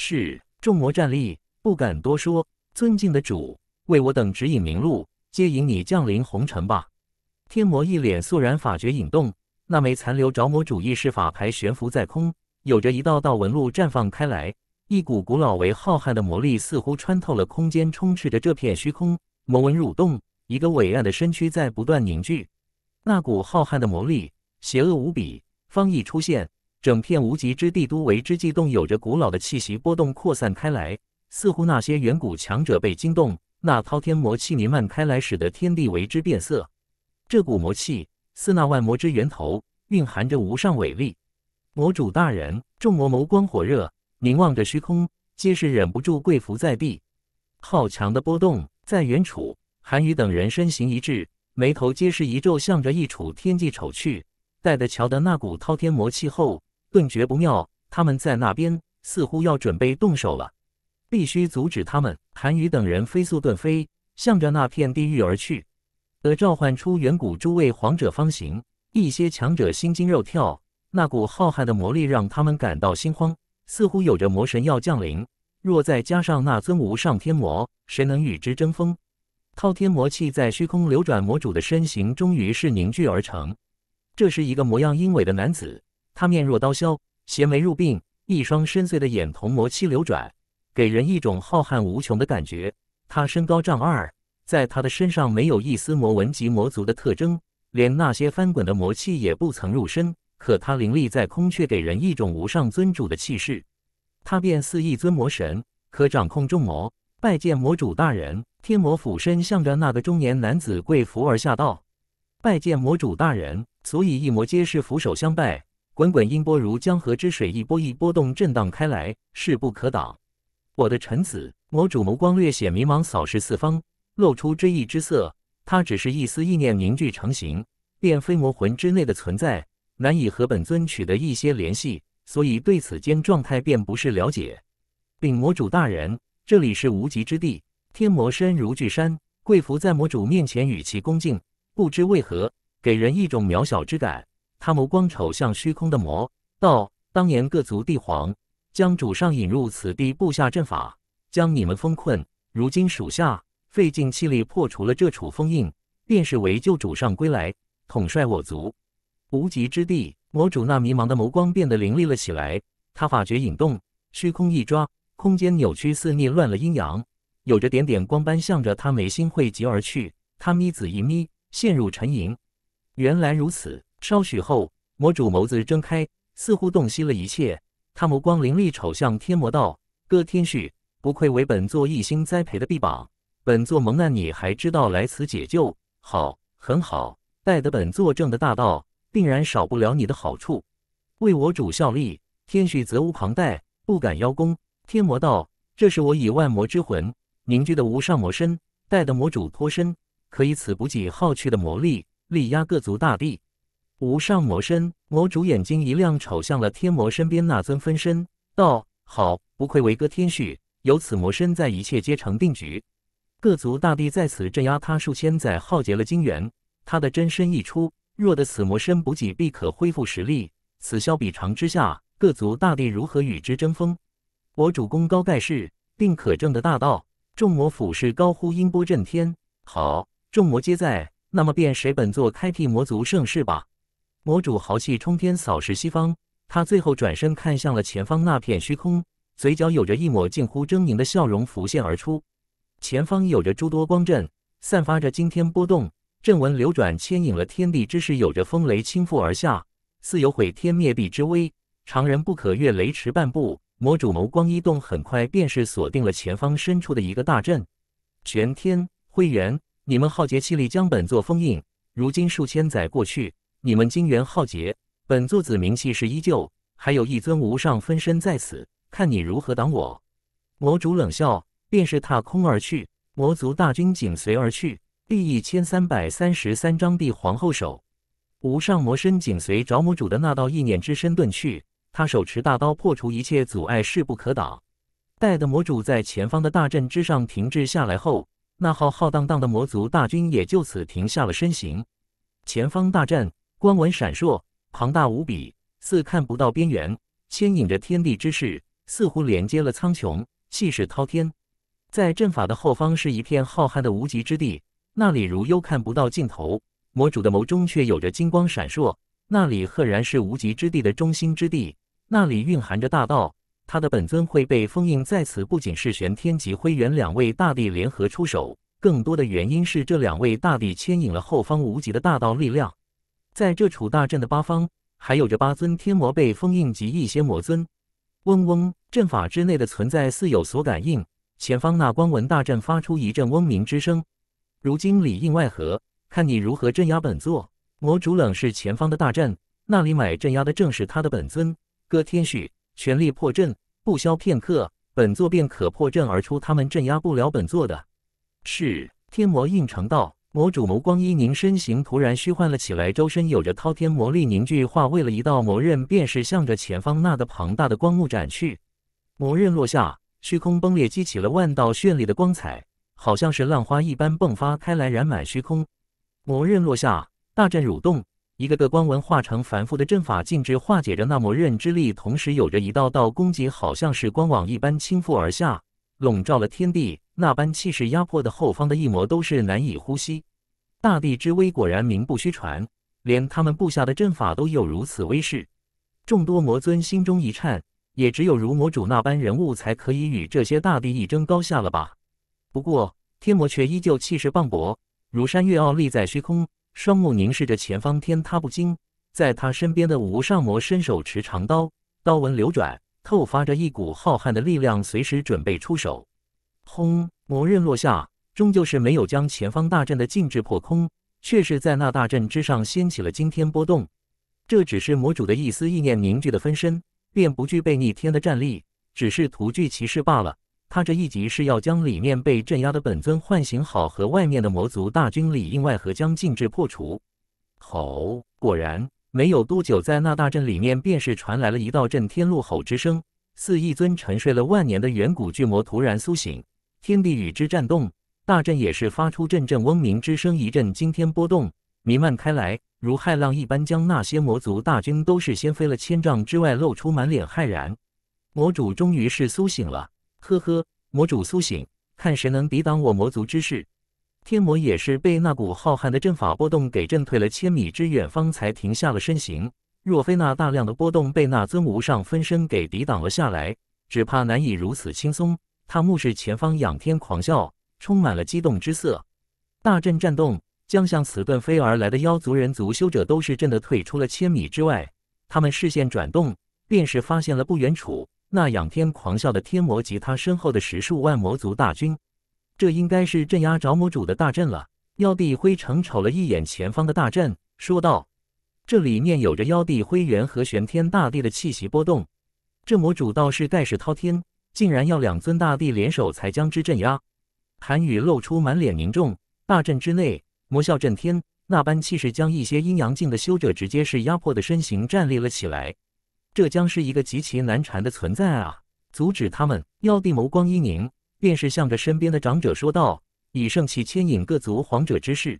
是，众魔站立，不敢多说。尊敬的主，为我等指引明路，接引你降临红尘吧。天魔一脸肃然，法诀引动，那枚残留着魔主意识法牌悬浮在空，有着一道道纹路绽放开来，一股古老为浩瀚的魔力似乎穿透了空间，充斥着这片虚空。魔纹蠕动，一个伟岸的身躯在不断凝聚，那股浩瀚的魔力，邪恶无比。方毅出现。整片无极之地都为之悸动，有着古老的气息波动扩散开来，似乎那些远古强者被惊动。那滔天魔气弥漫开来，使得天地为之变色。这股魔气似那万魔之源头，蕴含着无上伟力。魔主大人，众魔眸光火热，凝望着虚空，皆是忍不住跪伏在地。好强的波动在远处，韩宇等人身形一滞，眉头皆是一皱，向着一处天际瞅去，待得瞧得那股滔天魔气后。顿觉不妙，他们在那边似乎要准备动手了，必须阻止他们。韩宇等人飞速遁飞，向着那片地狱而去。得召唤出远古诸位皇者方行，一些强者心惊肉跳，那股浩瀚的魔力让他们感到心慌，似乎有着魔神要降临。若再加上那尊无上天魔，谁能与之争锋？滔天魔气在虚空流转，魔主的身形终于是凝聚而成。这是一个模样英伟的男子。他面若刀削，斜眉入鬓，一双深邃的眼瞳魔气流转，给人一种浩瀚无穷的感觉。他身高丈二，在他的身上没有一丝魔纹及魔族的特征，连那些翻滚的魔气也不曾入身。可他凌力在空，却给人一种无上尊主的气势。他便似一尊魔神，可掌控众魔。拜见魔主大人！天魔俯身向着那个中年男子跪伏而下道：“拜见魔主大人！”所以一魔皆是俯首相拜。滚滚音波如江河之水，一波一波动，震荡开来，势不可挡。我的臣子，魔主眸光略显迷茫，扫视四方，露出追忆之色。他只是一丝意念凝聚成形，便非魔魂之内的存在，难以和本尊取得一些联系，所以对此间状态便不是了解。禀魔主大人，这里是无极之地，天魔身如巨山，贵服在魔主面前，与其恭敬，不知为何，给人一种渺小之感。他眸光瞅向虚空的魔道，当年各族帝皇将主上引入此地，布下阵法，将你们封困。如今属下费尽气力破除了这处封印，便是为救主上归来，统帅我族无极之地。魔主那迷茫的眸光变得凌厉了起来，他法诀引动虚空，一抓空间扭曲肆虐，乱了阴阳，有着点点光斑向着他眉心汇集而去。他眯子一眯，陷入沉吟。原来如此。稍许后，魔主眸子睁开，似乎洞悉了一切。他目光凌厉，瞅向天魔道：“哥天旭，不愧为本座一心栽培的臂膀，本座蒙难，你还知道来此解救，好，很好，带得本座正的大道，定然少不了你的好处。为我主效力，天旭责无旁贷，不敢邀功。”天魔道：“这是我以万魔之魂凝聚的无上魔身，带得魔主脱身，可以此补给耗去的魔力，力压各族大地。”无上魔身，魔主眼睛一亮，瞅向了天魔身边那尊分身，道：“好，不愧为哥天婿，有此魔身在，一切皆成定局。各族大帝在此镇压他数千载，耗竭了精元，他的真身一出，若得此魔身不济，必可恢复实力。此消彼长之下，各族大帝如何与之争锋？我主功高盖世，定可证得大道。众魔俯视，高呼音波震天。好，众魔皆在，那么便谁本座开辟魔族盛世吧。”魔主豪气冲天，扫视西方，他最后转身看向了前方那片虚空，嘴角有着一抹近乎狰狞的笑容浮现而出。前方有着诸多光阵，散发着惊天波动，阵纹流转，牵引了天地之势，有着风雷倾覆而下，似有毁天灭地之威，常人不可越雷池半步。魔主眸光一动，很快便是锁定了前方深处的一个大阵。玄天、灰原，你们浩劫气力将本座封印，如今数千载过去。你们金元浩劫，本座子名气势依旧，还有一尊无上分身在此，看你如何挡我！魔主冷笑，便是踏空而去，魔族大军紧随而去。第一千三百三十三章帝皇后手，无上魔身紧随着魔主的那道意念之身遁去，他手持大刀破除一切阻碍，势不可挡。待的魔主在前方的大阵之上停滞下来后，那浩浩荡荡的魔族大军也就此停下了身形，前方大战。光纹闪烁，庞大无比，似看不到边缘，牵引着天地之势，似乎连接了苍穹，气势滔天。在阵法的后方是一片浩瀚的无极之地，那里如幽看不到尽头。魔主的眸中却有着金光闪烁，那里赫然是无极之地的中心之地，那里蕴含着大道。他的本尊会被封印在此，不仅是玄天级灰原两位大帝联合出手，更多的原因是这两位大帝牵引了后方无极的大道力量。在这楚大阵的八方，还有着八尊天魔被封印及一些魔尊。嗡嗡，阵法之内的存在似有所感应。前方那光纹大阵发出一阵嗡鸣之声。如今里应外合，看你如何镇压本座！魔主冷视前方的大阵，那里买镇压的正是他的本尊，歌天许，全力破阵！不消片刻，本座便可破阵而出，他们镇压不了本座的。是，天魔应承道。魔主眸光一凝，身形突然虚幻了起来，周身有着滔天魔力凝聚，化为了一道魔刃，便是向着前方那的庞大的光幕斩去。魔刃落下，虚空崩裂，激起了万道绚丽的光彩，好像是浪花一般迸发开来，染满虚空。魔刃落下，大阵蠕动，一个个光纹化成繁复的阵法，径直化解着那魔刃之力，同时有着一道道攻击，好像是光网一般倾覆而下。笼罩了天地，那般气势压迫的后方的一魔都是难以呼吸。大地之威果然名不虚传，连他们布下的阵法都有如此威势。众多魔尊心中一颤，也只有如魔主那般人物才可以与这些大地一争高下了吧。不过天魔却依旧气势磅礴，如山岳傲立在虚空，双目凝视着前方。天塌不惊，在他身边的无上魔伸手持长刀，刀纹流转。透发着一股浩瀚的力量，随时准备出手。轰！魔刃落下，终究是没有将前方大阵的禁制破空，却是在那大阵之上掀起了惊天波动。这只是魔主的一丝意念凝聚的分身，便不具备逆天的战力，只是徒具其势罢了。他这一集是要将里面被镇压的本尊唤醒，好和外面的魔族大军里应外合，将禁制破除。吼，果然。没有多久，在那大阵里面，便是传来了一道震天怒吼之声，似一尊沉睡了万年的远古巨魔突然苏醒，天地与之战动，大阵也是发出阵阵嗡鸣之声，一阵惊天波动弥漫开来，如骇浪一般将那些魔族大军都是掀飞了千丈之外，露出满脸骇然。魔主终于是苏醒了，呵呵，魔主苏醒，看谁能抵挡我魔族之势！天魔也是被那股浩瀚的阵法波动给震退了千米之远，方才停下了身形。若非那大量的波动被那尊无上分身给抵挡了下来，只怕难以如此轻松。他目视前方，仰天狂笑，充满了激动之色。大阵震动，将向此遁飞而来的妖族、人族修者，都是震得退出了千米之外。他们视线转动，便是发现了不远处那仰天狂笑的天魔及他身后的十数万魔族大军。这应该是镇压着魔主的大阵了。妖帝灰城瞅了一眼前方的大阵，说道：“这里面有着妖帝灰元和玄天大帝的气息波动。这魔主倒是盖世滔天，竟然要两尊大帝联手才将之镇压。”韩羽露出满脸凝重。大阵之内，魔啸震天，那般气势将一些阴阳境的修者直接是压迫的身形站立了起来。这将是一个极其难缠的存在啊！阻止他们，妖帝眸光一凝。便是向着身边的长者说道：“以圣气牵引各族皇者之势。”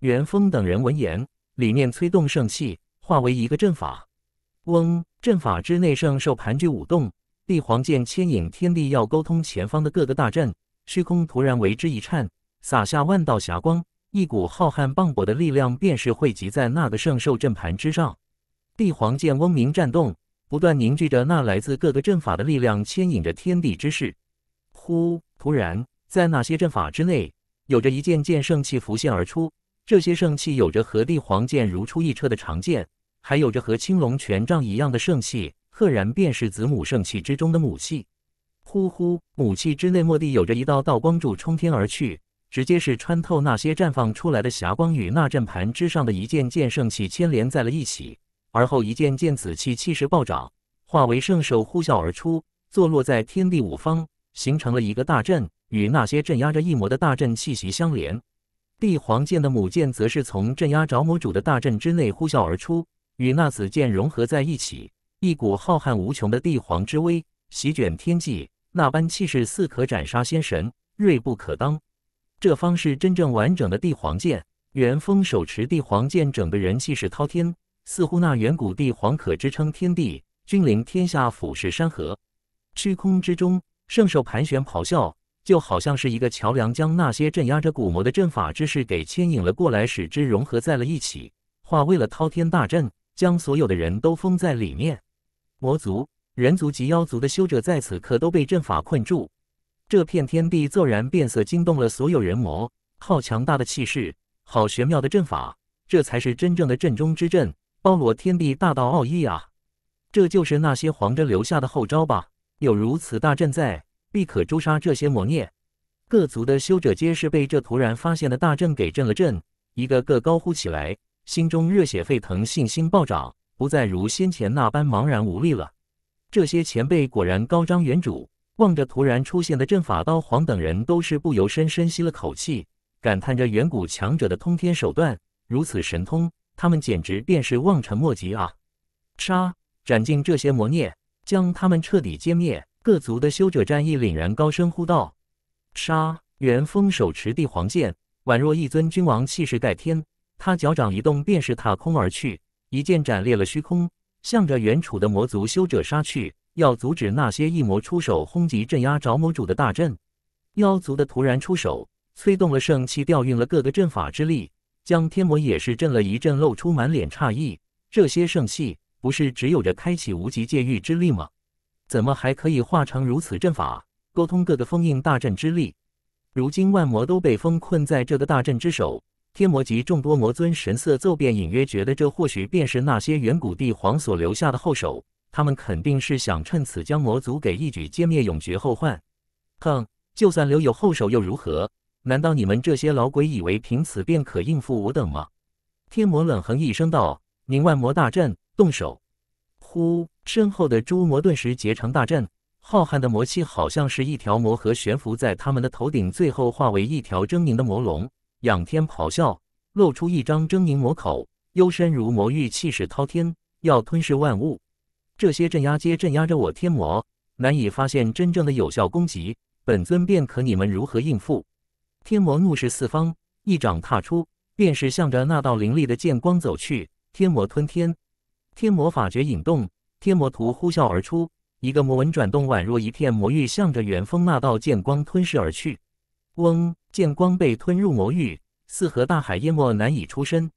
元丰等人闻言，里面催动圣气，化为一个阵法。嗡！阵法之内，圣兽盘踞舞动，帝皇剑牵引天地，要沟通前方的各个大阵。虚空突然为之一颤，洒下万道霞光，一股浩瀚磅礴的力量便是汇集在那个圣兽阵盘之上。帝皇剑嗡鸣颤动，不断凝聚着那来自各个阵法的力量，牵引着天地之势。呼！突然，在那些阵法之内，有着一件件圣器浮现而出。这些圣器有着和帝皇剑如出一辙的长剑，还有着和青龙权杖一样的圣器，赫然便是子母圣器之中的母器。呼呼！母器之内，末地有着一道道光柱冲天而去，直接是穿透那些绽放出来的霞光，与那阵盘之上的一件件圣器牵连在了一起。而后，一件件子器气势暴涨，化为圣兽呼啸而出，坐落在天地五方。形成了一个大阵，与那些镇压着异魔的大阵气息相连。帝皇剑的母剑则是从镇压着魔主的大阵之内呼啸而出，与那子剑融合在一起，一股浩瀚无穷的帝皇之威席卷天际，那般气势似可斩杀仙神，锐不可当。这方是真正完整的帝皇剑。元风手持帝皇剑，整个人气势滔天，似乎那远古帝皇可支撑天地，君临天下，俯视山河。虚空之中。圣兽盘旋咆哮，就好像是一个桥梁，将那些镇压着古魔的阵法之势给牵引了过来，使之融合在了一起，化为了滔天大阵，将所有的人都封在里面。魔族、人族及妖族的修者在此刻都被阵法困住，这片天地骤然变色，惊动了所有人魔。好强大的气势，好玄妙的阵法，这才是真正的阵中之阵，包罗天地大道奥义啊！这就是那些皇者留下的后招吧。有如此大阵在，必可诛杀这些魔孽。各族的修者皆是被这突然发现的大阵给震了震，一个个高呼起来，心中热血沸腾，信心暴涨，不再如先前那般茫然无力了。这些前辈果然高瞻远瞩，望着突然出现的阵法，刀皇等人都是不由深深吸了口气，感叹着远古强者的通天手段。如此神通，他们简直便是望尘莫及啊！杀，斩尽这些魔孽。将他们彻底歼灭！各族的修者战意凛然，高声呼道：“杀！”元丰手持帝皇剑，宛若一尊君王，气势盖天。他脚掌一动，便是踏空而去，一剑斩裂了虚空，向着远处的魔族修者杀去，要阻止那些异魔出手轰击镇压着魔主的大阵。妖族的突然出手，催动了圣器，调运了各个阵法之力，将天魔也是震了一阵，露出满脸诧异。这些圣器。不是只有着开启无极界域之力吗？怎么还可以化成如此阵法，沟通各个封印大阵之力？如今万魔都被封困在这个大阵之首，天魔及众多魔尊神色骤变，隐约觉得这或许便是那些远古帝皇所留下的后手。他们肯定是想趁此将魔族给一举歼灭，永绝后患。哼，就算留有后手又如何？难道你们这些老鬼以为凭此便可应付我等吗？天魔冷哼一声道：“宁万魔大阵。”动手！呼，身后的诸魔顿时结成大阵，浩瀚的魔气好像是一条魔河悬浮在他们的头顶，最后化为一条狰狞的魔龙，仰天咆哮，露出一张狰狞魔口，幽深如魔域，气势滔天，要吞噬万物。这些镇压皆镇压着我天魔，难以发现真正的有效攻击。本尊便可，你们如何应付？天魔怒视四方，一掌踏出，便是向着那道凌厉的剑光走去。天魔吞天。天魔法诀引动，天魔图呼啸而出，一个魔纹转动，宛若一片魔域，向着元丰那道剑光吞噬而去。嗡，剑光被吞入魔域，似和大海淹没，难以出身。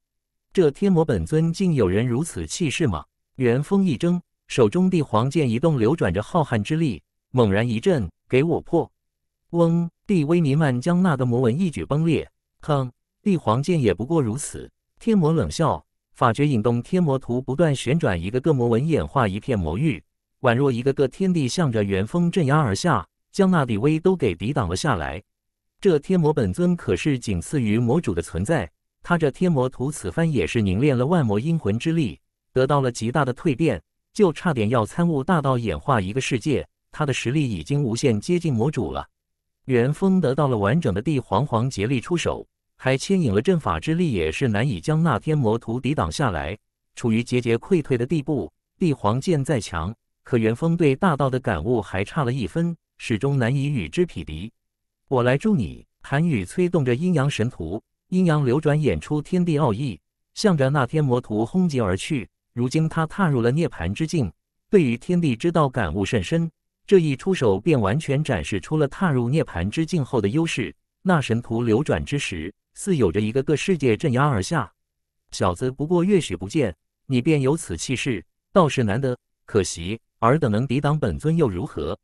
这天魔本尊，竟有人如此气势吗？元丰一怔，手中帝皇剑一动，流转着浩瀚之力，猛然一震，给我破！嗡，帝威弥漫，将那个魔纹一举崩裂。哼，帝皇剑也不过如此。天魔冷笑。法诀引动天魔图不断旋转，一个个魔纹演化一片魔域，宛若一个个天地向着元丰镇压而下，将那底威都给抵挡了下来。这天魔本尊可是仅次于魔主的存在，他这天魔图此番也是凝练了万魔阴魂之力，得到了极大的蜕变，就差点要参悟大道，演化一个世界。他的实力已经无限接近魔主了。元丰得到了完整的帝皇皇竭力出手。还牵引了阵法之力，也是难以将那天魔图抵挡下来，处于节节溃退的地步。帝皇剑再强，可元丰对大道的感悟还差了一分，始终难以与之匹敌。我来助你！韩羽催动着阴阳神图，阴阳流转，演出天地奥义，向着那天魔图轰击而去。如今他踏入了涅槃之境，对于天地之道感悟甚深，这一出手便完全展示出了踏入涅槃之境后的优势。那神图流转之时。似有着一个个世界镇压而下，小子不过月许不见，你便有此气势，倒是难得。可惜尔等能抵挡本尊又如何？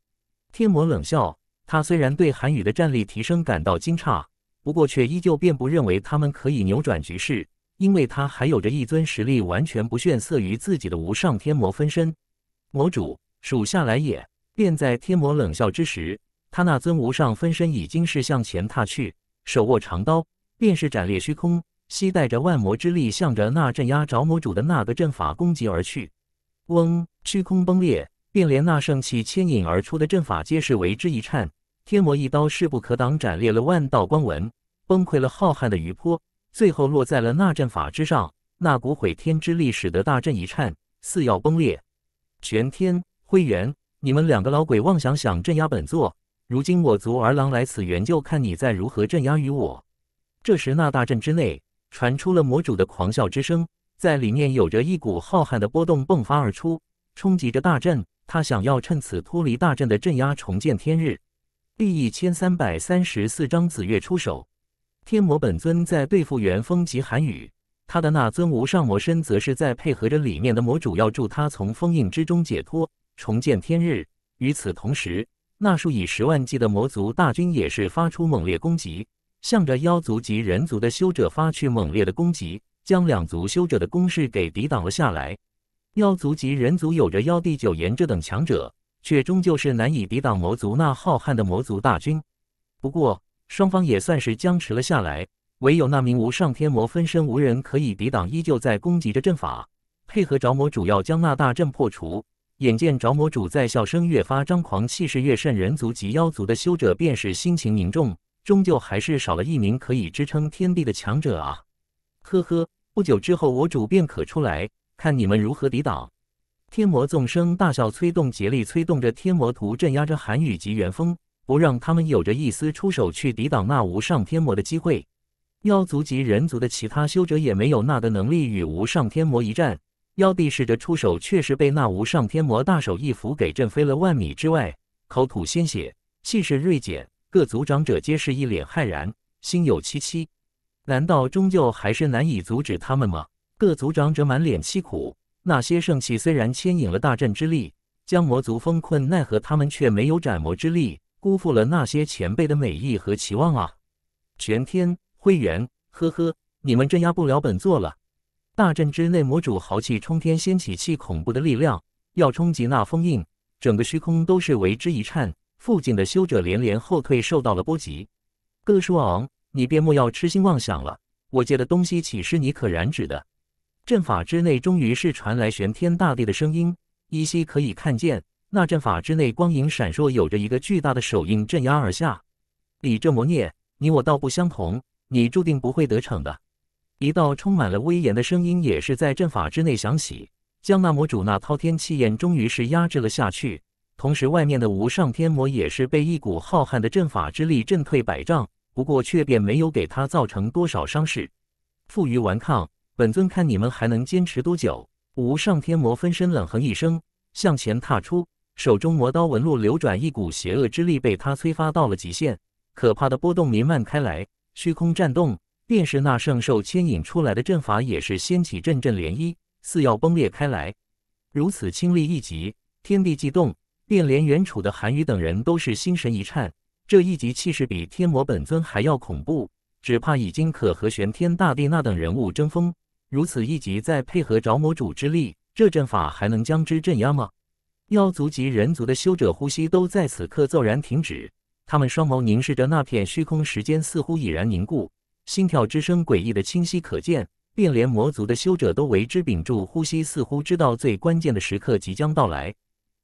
天魔冷笑。他虽然对韩羽的战力提升感到惊诧，不过却依旧并不认为他们可以扭转局势，因为他还有着一尊实力完全不逊色于自己的无上天魔分身。魔主属下来也，便在天魔冷笑之时，他那尊无上分身已经是向前踏去，手握长刀。便是斩裂虚空，吸带着万魔之力，向着那镇压着魔主的那个阵法攻击而去。嗡，虚空崩裂，便连那圣气牵引而出的阵法皆是为之一颤。天魔一刀势不可挡，斩裂了万道光纹，崩溃了浩瀚的余波，最后落在了那阵法之上。那股毁天之力使得大阵一颤，似要崩裂。玄天，灰原，你们两个老鬼，妄想想镇压本座？如今我族儿郎来此援救，看你再如何镇压于我！这时，那大阵之内传出了魔主的狂笑之声，在里面有着一股浩瀚的波动迸发而出，冲击着大阵。他想要趁此脱离大阵的镇压，重见天日。第一千三百三十四章紫月出手。天魔本尊在对付元风及寒雨，他的那尊无上魔身则是在配合着里面的魔主，要助他从封印之中解脱，重见天日。与此同时，那数以十万计的魔族大军也是发出猛烈攻击。向着妖族及人族的修者发去猛烈的攻击，将两族修者的攻势给抵挡了下来。妖族及人族有着妖帝九炎这等强者，却终究是难以抵挡魔族那浩瀚的魔族大军。不过，双方也算是僵持了下来。唯有那名无上天魔分身无人可以抵挡，依旧在攻击着阵法，配合着魔主要将那大阵破除。眼见着魔主在笑声越发张狂，气势越盛，人族及妖族的修者便是心情凝重。终究还是少了一名可以支撑天地的强者啊！呵呵，不久之后我主便可出来，看你们如何抵挡！天魔纵声大笑，催动竭力催动着天魔图，镇压着寒雨及元风，不让他们有着一丝出手去抵挡那无上天魔的机会。妖族及人族的其他修者也没有那的能力与无上天魔一战。妖帝试着出手，却是被那无上天魔大手一拂，给震飞了万米之外，口吐鲜血，气势锐减。各族长者皆是一脸骇然，心有戚戚。难道终究还是难以阻止他们吗？各族长者满脸凄苦。那些圣器虽然牵引了大阵之力，将魔族封困，奈何他们却没有斩魔之力，辜负了那些前辈的美意和期望啊！玄天、灰原，呵呵，你们镇压不了本座了。大阵之内，魔主豪气冲天，掀起气恐怖的力量，要冲击那封印，整个虚空都是为之一颤。附近的修者连连后退，受到了波及。哥舒昂，你便莫要痴心妄想了，我借的东西岂是你可染指的？阵法之内终于是传来玄天大帝的声音，依稀可以看见那阵法之内光影闪烁，有着一个巨大的手印镇压而下。你这魔孽，你我道不相同，你注定不会得逞的。一道充满了威严的声音也是在阵法之内响起，将那魔主那滔天气焰终于是压制了下去。同时，外面的无上天魔也是被一股浩瀚的阵法之力震退百丈，不过却便没有给他造成多少伤势。负隅顽抗，本尊看你们还能坚持多久？无上天魔分身冷哼一声，向前踏出，手中魔刀纹路流转，一股邪恶之力被他催发到了极限，可怕的波动弥漫开来，虚空颤动，便是那圣兽牵引出来的阵法也是掀起阵阵涟漪，似要崩裂开来。如此清力一击，天地悸动。便连原楚的韩愈等人都是心神一颤，这一级气势比天魔本尊还要恐怖，只怕已经可和玄天大帝那等人物争锋。如此一级，再配合着魔主之力，这阵法还能将之镇压吗？妖族及人族的修者呼吸都在此刻骤然停止，他们双眸凝视着那片虚空，时间似乎已然凝固，心跳之声诡异的清晰可见。便连魔族的修者都为之屏住呼吸，似乎知道最关键的时刻即将到来。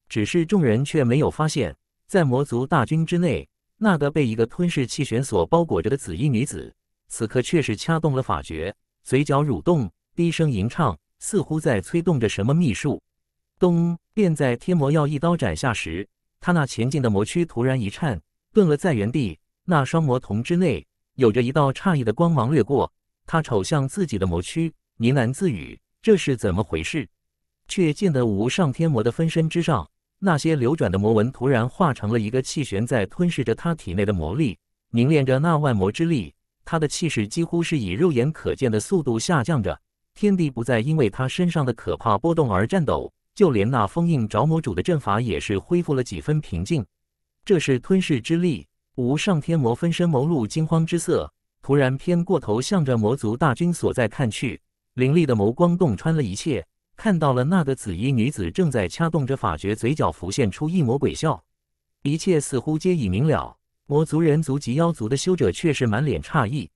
只是众人却没有发现，在魔族大军之内，那个被一个吞噬气旋所包裹着的紫衣女子，此刻却是掐动了法诀，嘴角蠕动，低声吟唱，似乎在催动着什么秘术。咚！便在天魔要一刀斩下时，他那前进的魔躯突然一颤，顿了在原地。那双魔瞳之内，有着一道诧异的光芒掠过，他瞅向自己的魔躯，呢喃自语：“这是怎么回事？”却见得无上天魔的分身之上。那些流转的魔纹突然化成了一个气旋，在吞噬着他体内的魔力，凝练着那万魔之力。他的气势几乎是以肉眼可见的速度下降着，天地不再因为他身上的可怕波动而颤抖，就连那封印着魔主的阵法也是恢复了几分平静。这是吞噬之力。无上天魔分身谋露惊慌之色，突然偏过头，向着魔族大军所在看去，凌厉的眸光洞穿了一切。看到了那个紫衣女子正在掐动着法诀，嘴角浮现出一抹诡笑，一切似乎皆已明了。魔族、人族及妖族的修者却是满脸诧异，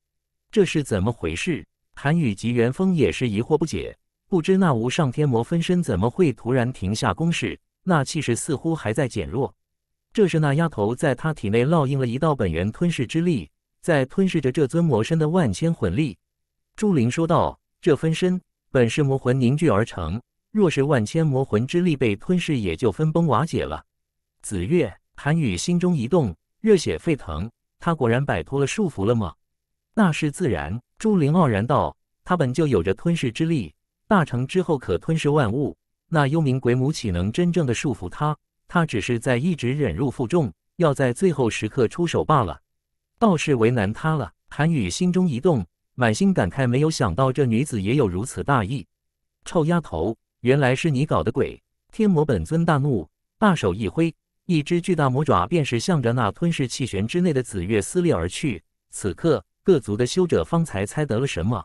这是怎么回事？韩宇及元风也是疑惑不解，不知那无上天魔分身怎么会突然停下攻势，那气势似乎还在减弱。这是那丫头在他体内烙印了一道本源吞噬之力，在吞噬着这尊魔身的万千魂力。朱灵说道：“这分身。”本是魔魂凝聚而成，若是万千魔魂之力被吞噬，也就分崩瓦解了。子月，韩宇心中一动，热血沸腾。他果然摆脱了束缚了吗？那是自然。朱灵傲然道：“他本就有着吞噬之力，大成之后可吞噬万物。那幽冥鬼母岂能真正的束缚他？他只是在一直忍辱负重，要在最后时刻出手罢了。倒是为难他了。”韩宇心中一动。满心感慨，没有想到这女子也有如此大义。臭丫头，原来是你搞的鬼！天魔本尊大怒，大手一挥，一只巨大魔爪便是向着那吞噬气旋之内的紫月撕裂而去。此刻，各族的修者方才猜得了什么。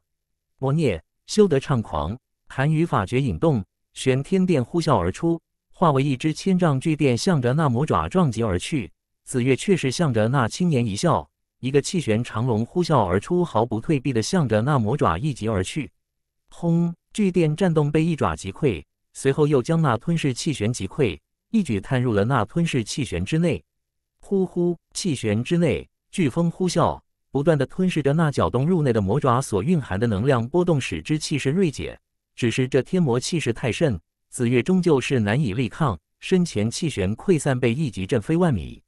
魔孽，修得猖狂！寒羽法诀引动，玄天殿呼啸而出，化为一只千丈巨殿，向着那魔爪撞击而去。紫月却是向着那青年一笑。一个气旋长龙呼啸而出，毫不退避的向着那魔爪一击而去。轰！巨电战动被一爪击溃，随后又将那吞噬气旋击溃，一举探入了那吞噬气旋之内。呼呼！气旋之内，飓风呼啸，不断的吞噬着那搅动入内的魔爪所蕴含的能量波动，使之气势锐减。只是这天魔气势太盛，紫月终究是难以力抗，身前气旋溃散，被一击震飞万米。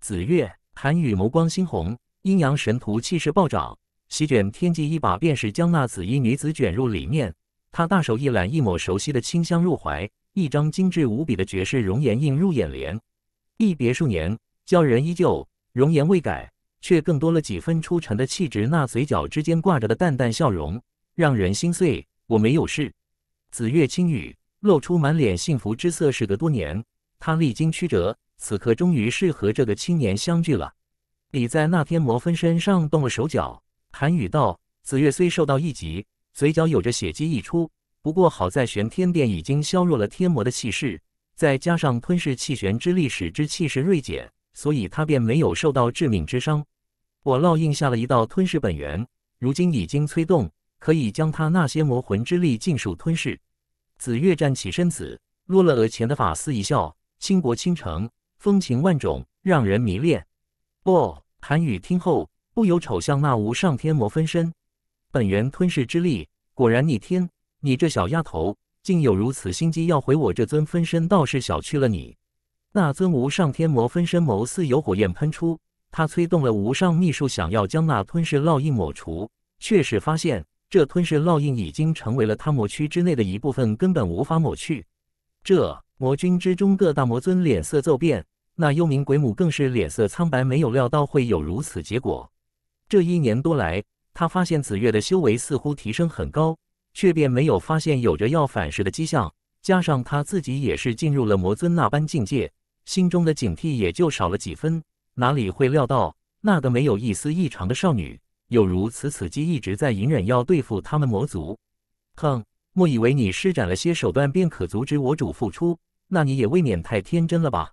紫月，韩雨眸光猩红。阴阳神徒气势暴涨，席卷天际，一把便是将那紫衣女子卷入里面。他大手一揽，一抹熟悉的清香入怀，一张精致无比的绝世容颜映入眼帘。一别数年，鲛人依旧，容颜未改，却更多了几分出尘的气质。那嘴角之间挂着的淡淡笑容，让人心碎。我没有事。紫月青羽露出满脸幸福之色，时隔多年，他历经曲折，此刻终于是和这个青年相聚了。你在那天魔分身上动了手脚，韩羽道：“紫月虽受到一击，嘴角有着血迹溢出，不过好在玄天殿已经削弱了天魔的气势，再加上吞噬气旋之力使之气势锐减，所以他便没有受到致命之伤。我烙印下了一道吞噬本源，如今已经催动，可以将他那些魔魂之力尽数吞噬。”紫月站起身子，落了额前的发丝，一笑，倾国倾城，风情万种，让人迷恋。哦，韩雨听后不由瞅向那无上天魔分身，本源吞噬之力果然逆天！你这小丫头竟有如此心机，要毁我这尊分身，倒是小觑了你。那尊无上天魔分身眸似有火焰喷出，他催动了无上秘术，想要将那吞噬烙印抹除，却是发现这吞噬烙印已经成为了他魔躯之内的一部分，根本无法抹去。这魔君之中各大魔尊脸色骤变。那幽冥鬼母更是脸色苍白，没有料到会有如此结果。这一年多来，他发现紫月的修为似乎提升很高，却便没有发现有着要反噬的迹象。加上他自己也是进入了魔尊那般境界，心中的警惕也就少了几分。哪里会料到那个没有一丝异常的少女，有如此此机一直在隐忍要对付他们魔族？哼！莫以为你施展了些手段便可阻止我主复出，那你也未免太天真了吧！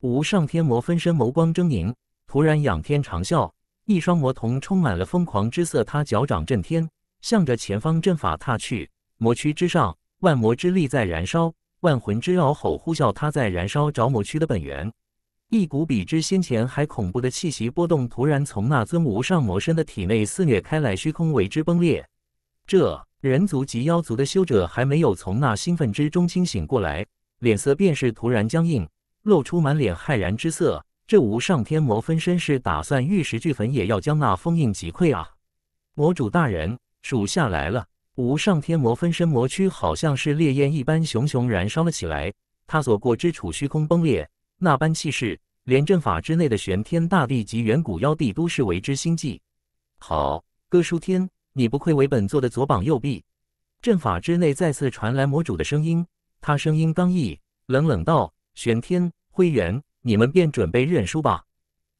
无上天魔分身眸光狰狞，突然仰天长啸，一双魔瞳充满了疯狂之色。他脚掌震天，向着前方阵法踏去。魔躯之上，万魔之力在燃烧，万魂之嗷吼呼啸。他在燃烧着魔躯的本源，一股比之先前还恐怖的气息波动突然从那尊无上魔身的体内肆虐开来，虚空为之崩裂。这人族及妖族的修者还没有从那兴奋之中清醒过来，脸色便是突然僵硬。露出满脸骇然之色，这无上天魔分身是打算玉石俱焚，也要将那封印击溃啊！魔主大人，属下来了。无上天魔分身魔躯好像是烈焰一般熊熊燃烧了起来，他所过之处虚空崩裂，那般气势，连阵法之内的玄天大帝及远古妖帝都是为之心悸。好，哥舒天，你不愧为本座的左膀右臂。阵法之内再次传来魔主的声音，他声音刚毅，冷冷道。玄天、灰原，你们便准备认输吧！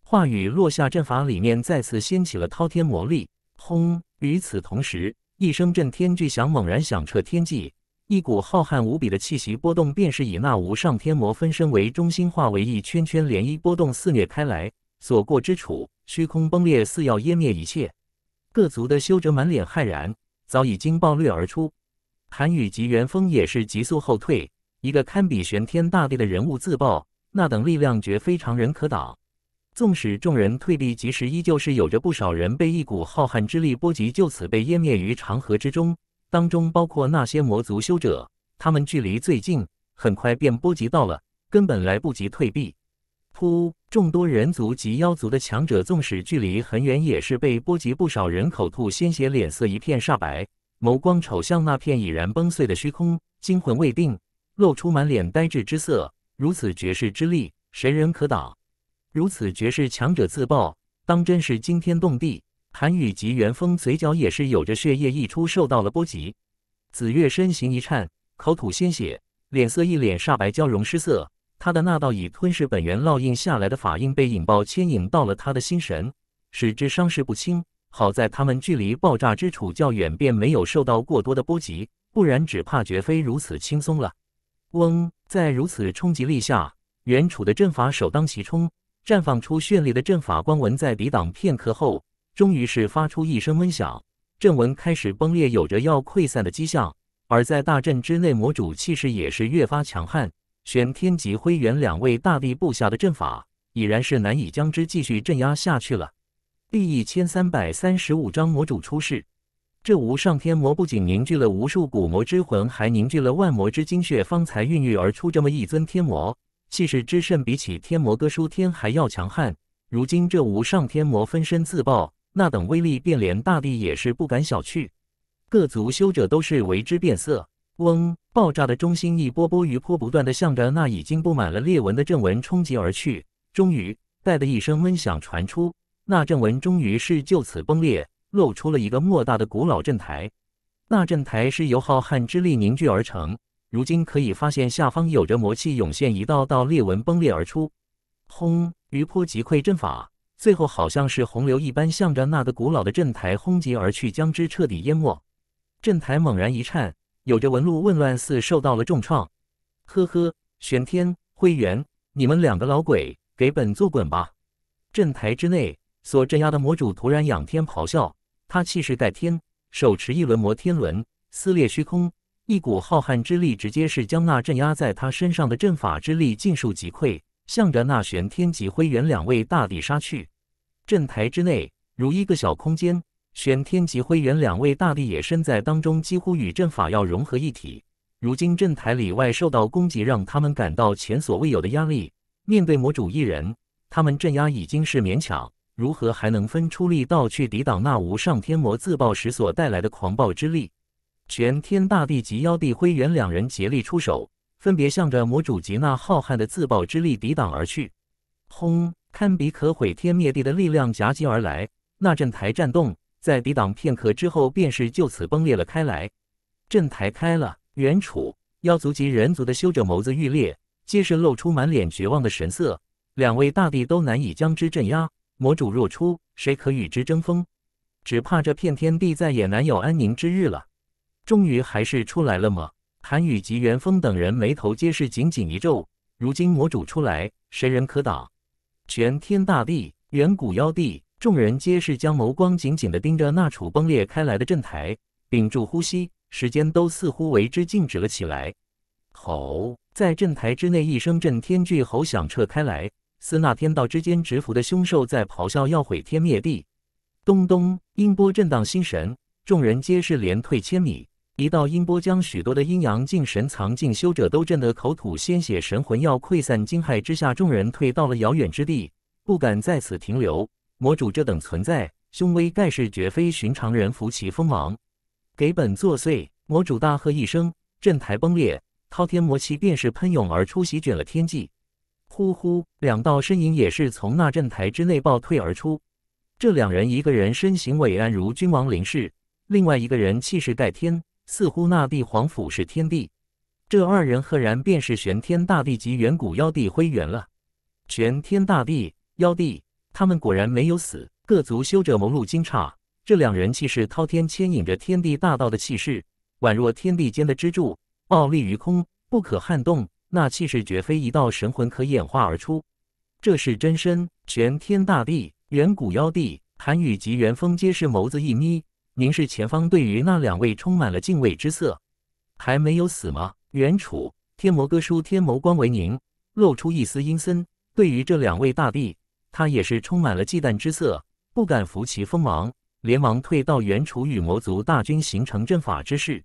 话语落下，阵法里面再次掀起了滔天魔力，轰！与此同时，一声震天巨响猛然响彻天际，一股浩瀚无比的气息波动，便是以那无上天魔分身为中心，化为一圈圈涟漪波动肆虐开来，所过之处，虚空崩裂，似要湮灭一切。各族的修者满脸骇然，早已经暴掠而出，寒羽及元风也是急速后退。一个堪比玄天大帝的人物自爆，那等力量绝非常人可挡。纵使众人退避及时，依旧是有着不少人被一股浩瀚之力波及，就此被湮灭于长河之中。当中包括那些魔族修者，他们距离最近，很快便波及到了，根本来不及退避。噗！众多人族及妖族的强者，纵使距离很远，也是被波及，不少人口吐鲜血，脸色一片煞白，眸光瞅向那片已然崩碎的虚空，惊魂未定。露出满脸呆滞之色，如此绝世之力，谁人可挡？如此绝世强者自爆，当真是惊天动地。韩宇及元丰嘴角也是有着血液溢出，受到了波及。紫月身形一颤，口吐鲜血，脸色一脸煞白，娇容失色。他的那道以吞噬本源烙印下来的法印被引爆，牵引到了他的心神，使之伤势不轻。好在他们距离爆炸之处较远，便没有受到过多的波及，不然只怕绝非如此轻松了。嗡！在如此冲击力下，元楚的阵法首当其冲，绽放出绚丽的阵法光纹，在抵挡片刻后，终于是发出一声闷响，阵纹开始崩裂，有着要溃散的迹象。而在大阵之内，魔主气势也是越发强悍，玄天及灰原两位大帝布下的阵法，已然是难以将之继续镇压下去了。第一千三百三十五章魔主出世。这无上天魔不仅凝聚了无数古魔之魂，还凝聚了万魔之精血，方才孕育而出这么一尊天魔，气势之甚，比起天魔哥舒天还要强悍。如今这无上天魔分身自爆，那等威力，便连大帝也是不敢小觑。各族修者都是为之变色。嗡！爆炸的中心，一波波余波不断的向着那已经布满了裂纹的阵纹冲击而去。终于，带的一声闷响传出，那阵纹终于是就此崩裂。露出了一个莫大的古老阵台，那阵台是由浩瀚之力凝聚而成，如今可以发现下方有着魔气涌现，一道道裂纹崩裂而出，轰，余波击溃阵法，最后好像是洪流一般向着那个古老的阵台轰击而去，将之彻底淹没。阵台猛然一颤，有着纹路紊乱似受到了重创。呵呵，玄天、灰原，你们两个老鬼，给本座滚吧！阵台之内所镇压的魔主突然仰天咆哮。他气势盖天，手持一轮摩天轮，撕裂虚空，一股浩瀚之力直接是将那镇压在他身上的阵法之力尽数击溃，向着那玄天级灰猿两位大帝杀去。阵台之内如一个小空间，玄天级灰猿两位大帝也身在当中，几乎与阵法要融合一体。如今阵台里外受到攻击，让他们感到前所未有的压力。面对魔主一人，他们镇压已经是勉强。如何还能分出力道去抵挡那无上天魔自爆时所带来的狂暴之力？全天大帝及妖帝灰原两人竭力出手，分别向着魔主及那浩瀚的自爆之力抵挡而去。轰！堪比可毁天灭地的力量夹击而来，那阵台战动，在抵挡片刻之后，便是就此崩裂了开来。阵台开了，原楚、妖族及人族的修者眸子欲裂，皆是露出满脸绝望的神色。两位大帝都难以将之镇压。魔主若出，谁可与之争锋？只怕这片天地再也难有安宁之日了。终于还是出来了吗？韩羽、及元丰等人眉头皆是紧紧一皱。如今魔主出来，谁人可挡？全天大地，远古妖帝，众人皆是将眸光紧紧的盯着那处崩裂开来的阵台，屏住呼吸，时间都似乎为之静止了起来。吼！在阵台之内，一声震天巨吼响彻开来。似那天道之间蛰伏的凶兽在咆哮，要毁天灭地。咚咚，音波震荡心神，众人皆是连退千米。一道音波将许多的阴阳境、神藏境修者都震得口吐鲜血，神魂要溃散。惊骇之下，众人退到了遥远之地，不敢在此停留。魔主这等存在，凶威盖世，绝非寻常人拂其锋芒。给本作祟！魔主大喝一声，阵台崩裂，滔天魔气便是喷涌而出，席卷了天际。呼呼，两道身影也是从那阵台之内暴退而出。这两人，一个人身形伟岸如君王临世，另外一个人气势盖天，似乎那帝皇俯视天地。这二人赫然便是玄天大帝及远古妖帝灰原了。玄天大帝、妖帝，他们果然没有死。各族修者眸露惊诧，这两人气势滔天，牵引着天地大道的气势，宛若天地间的支柱，傲立于空，不可撼动。那气势绝非一道神魂可演化而出，这是真身。玄天大帝、远古妖帝韩羽及元风皆是眸子一眯，凝视前方，对于那两位充满了敬畏之色。还没有死吗？元楚，天魔哥叔，天眸光为凝，露出一丝阴森。对于这两位大帝，他也是充满了忌惮之色，不敢服其锋芒，连忙退到元楚与魔族大军形成阵法之势。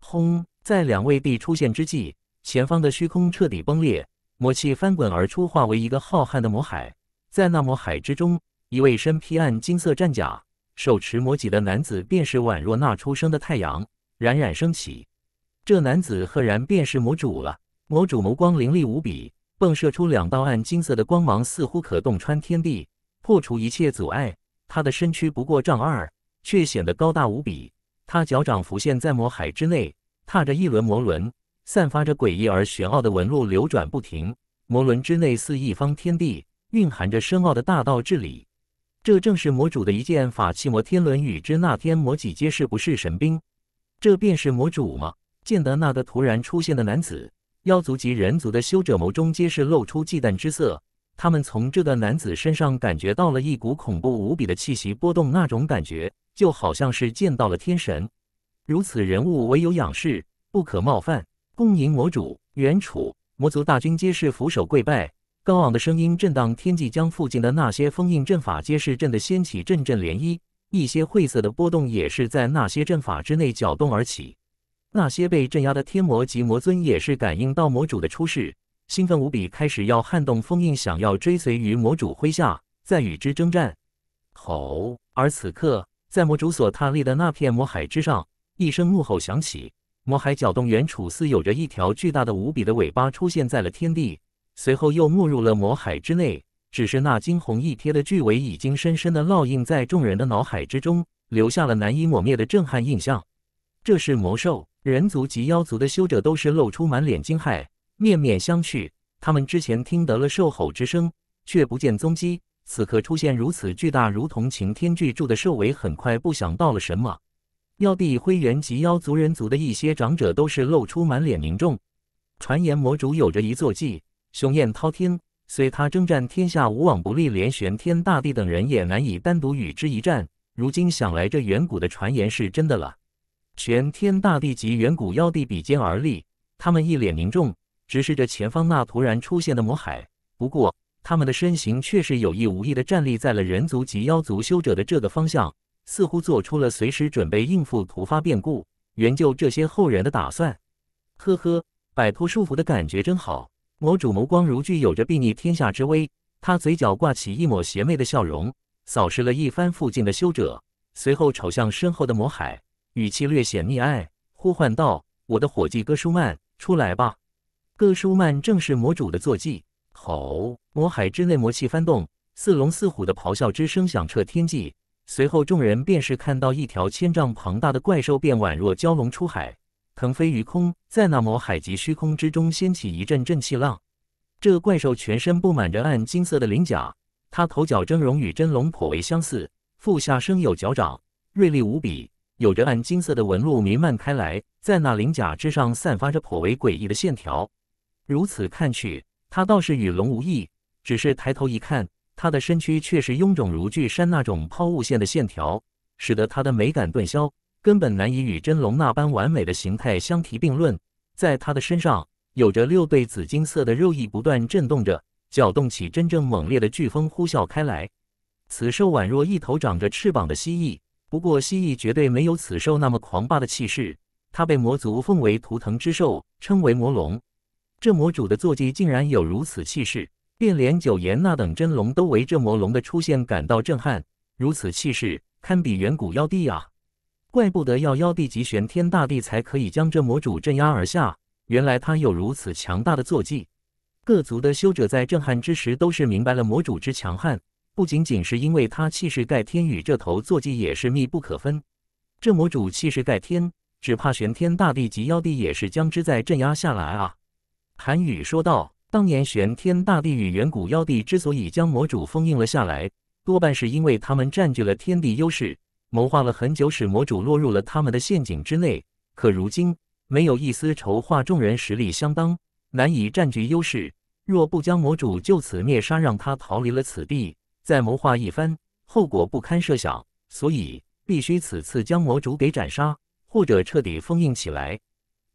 轰！在两位帝出现之际。前方的虚空彻底崩裂，魔气翻滚而出，化为一个浩瀚的魔海。在那魔海之中，一位身披暗金色战甲、手持魔戟的男子，便是宛若那初升的太阳，冉冉升起。这男子赫然便是魔主了。魔主眸光凌厉无比，迸射出两道暗金色的光芒，似乎可洞穿天地，破除一切阻碍。他的身躯不过丈二，却显得高大无比。他脚掌浮现在魔海之内，踏着一轮魔轮。散发着诡异而玄奥的纹路流转不停，魔轮之内似一方天地，蕴含着深奥的大道至理。这正是魔主的一件法器——摩天轮。与之那天魔戟皆是不是神兵？这便是魔主吗？见得那个突然出现的男子，妖族及人族的修者眸中皆是露出忌惮之色。他们从这个男子身上感觉到了一股恐怖无比的气息波动，那种感觉就好像是见到了天神。如此人物，唯有仰视，不可冒犯。恭迎魔主！原楚魔族大军皆是俯首跪拜，高昂的声音震荡天际，将附近的那些封印阵法皆是震得掀起阵阵涟漪，一些晦涩的波动也是在那些阵法之内搅动而起。那些被镇压的天魔及魔尊也是感应到魔主的出世，兴奋无比，开始要撼动封印，想要追随于魔主麾下，再与之征战。吼！而此刻，在魔主所踏立的那片魔海之上，一声怒吼响起。魔海搅动，元楚四有着一条巨大的、无比的尾巴出现在了天地，随后又没入了魔海之内。只是那惊鸿一瞥的巨尾已经深深地烙印在众人的脑海之中，留下了难以抹灭的震撼印象。这是魔兽，人族及妖族的修者都是露出满脸惊骇，面面相觑。他们之前听得了兽吼之声，却不见踪迹，此刻出现如此巨大，如同擎天巨柱的兽尾，很快不想到了什么。妖帝、灰原及妖族、人族的一些长者都是露出满脸凝重。传言魔主有着一坐骑，雄艳滔天，虽他征战天下无往不利，连玄天大帝等人也难以单独与之一战。如今想来，这远古的传言是真的了。玄天大帝及远古妖帝比肩而立，他们一脸凝重，直视着前方那突然出现的魔海。不过，他们的身形却是有意无意的站立在了人族及妖族修者的这个方向。似乎做出了随时准备应付突发变故、援救这些后人的打算。呵呵，摆脱束缚的感觉真好。魔主眸光如炬，有着睥睨天下之威。他嘴角挂起一抹邪魅的笑容，扫视了一番附近的修者，随后瞅向身后的魔海，语气略显溺爱，呼唤道：“我的伙计哥舒曼，出来吧。”哥舒曼正是魔主的坐骑。吼！魔海之内魔气翻动，似龙似虎的咆哮之声响彻天际。随后，众人便是看到一条千丈庞大的怪兽，便宛若蛟龙出海，腾飞于空，在那抹海极虚空之中掀起一阵阵气浪。这怪兽全身布满着暗金色的鳞甲，它头角峥嵘，与真龙颇为相似，腹下生有脚掌，锐利无比，有着暗金色的纹路弥漫开来，在那鳞甲之上散发着颇为诡异的线条。如此看去，它倒是与龙无异，只是抬头一看。他的身躯却是臃肿如巨山，那种抛物线的线条使得它的美感顿消，根本难以与真龙那般完美的形态相提并论。在它的身上，有着六对紫金色的肉翼不断震动着，搅动起真正猛烈的飓风，呼啸开来。此兽宛若一头长着翅膀的蜥蜴，不过蜥蜴绝对没有此兽那么狂霸的气势。它被魔族奉为图腾之兽，称为魔龙。这魔主的坐骑竟然有如此气势！便连九岩那等真龙都为这魔龙的出现感到震撼，如此气势堪比远古妖帝啊！怪不得要妖帝级玄天大帝才可以将这魔主镇压而下，原来他有如此强大的坐骑。各族的修者在震撼之时，都是明白了魔主之强悍，不仅仅是因为他气势盖天，与这头坐骑也是密不可分。这魔主气势盖天，只怕玄天大帝级妖帝也是将之再镇压下来啊！韩羽说道。当年玄天大帝与远古妖帝之所以将魔主封印了下来，多半是因为他们占据了天地优势，谋划了很久，使魔主落入了他们的陷阱之内。可如今没有一丝筹划，众人实力相当，难以占据优势。若不将魔主就此灭杀，让他逃离了此地，再谋划一番，后果不堪设想。所以必须此次将魔主给斩杀，或者彻底封印起来。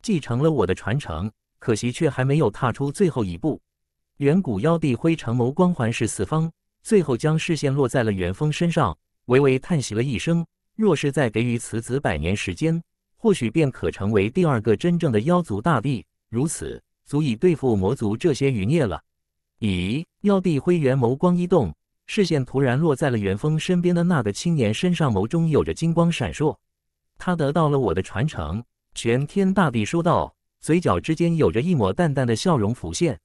继承了我的传承。可惜却还没有踏出最后一步。远古妖帝灰城眸光环视四方，最后将视线落在了元丰身上，微微叹息了一声。若是再给予此子百年时间，或许便可成为第二个真正的妖族大帝。如此，足以对付魔族这些余孽了。咦？妖帝灰元眸光一动，视线突然落在了元丰身边的那个青年身上，眸中有着金光闪烁。他得到了我的传承，玄天大帝说道。嘴角之间有着一抹淡淡的笑容浮现，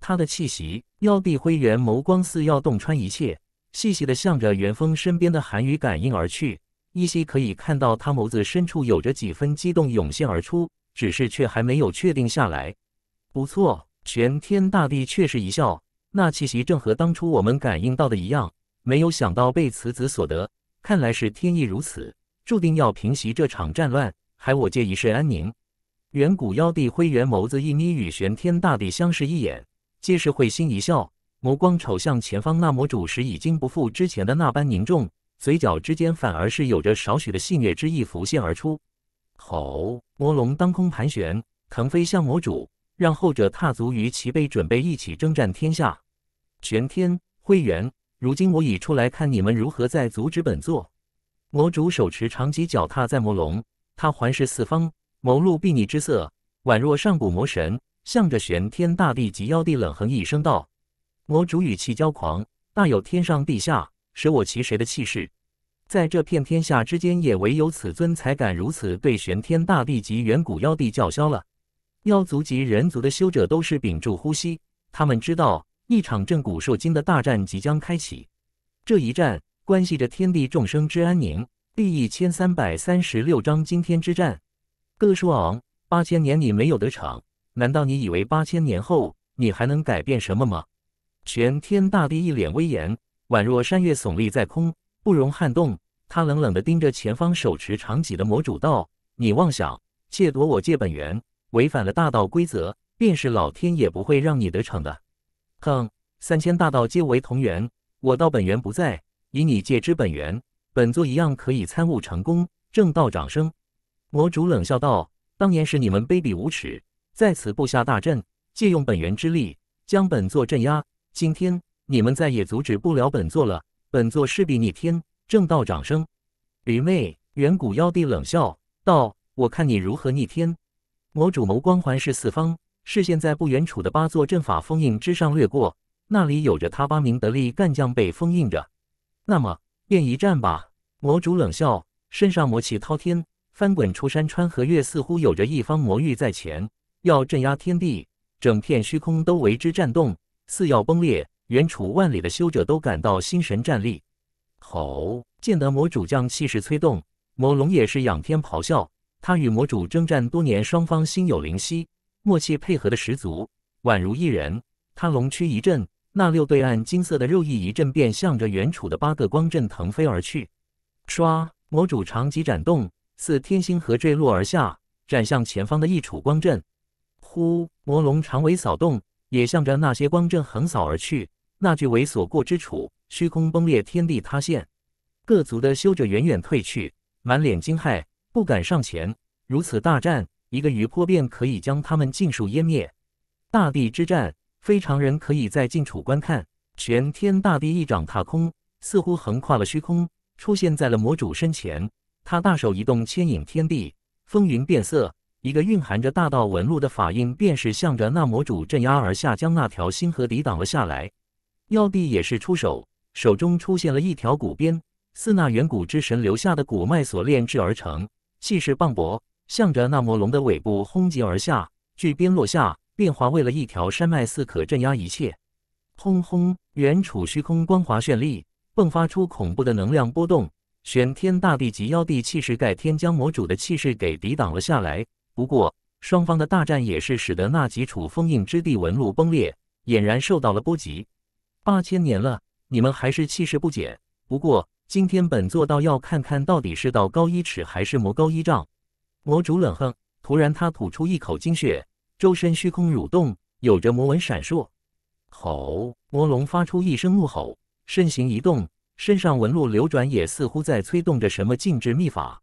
他的气息腰帝灰原眸光似要洞穿一切，细细的向着元丰身边的寒雨感应而去，依稀可以看到他眸子深处有着几分激动涌现而出，只是却还没有确定下来。不错，玄天大帝确实一笑，那气息正和当初我们感应到的一样，没有想到被此子所得，看来是天意如此，注定要平息这场战乱，还我界一世安宁。远古妖帝灰原眸子一眯，与玄天大帝相视一眼，皆是会心一笑，眸光瞅向前方那魔主时，已经不复之前的那般凝重，嘴角之间反而是有着少许的戏谑之意浮现而出。吼！魔龙当空盘旋，腾飞向魔主，让后者踏足于其背，准备一起征战天下。玄天，灰原，如今我已出来看你们如何再阻止本座。魔主手持长戟，脚踏在魔龙，他环视四方。眸露睥睨之色，宛若上古魔神，向着玄天大帝及妖帝冷哼一声道：“魔主语气骄狂，大有天上地下，舍我其谁的气势。在这片天下之间，也唯有此尊才敢如此对玄天大帝及远古妖帝叫嚣了。”妖族及人族的修者都是屏住呼吸，他们知道一场震古烁今的大战即将开启。这一战关系着天地众生之安宁。第一千三百三十六章惊天之战。哥说昂，八千年你没有得逞，难道你以为八千年后你还能改变什么吗？玄天大帝一脸威严，宛若山岳耸立在空，不容撼动。他冷冷地盯着前方手持长戟的魔主道：“你妄想窃夺我界本源，违反了大道规则，便是老天也不会让你得逞的。”哼，三千大道皆为同源，我道本源不在，以你界之本源，本座一样可以参悟成功，正道长生。魔主冷笑道：“当年是你们卑鄙无耻，在此布下大阵，借用本源之力将本座镇压。今天你们再也阻止不了本座了，本座势必逆天，正道长生。”愚昧远古妖帝冷笑道：“我看你如何逆天。”魔主眸光环视四方，视线在不远处的八座阵法封印之上掠过，那里有着他八名得力干将被封印着。那么，便一战吧！魔主冷笑，身上魔气滔天。翻滚出山川和月，似乎有着一方魔域在前，要镇压天地，整片虚空都为之颤动，似要崩裂。远处万里的修者都感到心神战栗。吼！见得魔主将气势催动，魔龙也是仰天咆哮。他与魔主征战多年，双方心有灵犀，默契配合的十足，宛如一人。他龙躯一震，那六对暗金色的肉翼一阵便向着远处的八个光阵腾飞而去。唰！魔主长戟斩动。似天星河坠落而下，斩向前方的一处光阵。呼！魔龙长尾扫动，也向着那些光阵横扫而去。那具为所过之处，虚空崩裂，天地塌陷。各族的修者远远退去，满脸惊骇，不敢上前。如此大战，一个余波便可以将他们尽数湮灭。大地之战，非常人可以在近处观看。全天大地一掌踏空，似乎横跨了虚空，出现在了魔主身前。他大手一动，牵引天地风云变色，一个蕴含着大道纹路的法印，便是向着那魔主镇压而下，将那条星河抵挡了下来。妖帝也是出手，手中出现了一条古鞭，似那远古之神留下的古脉所炼制而成，气势磅礴，向着那魔龙的尾部轰击而下。巨鞭落下，便化为了一条山脉，似可镇压一切。轰轰，原处虚空光华绚丽，迸发出恐怖的能量波动。玄天大帝及妖帝气势，盖天将魔主的气势给抵挡了下来。不过，双方的大战也是使得那几处封印之地纹路崩裂，俨然受到了波及。八千年了，你们还是气势不减。不过，今天本座倒要看看到底是道高一尺还是魔高一丈。魔主冷哼，突然他吐出一口精血，周身虚空蠕动，有着魔纹闪烁。吼！魔龙发出一声怒吼，身形一动。身上纹路流转，也似乎在催动着什么禁制秘法。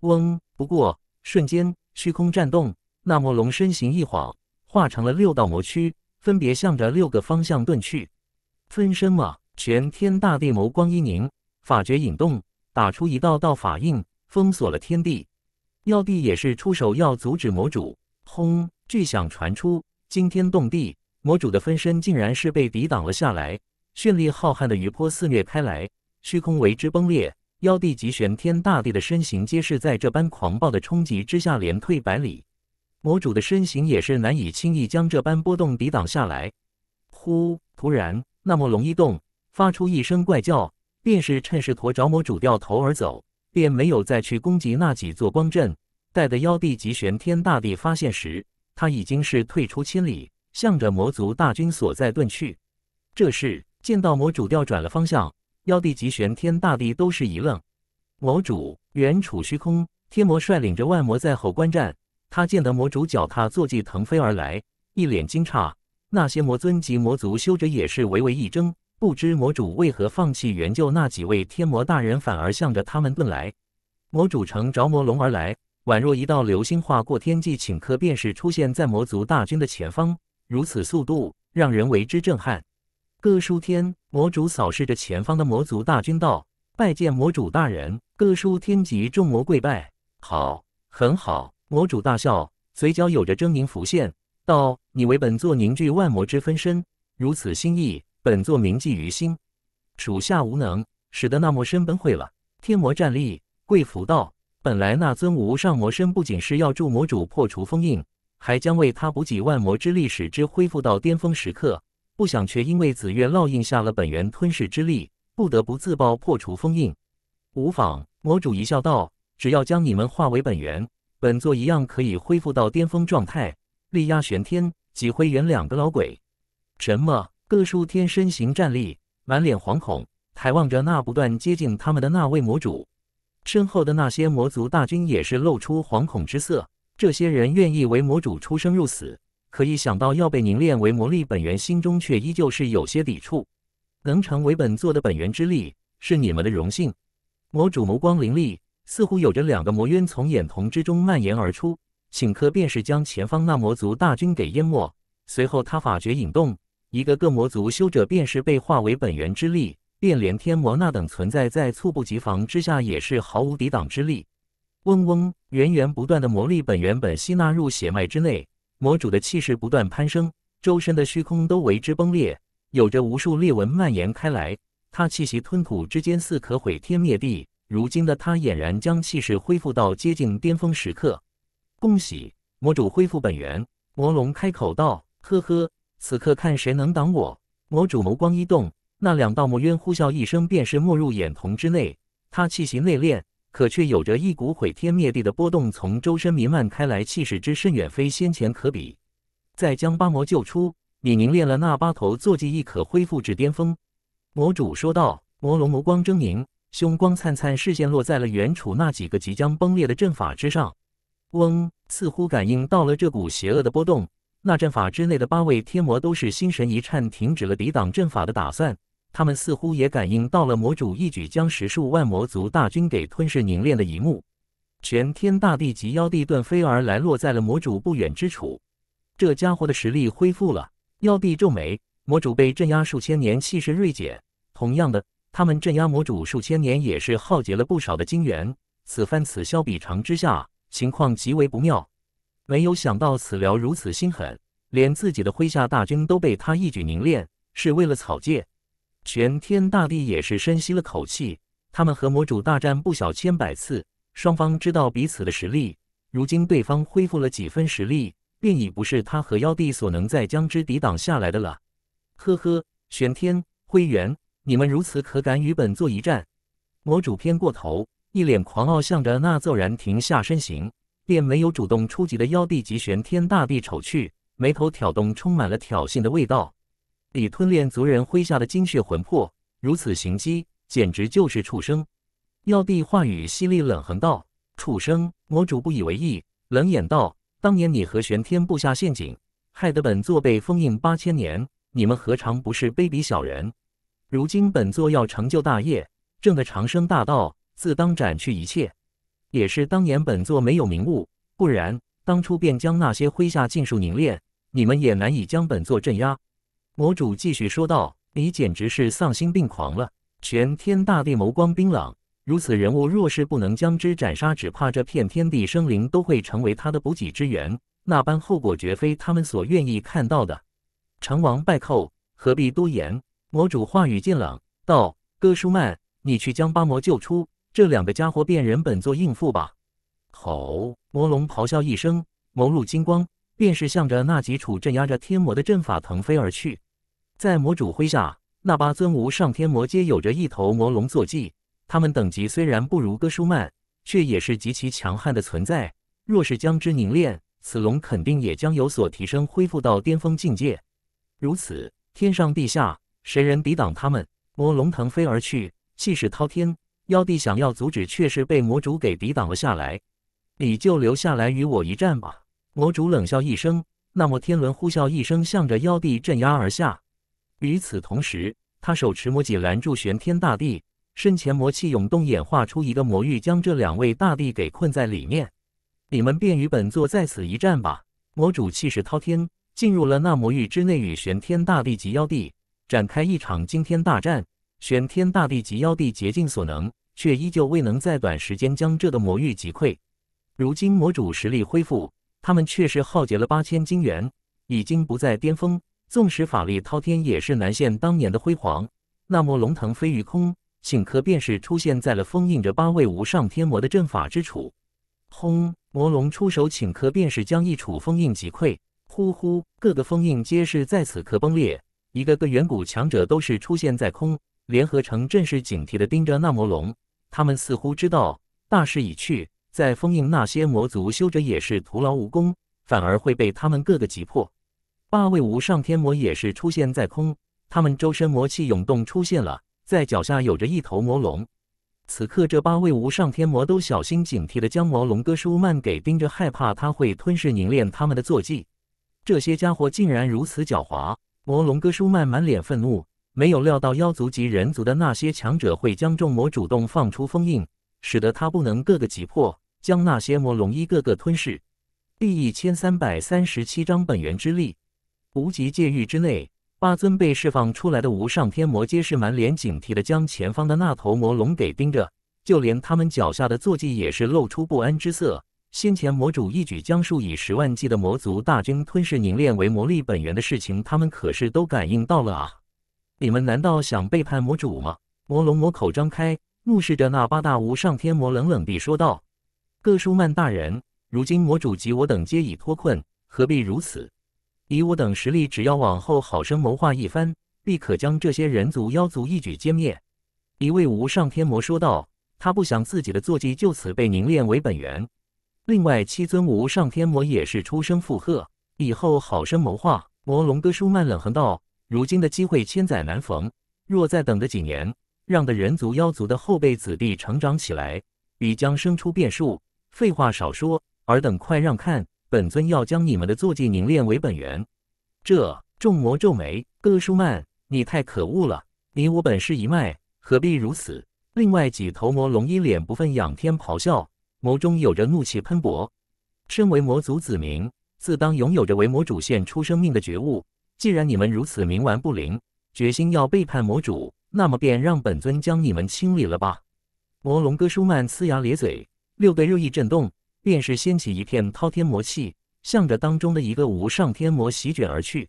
嗡！不过瞬间虚空颤动，那魔龙身形一晃，化成了六道魔躯，分别向着六个方向遁去。分身吗？全天大地眸光一凝，法诀引动，打出一道道法印，封锁了天地。药帝也是出手，要阻止魔主。轰！巨响传出，惊天动地，魔主的分身竟然是被抵挡了下来。绚丽浩瀚的余波肆虐开来，虚空为之崩裂。妖帝及玄天大帝的身形皆是在这般狂暴的冲击之下连退百里，魔主的身形也是难以轻易将这般波动抵挡下来。呼！突然，那魔龙一动，发出一声怪叫，便是趁势驮着魔主掉头而走，便没有再去攻击那几座光阵。待得妖帝及玄天大帝发现时，他已经是退出千里，向着魔族大军所在遁去。这是。见到魔主调转了方向，妖帝及玄天大帝都是一愣。魔主原处虚空，天魔率领着万魔在后观战。他见得魔主脚踏坐骑腾飞而来，一脸惊诧。那些魔尊及魔族修者也是微微一怔，不知魔主为何放弃援救那几位天魔大人，反而向着他们奔来。魔主乘着魔龙而来，宛若一道流星划过天际，顷刻便是出现在魔族大军的前方。如此速度，让人为之震撼。各书天魔主扫视着前方的魔族大军，道：“拜见魔主大人！”各书天及众魔跪拜。好，很好！魔主大笑，嘴角有着狰狞浮现，道：“你为本座凝聚万魔之分身，如此心意，本座铭记于心。属下无能，使得那魔身崩溃了。”天魔站立跪伏道：“本来那尊无上魔身不仅是要助魔主破除封印，还将为他补给万魔之力，使之恢复到巅峰时刻。”不想，却因为紫月烙印下了本源吞噬之力，不得不自爆破除封印。无妨，魔主一笑道：“只要将你们化为本源，本座一样可以恢复到巅峰状态，力压玄天、几辉元两个老鬼。”什么？各数天身形站立，满脸惶恐，抬望着那不断接近他们的那位魔主。身后的那些魔族大军也是露出惶恐之色。这些人愿意为魔主出生入死。可一想到要被凝练为魔力本源，心中却依旧是有些抵触。能成为本座的本源之力，是你们的荣幸。魔主眸光凌厉，似乎有着两个魔渊从眼瞳之中蔓延而出。顷刻，便是将前方那魔族大军给淹没。随后，他法诀引动，一个个魔族修者便是被化为本源之力，连天魔那等存在在猝不及防之下也是毫无抵挡之力。嗡嗡，源源不断的魔力本源本吸纳入血脉之内。魔主的气势不断攀升，周身的虚空都为之崩裂，有着无数裂纹蔓延开来。他气息吞吐之间，似可毁天灭地。如今的他，俨然将气势恢复到接近巅峰时刻。恭喜魔主恢复本源！魔龙开口道：“呵呵，此刻看谁能挡我！”魔主眸光一动，那两道魔渊呼啸一声，便是没入眼瞳之内。他气息内敛。可却有着一股毁天灭地的波动从周身弥漫开来，气势之甚远非先前可比。再将八魔救出，你凝练了那八头坐骑，亦可恢复至巅峰。魔主说道。魔龙眸光狰狞，凶光灿灿，视线落在了远处那几个即将崩裂的阵法之上。嗡，似乎感应到了这股邪恶的波动，那阵法之内的八位天魔都是心神一颤，停止了抵挡阵法的打算。他们似乎也感应到了魔主一举将十数万魔族大军给吞噬凝练的一幕，全天大地及妖帝顿飞而来，落在了魔主不远之处。这家伙的实力恢复了，妖帝皱眉，魔主被镇压数千年，气势锐减。同样的，他们镇压魔主数千年也是耗竭了不少的精元。此番此消彼长之下，情况极为不妙。没有想到此辽如此心狠，连自己的麾下大军都被他一举凝练，是为了草芥。玄天大帝也是深吸了口气，他们和魔主大战不小千百次，双方知道彼此的实力。如今对方恢复了几分实力，便已不是他和妖帝所能在将之抵挡下来的了。呵呵，玄天、灰原，你们如此可敢与本座一战？魔主偏过头，一脸狂傲，向着那骤然停下身形、便没有主动出击的妖帝及玄天大帝瞅去，眉头挑动，充满了挑衅的味道。以吞炼族人麾下的精血魂魄，如此行迹，简直就是畜生！药帝话语犀利冷横道：“畜生！”魔主不以为意，冷眼道：“当年你和玄天布下陷阱，害得本座被封印八千年，你们何尝不是卑鄙小人？如今本座要成就大业，正得长生大道，自当斩去一切。也是当年本座没有明悟，不然当初便将那些麾下尽数凝练，你们也难以将本座镇压。”魔主继续说道：“你简直是丧心病狂了！全天大地眸光冰冷，如此人物若是不能将之斩杀，只怕这片天地生灵都会成为他的补给之源。那般后果绝非他们所愿意看到的。成王败寇，何必多言？”魔主话语渐冷，道：“哥舒曼，你去将八魔救出，这两个家伙便人本做应付吧。”吼！魔龙咆哮一声，眸露金光，便是向着那几处镇压着天魔的阵法腾飞而去。在魔主麾下，那八尊无上天魔皆有着一头魔龙坐骑。他们等级虽然不如哥舒曼，却也是极其强悍的存在。若是将之凝练，此龙肯定也将有所提升，恢复到巅峰境界。如此，天上地下，谁人抵挡他们？魔龙腾飞而去，气势滔天。妖帝想要阻止，却是被魔主给抵挡了下来。你就留下来与我一战吧！魔主冷笑一声，那摩天轮呼啸一声，向着妖帝镇压而下。与此同时，他手持魔戟拦住玄天大帝，身前魔气涌动，演化出一个魔域，将这两位大帝给困在里面。你们便与本座在此一战吧！魔主气势滔天，进入了那魔域之内，与玄天大帝及妖帝展开一场惊天大战。玄天大帝及妖帝竭尽所能，却依旧未能在短时间将这的魔域击溃。如今魔主实力恢复，他们却是耗竭了八千精元，已经不在巅峰。纵使法力滔天，也是难现当年的辉煌。那魔龙腾飞于空，顷刻便是出现在了封印着八位无上天魔的阵法之处。轰！魔龙出手，顷刻便是将一处封印击溃。呼呼！各个封印皆是在此刻崩裂，一个个远古强者都是出现在空，联合成阵势，警惕的盯着那魔龙。他们似乎知道大势已去，在封印那些魔族修者也是徒劳无功，反而会被他们各个击破。八位无上天魔也是出现在空，他们周身魔气涌动，出现了在脚下有着一头魔龙。此刻，这八位无上天魔都小心警惕的将魔龙哥舒曼给盯着，害怕他会吞噬凝练他们的坐骑。这些家伙竟然如此狡猾！魔龙哥舒曼满脸愤怒，没有料到妖族及人族的那些强者会将众魔主动放出封印，使得他不能各个击破，将那些魔龙一个个吞噬。第一千三百三十七章本源之力。无极界域之内，八尊被释放出来的无上天魔皆是满脸警惕地将前方的那头魔龙给盯着，就连他们脚下的坐骑也是露出不安之色。先前魔主一举将数以十万计的魔族大军吞噬凝练为魔力本源的事情，他们可是都感应到了啊！你们难道想背叛魔主吗？魔龙魔口张开，怒视着那八大无上天魔，冷冷地说道：“各舒曼大人，如今魔主及我等皆已脱困，何必如此？”以我等实力，只要往后好生谋划一番，必可将这些人族、妖族一举歼灭。”一位无上天魔说道。他不想自己的坐骑就此被凝练为本源。另外七尊无上天魔也是出声附和：“以后好生谋划。”魔龙哥舒曼冷哼道：“如今的机会千载难逢，若再等个几年，让的人族、妖族的后辈子弟成长起来，必将生出变数。废话少说，尔等快让看！”本尊要将你们的坐骑凝练为本源，这众魔皱眉。哥舒曼，你太可恶了！你我本是一脉，何必如此？另外几头魔龙一脸不忿，仰天咆哮，眸中有着怒气喷薄。身为魔族子民，自当拥有着为魔主献出生命的觉悟。既然你们如此冥顽不灵，决心要背叛魔主，那么便让本尊将你们清理了吧！魔龙哥舒曼呲牙咧嘴，六倍肉翼震动。便是掀起一片滔天魔气，向着当中的一个无上天魔席卷而去。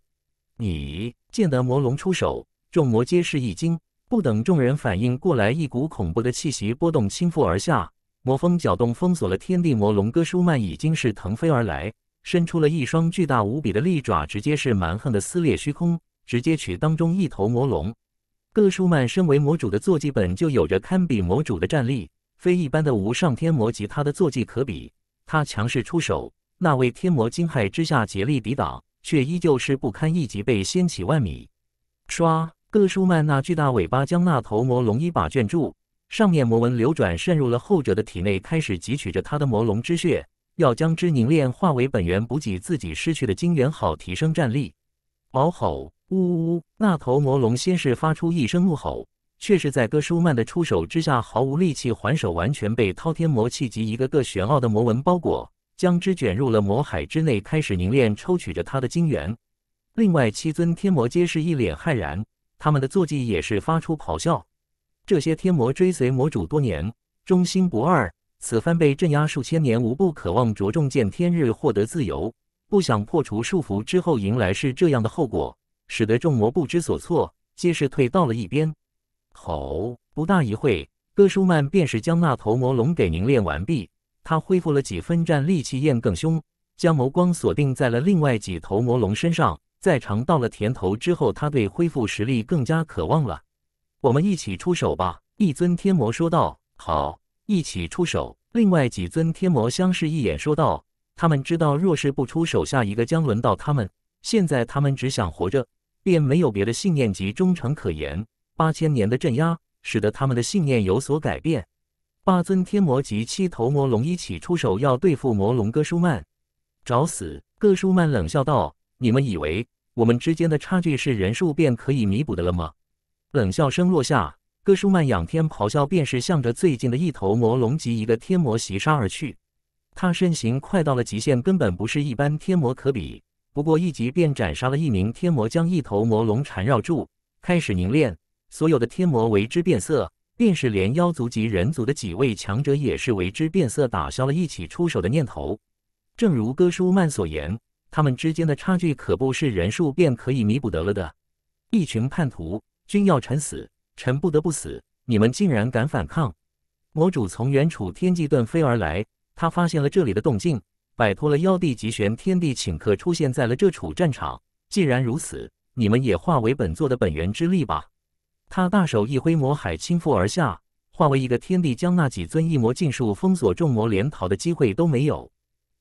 你见得魔龙出手，众魔皆是一惊。不等众人反应过来，一股恐怖的气息波动倾覆而下，魔风搅动，封锁了天地。魔龙哥舒曼已经是腾飞而来，伸出了一双巨大无比的利爪，直接是蛮横的撕裂虚空，直接取当中一头魔龙。哥舒曼身为魔主的坐骑，本就有着堪比魔主的战力，非一般的无上天魔及他的坐骑可比。他强势出手，那位天魔惊骇之下竭力抵挡，却依旧是不堪一击，被掀起万米。唰，哥舒曼那巨大尾巴将那头魔龙一把卷住，上面魔纹流转渗入了后者的体内，开始汲取着他的魔龙之血，要将之凝炼化为本源补给自己失去的精元，好提升战力。嗷吼！呜呜！那头魔龙先是发出一声怒吼。却是在哥舒曼的出手之下毫无力气还手，完全被滔天魔气及一个个玄奥的魔纹包裹，将之卷入了魔海之内，开始凝练抽取着他的精元。另外七尊天魔皆是一脸骇然，他们的坐骑也是发出咆哮。这些天魔追随魔主多年，忠心不二，此番被镇压数千年，无不渴望着重见天日，获得自由，不想破除束缚之后迎来是这样的后果，使得众魔不知所措，皆是退到了一边。好，不大一会，哥舒曼便是将那头魔龙给凝练完毕。他恢复了几分战力，气焰更凶，将眸光锁定在了另外几头魔龙身上。在尝到了甜头之后，他对恢复实力更加渴望了。我们一起出手吧！一尊天魔说道。好，一起出手。另外几尊天魔相视一眼，说道：“他们知道，若是不出手，下一个将轮到他们。现在他们只想活着，便没有别的信念及忠诚可言。”八千年的镇压，使得他们的信念有所改变。八尊天魔及七头魔龙一起出手，要对付魔龙哥舒曼，找死！哥舒曼冷笑道：“你们以为我们之间的差距是人数便可以弥补的了吗？”冷笑声落下，哥舒曼仰天咆哮，便是向着最近的一头魔龙及一个天魔袭杀而去。他身形快到了极限，根本不是一般天魔可比。不过一击便斩杀了一名天魔，将一头魔龙缠绕住，开始凝练。所有的天魔为之变色，便是连妖族及人族的几位强者也是为之变色，打消了一起出手的念头。正如哥舒曼所言，他们之间的差距可不是人数便可以弥补得了的。一群叛徒，君要臣死，臣不得不死。你们竟然敢反抗！魔主从远处天际遁飞而来，他发现了这里的动静，摆脱了妖帝极玄，天帝请客出现在了这处战场。既然如此，你们也化为本座的本源之力吧。他大手一挥，魔海倾覆而下，化为一个天地，将那几尊异魔尽数封锁，众魔连逃的机会都没有。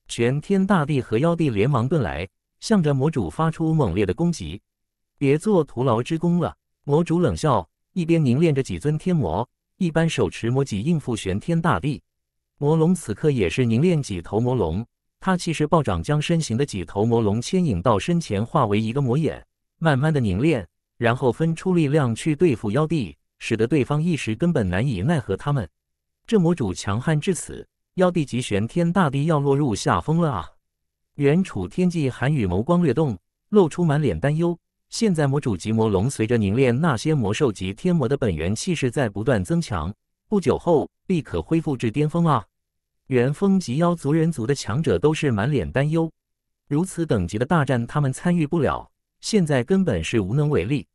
玄天大帝和妖帝连忙遁来，向着魔主发出猛烈的攻击。别做徒劳之功了！魔主冷笑，一边凝练着几尊天魔，一般手持魔戟应付玄天大帝。魔龙此刻也是凝练几头魔龙，他气势暴涨，将身形的几头魔龙牵引到身前，化为一个魔眼，慢慢的凝练。然后分出力量去对付妖帝，使得对方一时根本难以奈何他们。这魔主强悍至此，妖帝级玄天大帝要落入下风了啊！元楚天际寒雨眸光掠动，露出满脸担忧。现在魔主级魔龙随着凝练那些魔兽级天魔的本源气势在不断增强，不久后必可恢复至巅峰啊！元风及妖族人族的强者都是满脸担忧，如此等级的大战他们参与不了。现在根本是无能为力。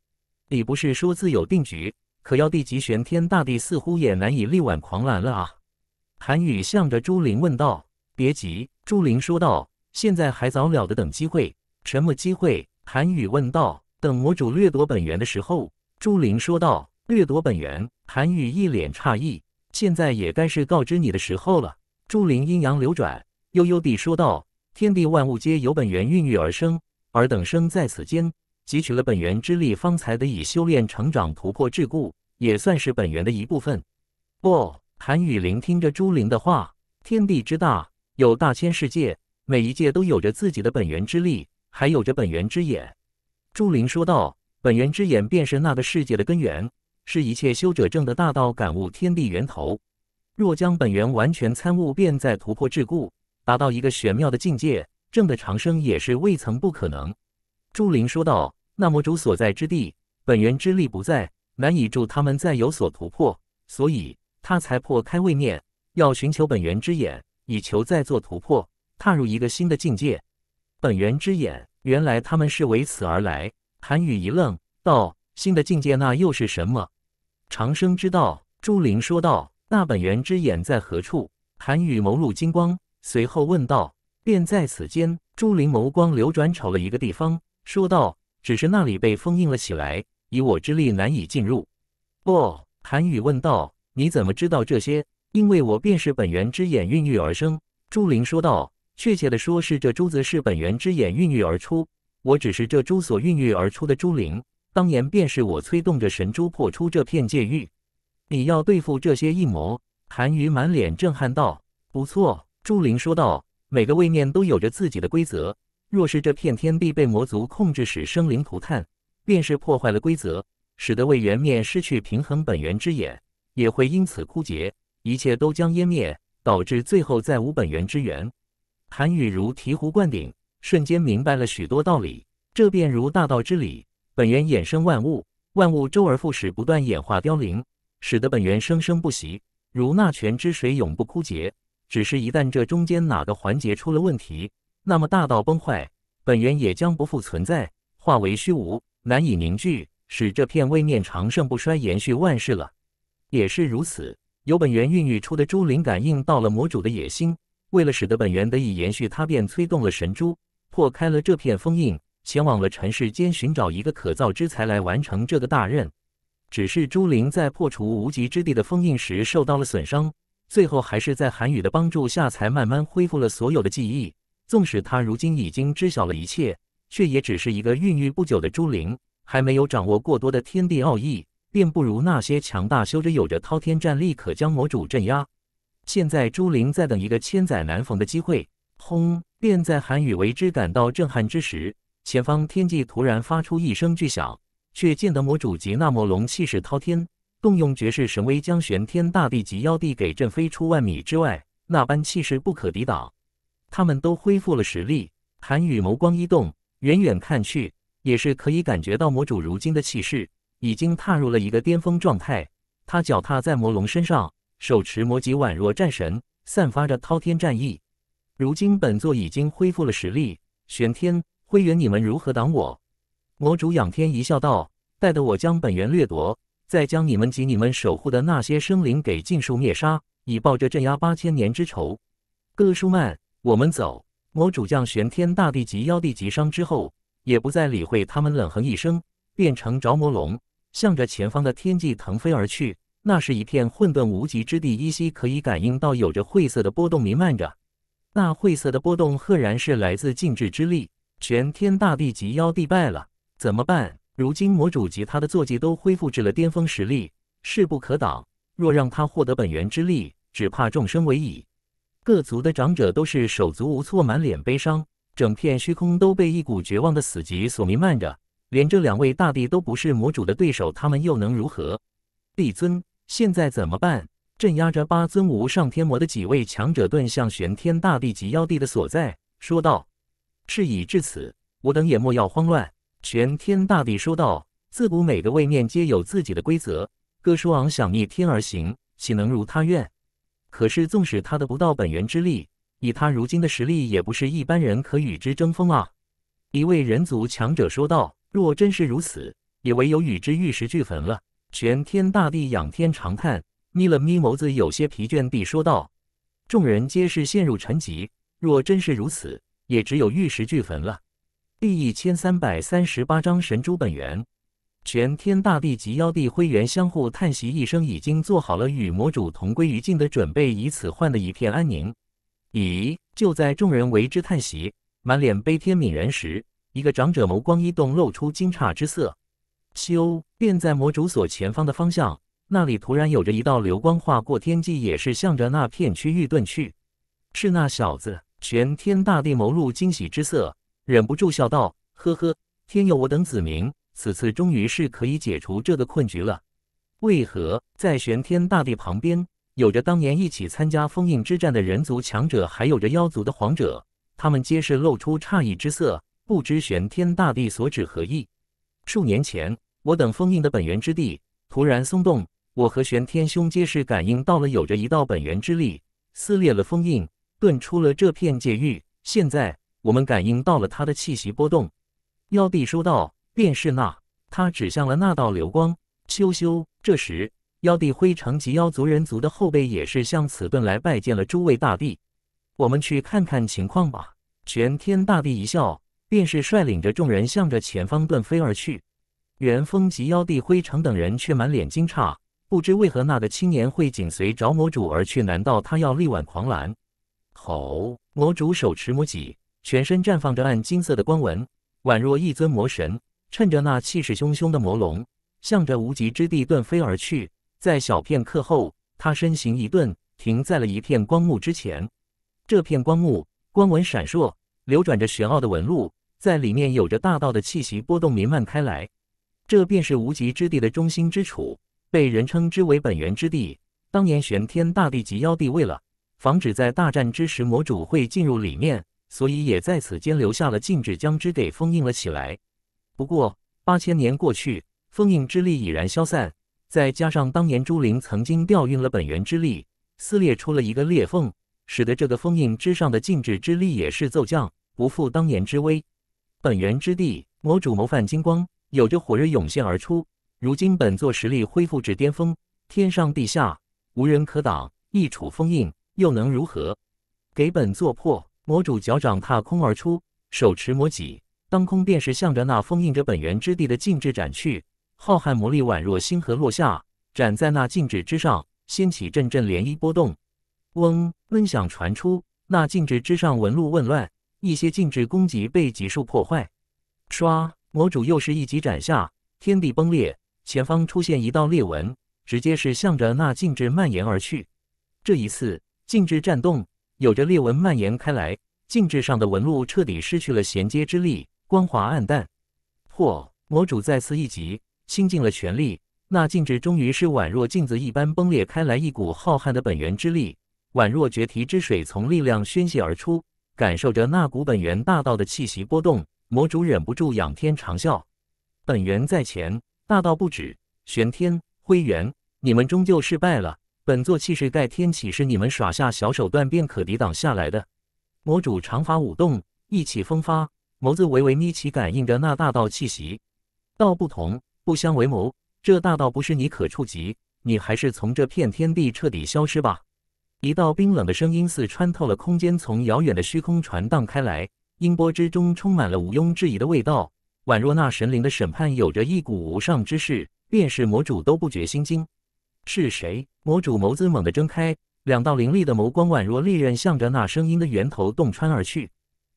你不是说自有定局，可要地及玄天大帝似乎也难以力挽狂澜了啊！韩羽向着朱林问道：“别急。”朱林说道：“现在还早了，得等机会。”什么机会？韩羽问道。“等魔主掠夺本源的时候。”朱林说道。“掠夺本源？”韩羽一脸诧异。“现在也该是告知你的时候了。”朱林阴阳流转，悠悠地说道：“天地万物皆由本源孕育而生。”尔等生在此间汲取了本源之力，方才得以修炼、成长、突破桎梏，也算是本源的一部分。哦，韩雨林听着朱玲的话，天地之大，有大千世界，每一界都有着自己的本源之力，还有着本源之眼。朱玲说道：“本源之眼便是那个世界的根源，是一切修者正的大道，感悟天地源头。若将本源完全参悟，便在突破桎梏，达到一个玄妙的境界。”正的长生也是未曾不可能。朱玲说道：“那魔主所在之地，本源之力不在，难以助他们再有所突破，所以他才破开位面，要寻求本源之眼，以求再做突破，踏入一个新的境界。本源之眼，原来他们是为此而来。”韩愈一愣，道：“新的境界那又是什么？”长生之道，朱玲说道：“那本源之眼在何处？”韩愈眸露金光，随后问道。便在此间，朱林眸光流转，瞅了一个地方，说道：“只是那里被封印了起来，以我之力难以进入。”不，韩愈问道：“你怎么知道这些？”“因为我便是本源之眼孕育而生。”朱林说道。“确切的说是这珠子是本源之眼孕育而出，我只是这珠所孕育而出的珠灵。当年便是我催动着神珠破出这片界域。”你要对付这些异魔？韩愈满脸震撼道。“不错。”朱林说道。每个位面都有着自己的规则，若是这片天地被魔族控制，使生灵涂炭，便是破坏了规则，使得位元面失去平衡，本源之眼也会因此枯竭，一切都将湮灭，导致最后再无本源之源。韩愈如醍醐灌顶，瞬间明白了许多道理。这便如大道之理，本源衍生万物，万物周而复始，不断演化凋零，使得本源生生不息，如那泉之水永不枯竭。只是一旦这中间哪个环节出了问题，那么大道崩坏，本源也将不复存在，化为虚无，难以凝聚，使这片位面长盛不衰，延续万世了。也是如此，由本源孕育出的朱灵感应到了魔主的野心，为了使得本源得以延续，他便催动了神珠，破开了这片封印，前往了尘世间寻找一个可造之材来完成这个大任。只是朱灵在破除无极之地的封印时受到了损伤。最后还是在韩雨的帮助下，才慢慢恢复了所有的记忆。纵使他如今已经知晓了一切，却也只是一个孕育不久的朱灵，还没有掌握过多的天地奥义，便不如那些强大修者有着滔天战力，可将魔主镇压。现在，朱灵在等一个千载难逢的机会。轰！便在韩雨为之感到震撼之时，前方天际突然发出一声巨响，却见得魔主吉纳魔龙气势滔天。动用绝世神威，将玄天大帝级妖帝给震飞出万米之外，那般气势不可抵挡。他们都恢复了实力，韩羽眸光一动，远远看去，也是可以感觉到魔主如今的气势已经踏入了一个巅峰状态。他脚踏在魔龙身上，手持魔戟，宛若战神，散发着滔天战意。如今本座已经恢复了实力，玄天、灰原，你们如何挡我？魔主仰天一笑道：“待得我将本源掠夺。”再将你们及你们守护的那些生灵给尽数灭杀，以报这镇压八千年之仇。哥舒曼，我们走！魔主将玄天大帝及妖帝击伤之后，也不再理会他们，冷哼一声，变成着魔龙，向着前方的天际腾飞而去。那是一片混沌无极之地，依稀可以感应到有着晦涩的波动弥漫着。那晦涩的波动，赫然是来自禁制之力。玄天大帝及妖帝败了，怎么办？如今魔主及他的坐骑都恢复至了巅峰实力，势不可挡。若让他获得本源之力，只怕众生为矣。各族的长者都是手足无措，满脸悲伤，整片虚空都被一股绝望的死寂所弥漫着。连这两位大帝都不是魔主的对手，他们又能如何？帝尊，现在怎么办？镇压着八尊无上天魔的几位强者遁向玄天大帝及妖帝的所在，说道：“事已至此，我等也莫要慌乱。”玄天大帝说道：“自古每个位面皆有自己的规则，各书昂想逆天而行，岂能如他愿？可是纵使他得不到本源之力，以他如今的实力，也不是一般人可与之争锋啊！”一位人族强者说道：“若真是如此，也唯有与之玉石俱焚了。”玄天大帝仰天长叹，眯了眯眸子，有些疲倦地说道：“众人皆是陷入沉寂，若真是如此，也只有玉石俱焚了。”第一千三百三十八章神珠本源。全天大地及妖帝灰原相互叹息一声，已经做好了与魔主同归于尽的准备，以此换得一片安宁。咦！就在众人为之叹息，满脸悲天悯人时，一个长者眸光一动，露出惊诧之色。咻！便在魔主所前方的方向，那里突然有着一道流光划过天际，也是向着那片区域遁去。是那小子！全天大地眸露惊喜之色。忍不住笑道：“呵呵，天佑我等子民，此次终于是可以解除这个困局了。”为何在玄天大帝旁边，有着当年一起参加封印之战的人族强者，还有着妖族的皇者？他们皆是露出诧异之色，不知玄天大帝所指何意。数年前，我等封印的本源之地突然松动，我和玄天兄皆是感应到了，有着一道本源之力撕裂了封印，遁出了这片界域。现在。我们感应到了他的气息波动，妖帝说道：“便是那。”他指向了那道流光。羞羞。这时，妖帝辉城及妖族人族的后辈也是向此遁来拜见了诸位大帝。我们去看看情况吧。玄天大帝一笑，便是率领着众人向着前方遁飞而去。元丰及妖帝辉城等人却满脸惊诧，不知为何那个青年会紧随着魔主而去？难道他要力挽狂澜？吼！魔主手持魔戟。全身绽放着暗金色的光纹，宛若一尊魔神，趁着那气势汹汹的魔龙，向着无极之地遁飞而去。在小片刻后，他身形一顿，停在了一片光幕之前。这片光幕，光纹闪烁，流转着玄奥的纹路，在里面有着大道的气息波动弥漫开来。这便是无极之地的中心之处，被人称之为本源之地。当年玄天大帝及妖帝为了防止在大战之时魔主会进入里面。所以也在此间留下了禁制，将之给封印了起来。不过八千年过去，封印之力已然消散，再加上当年朱灵曾经调运了本源之力，撕裂出了一个裂缝，使得这个封印之上的禁制之力也是骤降，不复当年之威。本源之地，魔主谋范金光有着火热涌现而出。如今本座实力恢复至巅峰，天上地下无人可挡，一处封印又能如何？给本座破！魔主脚掌踏空而出，手持魔戟，当空便是向着那封印着本源之地的禁制斩去。浩瀚魔力宛若星河落下，斩在那禁制之上，掀起阵阵涟漪波动。嗡，闷响传出，那禁制之上纹路紊乱，一些禁制攻击被急速破坏。唰，魔主又是一戟斩下，天地崩裂，前方出现一道裂纹，直接是向着那禁制蔓延而去。这一次，禁制颤动。有着裂纹蔓延开来，镜质上的纹路彻底失去了衔接之力，光滑暗淡。破魔主再次一急，倾尽了全力，那镜质终于是宛若镜子一般崩裂开来，一股浩瀚的本源之力，宛若决堤之水从力量宣泄而出。感受着那股本源大道的气息波动，魔主忍不住仰天长啸：本源在前，大道不止，玄天、灰原，你们终究失败了。本座气势盖天，岂是你们耍下小手段便可抵挡下来的？魔主长发舞动，意气风发，眸子微微眯起，感应着那大道气息。道不同，不相为谋。这大道不是你可触及，你还是从这片天地彻底消失吧。一道冰冷的声音似穿透了空间，从遥远的虚空传荡开来，音波之中充满了毋庸置疑的味道，宛若那神灵的审判，有着一股无上之势，便是魔主都不觉心惊。是谁？魔主眸子猛地睁开，两道凌厉的眸光宛若利刃，向着那声音的源头洞穿而去。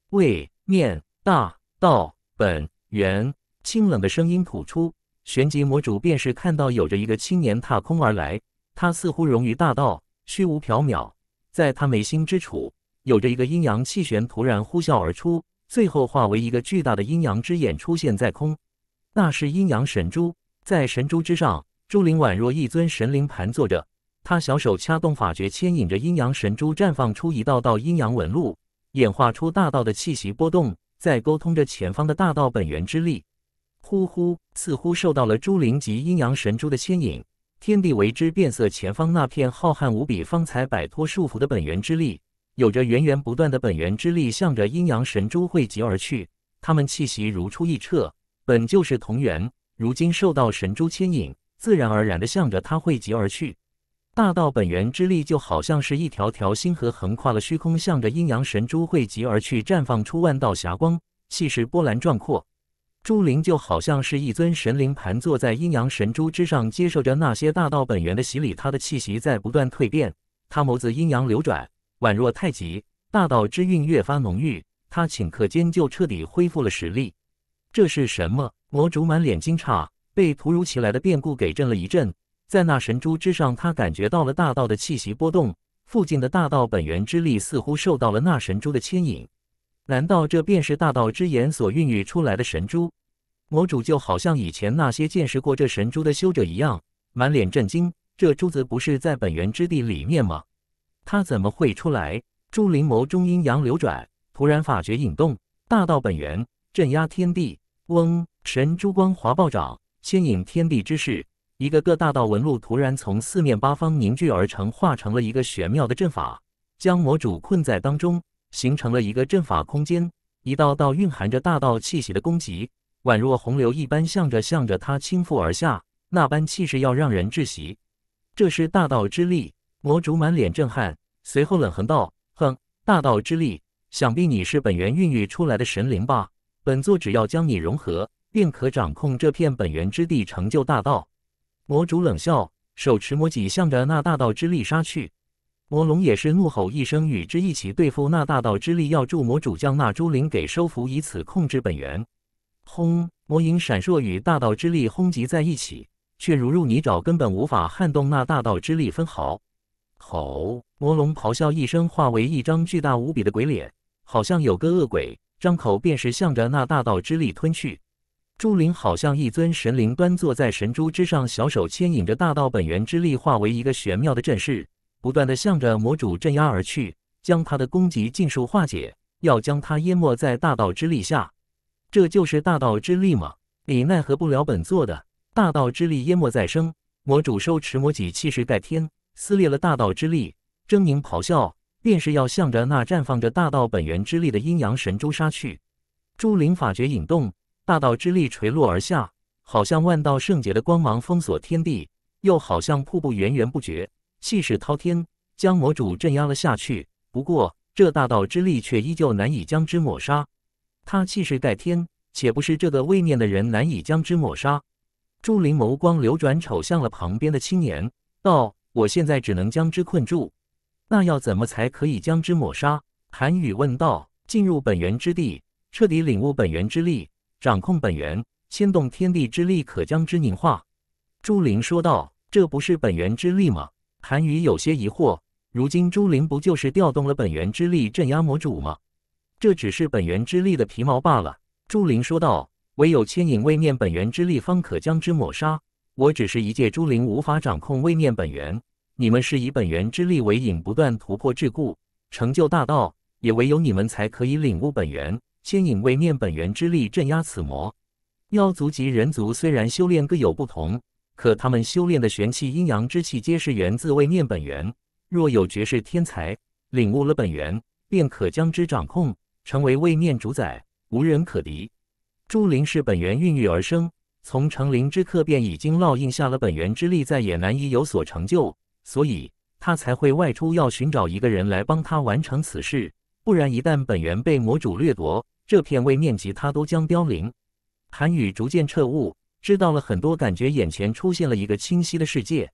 位面大道本源，清冷的声音吐出，旋即魔主便是看到有着一个青年踏空而来，他似乎融于大道，虚无缥缈。在他眉心之处，有着一个阴阳气旋突然呼啸而出，最后化为一个巨大的阴阳之眼出现在空。那是阴阳神珠，在神珠之上。朱灵宛若一尊神灵盘坐着，他小手掐动法诀，牵引着阴阳神珠绽放出一道道阴阳纹路，演化出大道的气息波动，在沟通着前方的大道本源之力。呼呼，似乎受到了朱灵及阴阳神珠的牵引，天地为之变色。前方那片浩瀚无比、方才摆脱束缚的本源之力，有着源源不断的本源之力向着阴阳神珠汇集而去。他们气息如出一辙，本就是同源，如今受到神珠牵引。自然而然地向着他汇集而去，大道本源之力就好像是一条条星河横跨了虚空，向着阴阳神珠汇集而去，绽放出万道霞光，气势波澜壮阔。朱林就好像是一尊神灵盘坐在阴阳神珠之上，接受着那些大道本源的洗礼，他的气息在不断蜕变，他眸子阴阳流转，宛若太极，大道之韵越发浓郁。他顷刻间就彻底恢复了实力。这是什么？魔主满脸惊诧。被突如其来的变故给震了一震，在那神珠之上，他感觉到了大道的气息波动，附近的大道本源之力似乎受到了那神珠的牵引。难道这便是大道之眼所孕育出来的神珠？魔主就好像以前那些见识过这神珠的修者一样，满脸震惊。这珠子不是在本源之地里面吗？它怎么会出来？朱灵眸中阴阳流转，突然法诀引动，大道本源镇压天地，嗡，神珠光华暴涨。牵引天地之势，一个个大道纹路突然从四面八方凝聚而成，化成了一个玄妙的阵法，将魔主困在当中，形成了一个阵法空间。一道道蕴含着大道气息的攻击，宛若洪流一般向着向着他倾覆而下，那般气势要让人窒息。这是大道之力，魔主满脸震撼，随后冷哼道：“哼，大道之力，想必你是本源孕育出来的神灵吧？本座只要将你融合。”便可掌控这片本源之地，成就大道。魔主冷笑，手持魔戟，向着那大道之力杀去。魔龙也是怒吼一声，与之一起对付那大道之力，要助魔主将那朱灵给收服，以此控制本源。轰！魔影闪烁，与大道之力轰击在一起，却如入泥沼，根本无法撼动那大道之力分毫。吼！魔龙咆哮一声，化为一张巨大无比的鬼脸，好像有个恶鬼，张口便是向着那大道之力吞去。朱林好像一尊神灵端坐在神珠之上，小手牵引着大道本源之力，化为一个玄妙的阵势，不断的向着魔主镇压而去，将他的攻击尽数化解，要将他淹没在大道之力下。这就是大道之力吗？你奈何不了本座的。大道之力淹没再生，魔主收持魔戟，气势盖天，撕裂了大道之力，狰狞咆哮，便是要向着那绽放着大道本源之力的阴阳神珠杀去。朱灵法诀引动。大道之力垂落而下，好像万道圣洁的光芒封锁天地，又好像瀑布源源不绝，气势滔天，将魔主镇压了下去。不过，这大道之力却依旧难以将之抹杀。他气势盖天，且不是这个位面的人难以将之抹杀。朱林眸光流转，瞅向了旁边的青年，道：“我现在只能将之困住，那要怎么才可以将之抹杀？”韩宇问道：“进入本源之地，彻底领悟本源之力。”掌控本源，牵动天地之力，可将之凝化。”朱灵说道，“这不是本源之力吗？”韩愈有些疑惑，“如今朱灵不就是调动了本源之力镇压魔主吗？”“这只是本源之力的皮毛罢了。”朱灵说道，“唯有牵引位念本源之力，方可将之抹杀。我只是一介朱灵，无法掌控位念本源。你们是以本源之力为引，不断突破桎梏，成就大道，也唯有你们才可以领悟本源。”牵引位面本源之力镇压此魔。妖族及人族虽然修炼各有不同，可他们修炼的玄气、阴阳之气皆是源自位面本源。若有绝世天才领悟了本源，便可将之掌控，成为位面主宰，无人可敌。朱灵是本源孕育而生，从成灵之刻便已经烙印下了本源之力，再也难以有所成就，所以他才会外出要寻找一个人来帮他完成此事。不然一旦本源被魔主掠夺，这片位面积，它都将凋零。韩宇逐渐彻悟，知道了很多，感觉眼前出现了一个清晰的世界。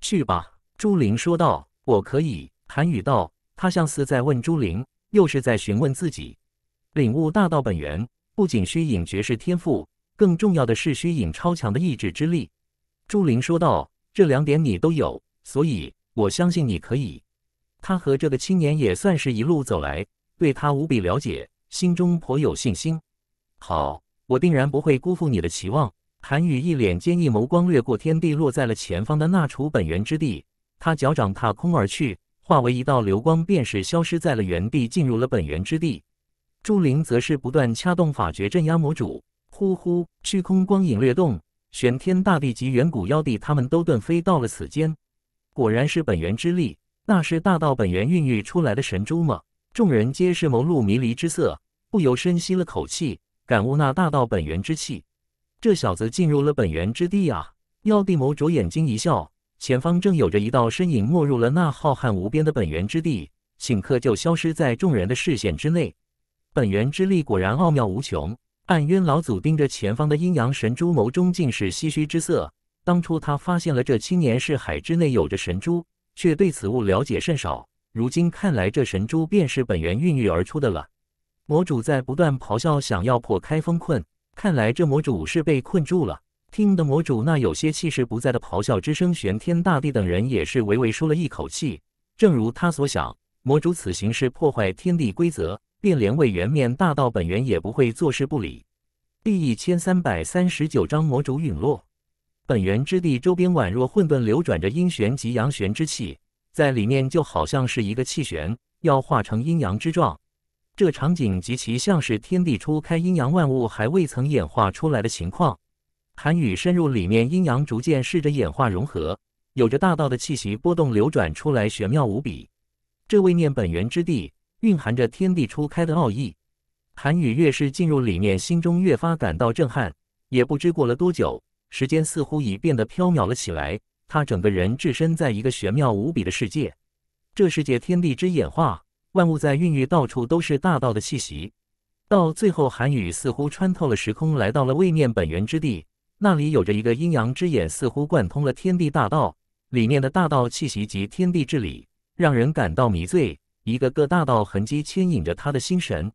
去吧，朱玲说道。我可以。韩宇道。他像是在问朱玲，又是在询问自己。领悟大道本源，不仅需引绝世天赋，更重要的是需引超强的意志之力。朱玲说道。这两点你都有，所以我相信你可以。他和这个青年也算是一路走来，对他无比了解。心中颇有信心，好，我定然不会辜负你的期望。韩宇一脸坚毅，眸光掠过天地，落在了前方的那处本源之地。他脚掌踏空而去，化为一道流光，便是消失在了原地，进入了本源之地。朱灵则是不断掐动法诀，镇压魔主。呼呼，虚空光影掠动，玄天大帝及远古妖帝他们都遁飞到了此间。果然是本源之力，那是大道本源孕育出来的神珠吗？众人皆是眸露迷离之色，不由深吸了口气，感悟那大道本源之气。这小子进入了本源之地啊！妖帝眸着眼睛一笑，前方正有着一道身影没入了那浩瀚无边的本源之地，顷刻就消失在众人的视线之内。本源之力果然奥妙无穷。暗渊老祖盯着前方的阴阳神珠，眸中尽是唏嘘之色。当初他发现了这青年是海之内有着神珠，却对此物了解甚少。如今看来，这神珠便是本源孕育而出的了。魔主在不断咆哮，想要破开封困。看来这魔主是被困住了。听得魔主那有些气势不在的咆哮之声，玄天大帝等人也是微微舒了一口气。正如他所想，魔主此行是破坏天地规则，便连为元面大道本源也不会坐视不理。第一千三百三十九章魔主陨落。本源之地周边宛若混沌，流转着阴玄及阳玄之气。在里面就好像是一个气旋，要化成阴阳之状，这场景极其像是天地初开，阴阳万物还未曾演化出来的情况。韩雨深入里面，阴阳逐渐试着演化融合，有着大道的气息波动流转出来，玄妙无比。这位念本源之地，蕴含着天地初开的奥义。韩羽越是进入里面，心中越发感到震撼。也不知过了多久，时间似乎已变得飘渺了起来。他整个人置身在一个玄妙无比的世界，这世界天地之演化，万物在孕育，到处都是大道的气息。到最后，韩羽似乎穿透了时空，来到了位面本源之地。那里有着一个阴阳之眼，似乎贯通了天地大道，里面的大道气息及天地之理，让人感到迷醉。一个个大道痕迹牵引着他的心神，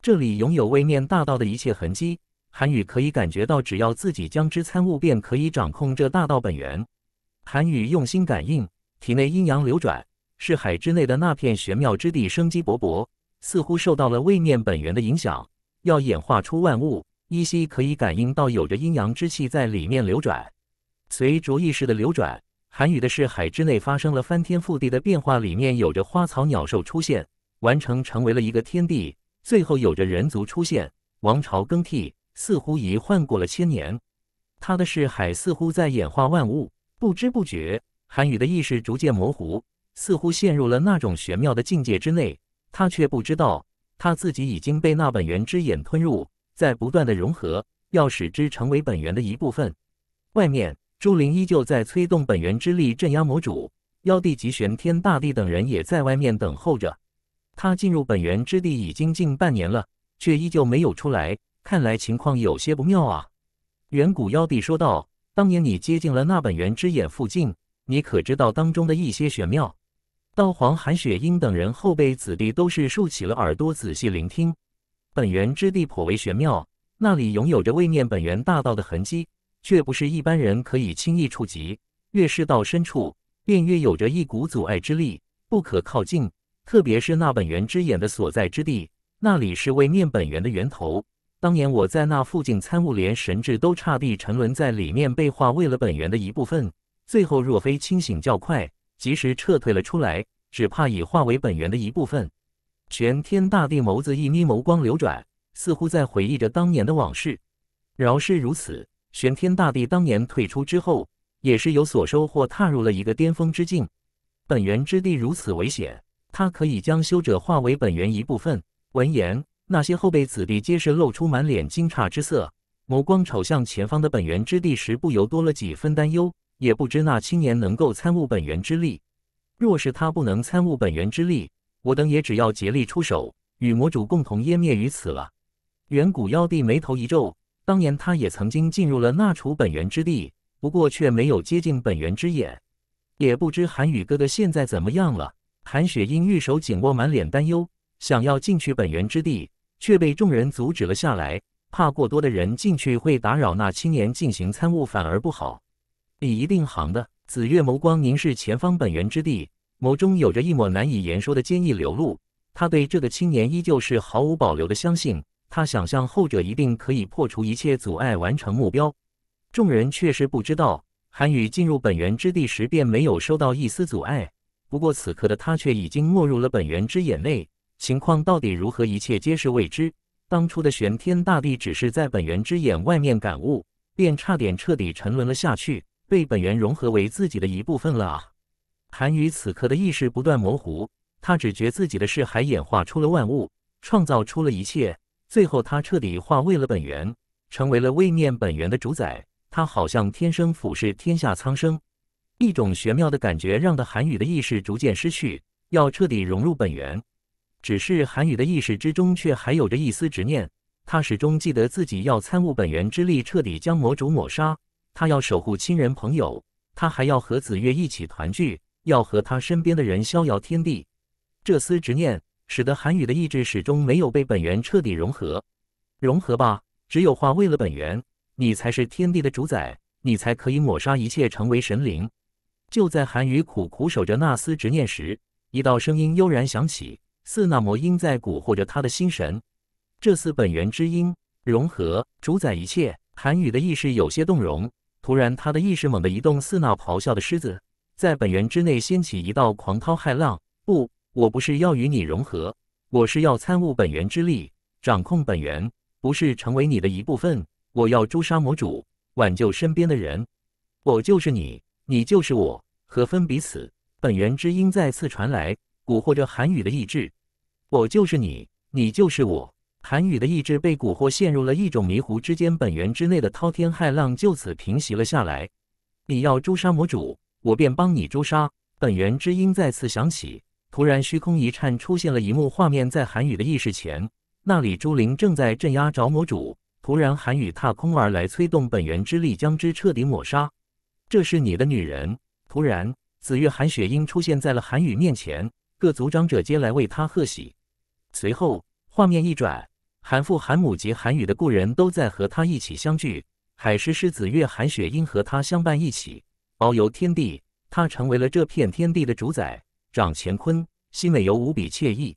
这里拥有位面大道的一切痕迹，韩羽可以感觉到，只要自己将之参悟，便可以掌控这大道本源。韩羽用心感应，体内阴阳流转，是海之内的那片玄妙之地生机勃勃，似乎受到了位面本源的影响，要演化出万物。依稀可以感应到有着阴阳之气在里面流转，随着意识的流转，韩羽的是海之内发生了翻天覆地的变化，里面有着花草鸟兽出现，完成成为了一个天地。最后有着人族出现，王朝更替，似乎已换过了千年。他的是海似乎在演化万物。不知不觉，韩宇的意识逐渐模糊，似乎陷入了那种玄妙的境界之内。他却不知道，他自己已经被那本源之眼吞入，在不断的融合，要使之成为本源的一部分。外面，朱灵依旧在催动本源之力镇压魔主，妖帝及玄天大帝等人也在外面等候着。他进入本源之地已经近半年了，却依旧没有出来，看来情况有些不妙啊！远古妖帝说道。当年你接近了那本源之眼附近，你可知道当中的一些玄妙？道皇韩雪英等人后辈子弟都是竖起了耳朵，仔细聆听。本源之地颇为玄妙，那里拥有着位面本源大道的痕迹，却不是一般人可以轻易触及。越是到深处，便越有着一股阻碍之力，不可靠近。特别是那本源之眼的所在之地，那里是位面本源的源头。当年我在那附近参悟，连神智都差地沉沦在里面，被化为了本源的一部分。最后若非清醒较快，及时撤退了出来，只怕已化为本源的一部分。玄天大帝眸子一眯，眸光流转，似乎在回忆着当年的往事。饶是如此，玄天大帝当年退出之后，也是有所收获，踏入了一个巅峰之境。本源之地如此危险，他可以将修者化为本源一部分。闻言。那些后辈子弟皆是露出满脸惊诧之色，眸光瞅向前方的本源之地时，不由多了几分担忧。也不知那青年能够参悟本源之力，若是他不能参悟本源之力，我等也只要竭力出手，与魔主共同湮灭于此了。远古妖帝眉头一皱，当年他也曾经进入了那处本源之地，不过却没有接近本源之眼。也不知韩宇哥哥现在怎么样了？韩雪英玉手紧握，满脸担忧，想要进去本源之地。却被众人阻止了下来，怕过多的人进去会打扰那青年进行参悟，反而不好。你一定行的！紫月眸光凝视前方本源之地，眸中有着一抹难以言说的坚毅流露。他对这个青年依旧是毫无保留的相信，他想象后者一定可以破除一切阻碍，完成目标。众人却是不知道，韩宇进入本源之地时便没有收到一丝阻碍，不过此刻的他却已经没入了本源之眼内。情况到底如何？一切皆是未知。当初的玄天大帝只是在本源之眼外面感悟，便差点彻底沉沦了下去，被本源融合为自己的一部分了啊！韩羽此刻的意识不断模糊，他只觉自己的事还演化出了万物，创造出了一切。最后，他彻底化为了本源，成为了位面本源的主宰。他好像天生俯视天下苍生，一种玄妙的感觉让的韩羽的意识逐渐失去，要彻底融入本源。只是韩羽的意识之中却还有着一丝执念，他始终记得自己要参悟本源之力，彻底将魔主抹杀。他要守护亲人朋友，他还要和子月一起团聚，要和他身边的人逍遥天地。这丝执念使得韩羽的意志始终没有被本源彻底融合。融合吧，只有化为了本源，你才是天地的主宰，你才可以抹杀一切，成为神灵。就在韩羽苦苦守着那丝执念时，一道声音悠然响起。四那魔音在蛊惑着他的心神，这似本源之音，融合主宰一切。韩羽的意识有些动容，突然他的意识猛地一动，似那咆哮的狮子，在本源之内掀起一道狂涛骇浪。不，我不是要与你融合，我是要参悟本源之力，掌控本源，不是成为你的一部分。我要诛杀魔主，挽救身边的人。我就是你，你就是我，何分彼此？本源之音再次传来。蛊惑着韩宇的意志，我就是你，你就是我。韩宇的意志被蛊惑，陷入了一种迷糊之间，本源之内的滔天骇浪就此平息了下来。你要诛杀魔主，我便帮你诛杀。本源之音再次响起，突然虚空一颤，出现了一幕画面，在韩宇的意识前，那里朱玲正在镇压着魔主。突然，韩宇踏空而来，催动本源之力，将之彻底抹杀。这是你的女人。突然，紫月韩雪英出现在了韩宇面前。各族长者皆来为他贺喜。随后，画面一转，韩父、韩母及韩羽的故人都在和他一起相聚。海狮、狮子、月、韩雪英和他相伴一起，遨游天地。他成为了这片天地的主宰，掌乾坤，心里有无比惬意。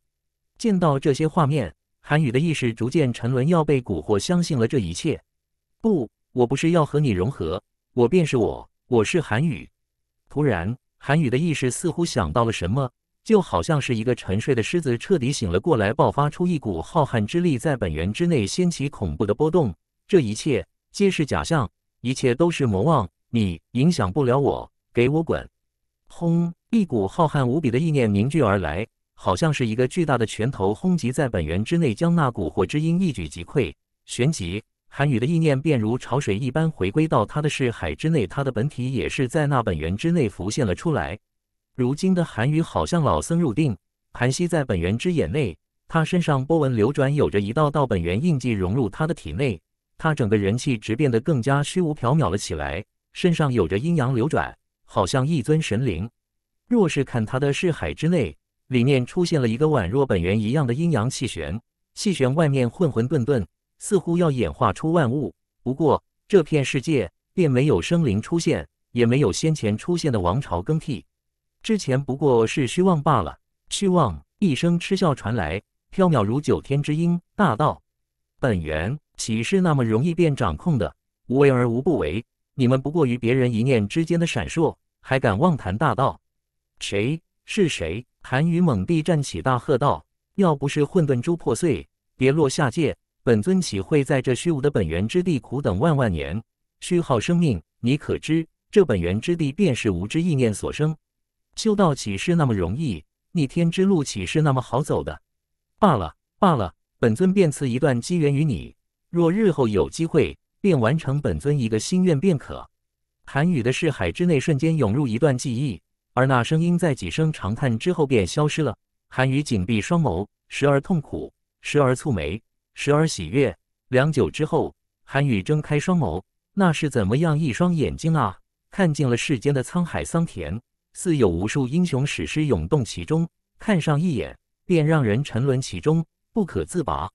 见到这些画面，韩羽的意识逐渐沉沦，要被蛊惑，相信了这一切。不，我不是要和你融合，我便是我，我是韩羽。突然，韩羽的意识似乎想到了什么。就好像是一个沉睡的狮子彻底醒了过来，爆发出一股浩瀚之力，在本源之内掀起恐怖的波动。这一切皆是假象，一切都是魔妄，你影响不了我，给我滚！轰！一股浩瀚无比的意念凝聚而来，好像是一个巨大的拳头轰击在本源之内，将那股火之音一举击溃。旋即，韩羽的意念便如潮水一般回归到他的视海之内，他的本体也是在那本源之内浮现了出来。如今的韩愈好像老僧入定，盘膝在本源之眼内。他身上波纹流转，有着一道道本源印记融入他的体内。他整个人气值变得更加虚无缥缈了起来，身上有着阴阳流转，好像一尊神灵。若是看他的视海之内，里面出现了一个宛若本源一样的阴阳气旋，气旋外面混混沌沌，似乎要演化出万物。不过这片世界便没有生灵出现，也没有先前出现的王朝更替。之前不过是虚妄罢了。虚妄，一声嗤笑传来，飘渺如九天之音。大道，本源，岂是那么容易便掌控的？无为而无不为，你们不过于别人一念之间的闪烁，还敢妄谈大道？谁？是谁？韩愈猛地站起，大喝道：“要不是混沌珠破碎，别落下界，本尊岂会在这虚无的本源之地苦等万万年，虚耗生命？你可知，这本源之地便是无知意念所生。”修道岂是那么容易？逆天之路岂是那么好走的？罢了罢了，本尊便赐一段机缘于你。若日后有机会，便完成本尊一个心愿便可。韩羽的视海之内瞬间涌入一段记忆，而那声音在几声长叹之后便消失了。韩羽紧闭双眸，时而痛苦，时而蹙眉，时而喜悦。良久之后，韩羽睁开双眸，那是怎么样一双眼睛啊！看尽了世间的沧海桑田。似有无数英雄史诗涌动其中，看上一眼便让人沉沦其中，不可自拔。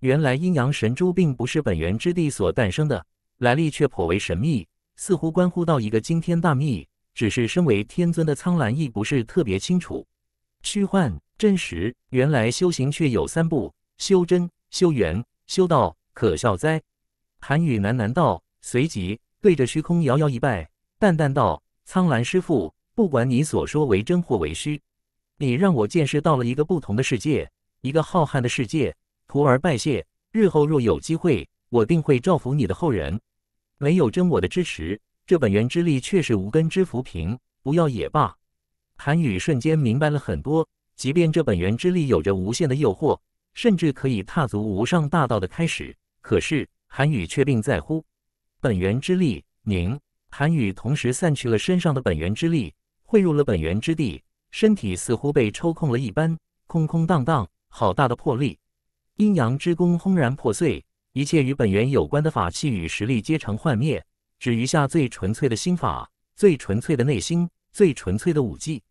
原来阴阳神珠并不是本源之地所诞生的，来历却颇为神秘，似乎关乎到一个惊天大秘。只是身为天尊的苍兰亦不是特别清楚。虚幻真实，原来修行却有三步：修真、修缘、修道。可笑哉！韩雨喃喃道，随即对着虚空遥遥一拜，淡淡道：“苍兰师父。”不管你所说为真或为虚，你让我见识到了一个不同的世界，一个浩瀚的世界。徒儿拜谢，日后若有机会，我定会造福你的后人。没有真我的支持，这本源之力却是无根之浮萍，不要也罢。韩羽瞬间明白了很多，即便这本源之力有着无限的诱惑，甚至可以踏足无上大道的开始，可是韩羽却并不在乎。本源之力，您，韩羽同时散去了身上的本源之力。汇入了本源之地，身体似乎被抽空了一般，空空荡荡。好大的魄力！阴阳之功轰然破碎，一切与本源有关的法器与实力皆成幻灭，只余下最纯粹的心法、最纯粹的内心、最纯粹的武技。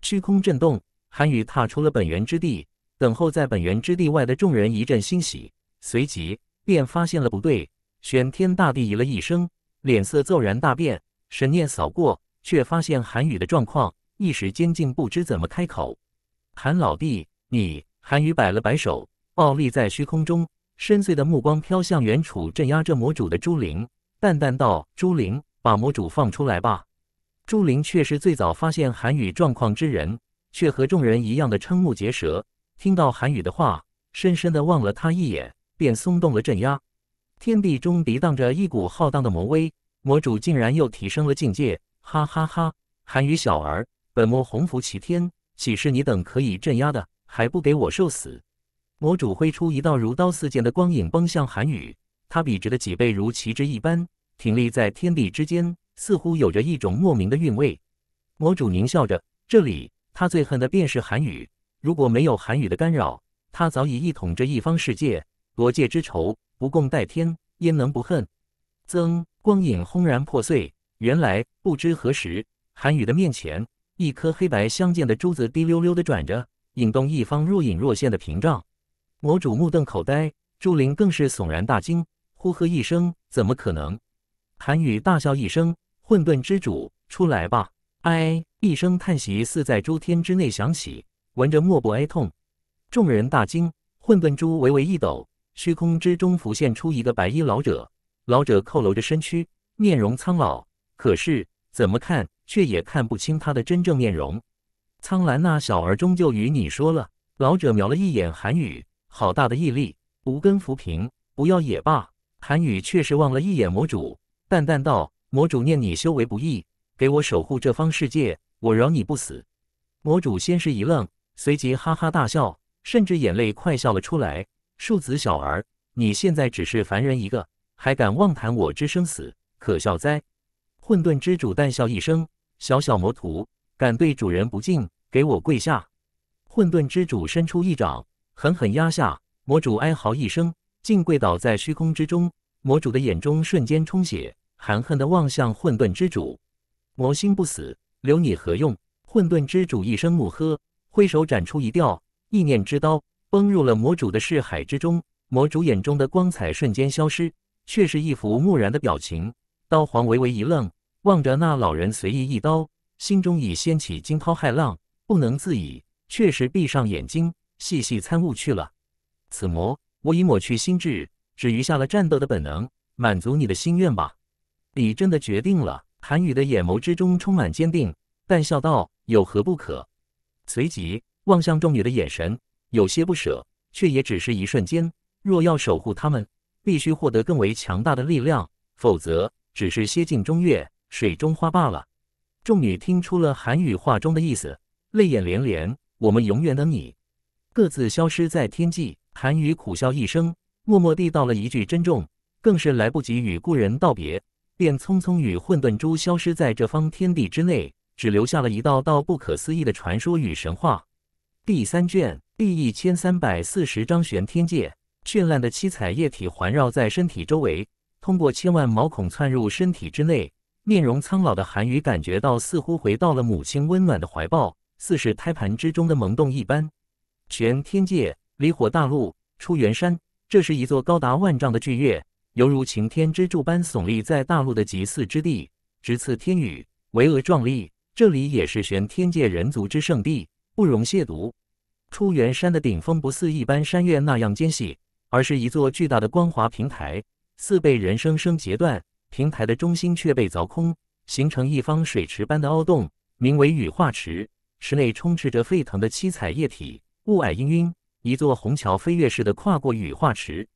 虚空震动，韩宇踏出了本源之地，等候在本源之地外的众人一阵欣喜，随即便发现了不对。玄天大帝咦了一声，脸色骤然大变，神念扫过。却发现韩羽的状况，一时间竟不知怎么开口。韩老弟，你韩羽摆了摆手，傲立在虚空中，深邃的目光飘向远处镇压着魔主的朱玲，淡淡道：“朱玲，把魔主放出来吧。”朱玲却是最早发现韩羽状况之人，却和众人一样的瞠目结舌。听到韩羽的话，深深的望了他一眼，便松动了镇压。天地中涤荡着一股浩荡的魔威，魔主竟然又提升了境界。哈哈哈！韩语小儿，本魔洪福齐天，岂是你等可以镇压的？还不给我受死！魔主挥出一道如刀似剑的光影，崩向韩雨。他笔直的脊背如旗帜一般挺立在天地之间，似乎有着一种莫名的韵味。魔主狞笑着，这里他最恨的便是韩雨。如果没有韩雨的干扰，他早已一统这一方世界。国界之仇，不共戴天，焉能不恨？曾，光影轰然破碎。原来不知何时，韩宇的面前一颗黑白相间的珠子滴溜溜的转着，引动一方若隐若现的屏障。魔主目瞪口呆，朱灵更是悚然大惊，呼喝一声：“怎么可能？”韩宇大笑一声：“混沌之主，出来吧！”哎，一声叹息似在诸天之内响起，闻着莫不哀痛。众人大惊，混沌珠微微一抖，虚空之中浮现出一个白衣老者。老者佝偻着身躯，面容苍老。可是怎么看，却也看不清他的真正面容。苍兰那小儿终究与你说了。老者瞄了一眼韩宇，好大的毅力，无根浮萍，不要也罢。韩宇却是望了一眼魔主，淡淡道：“魔主念你修为不易，给我守护这方世界，我饶你不死。”魔主先是一愣，随即哈哈大笑，甚至眼泪快笑了出来。庶子小儿，你现在只是凡人一个，还敢妄谈我之生死，可笑哉！混沌之主淡笑一声：“小小魔徒，敢对主人不敬，给我跪下！”混沌之主伸出一掌，狠狠压下魔主，哀嚎一声，竟跪倒在虚空之中。魔主的眼中瞬间充血，含恨地望向混沌之主：“魔心不死，留你何用？”混沌之主一声怒喝，挥手斩出一吊意念之刀崩入了魔主的视海之中。魔主眼中的光彩瞬间消失，却是一副木然的表情。刀皇微微一愣。望着那老人随意一刀，心中已掀起惊涛骇浪，不能自已。确实闭上眼睛，细细参悟去了。此魔，我已抹去心智，只余下了战斗的本能。满足你的心愿吧，你真的决定了。韩宇的眼眸之中充满坚定，但笑道：“有何不可？”随即望向众女的眼神有些不舍，却也只是一瞬间。若要守护他们，必须获得更为强大的力量，否则只是蝎近中月。水中花罢了。众女听出了韩语话中的意思，泪眼连连。我们永远等你。各自消失在天际。韩语苦笑一声，默默地道了一句珍重，更是来不及与故人道别，便匆匆与混沌珠消失在这方天地之内，只留下了一道道不可思议的传说与神话。第三卷第一千三百四十章玄天界。绚烂的七彩液体环绕在身体周围，通过千万毛孔窜入身体之内。面容苍老的韩宇感觉到，似乎回到了母亲温暖的怀抱，似是胎盘之中的萌动一般。玄天界离火大陆出元山，这是一座高达万丈的巨岳，犹如擎天之柱般耸立在大陆的极似之地，直刺天宇，巍峨壮丽。这里也是玄天界人族之圣地，不容亵渎。出元山的顶峰不似一般山岳那样尖细，而是一座巨大的光滑平台，似被人生生截断。平台的中心却被凿空，形成一方水池般的凹洞，名为羽化池。池内充斥着沸腾的七彩液体，雾霭氤氲。一座虹桥飞跃似的跨过羽化池。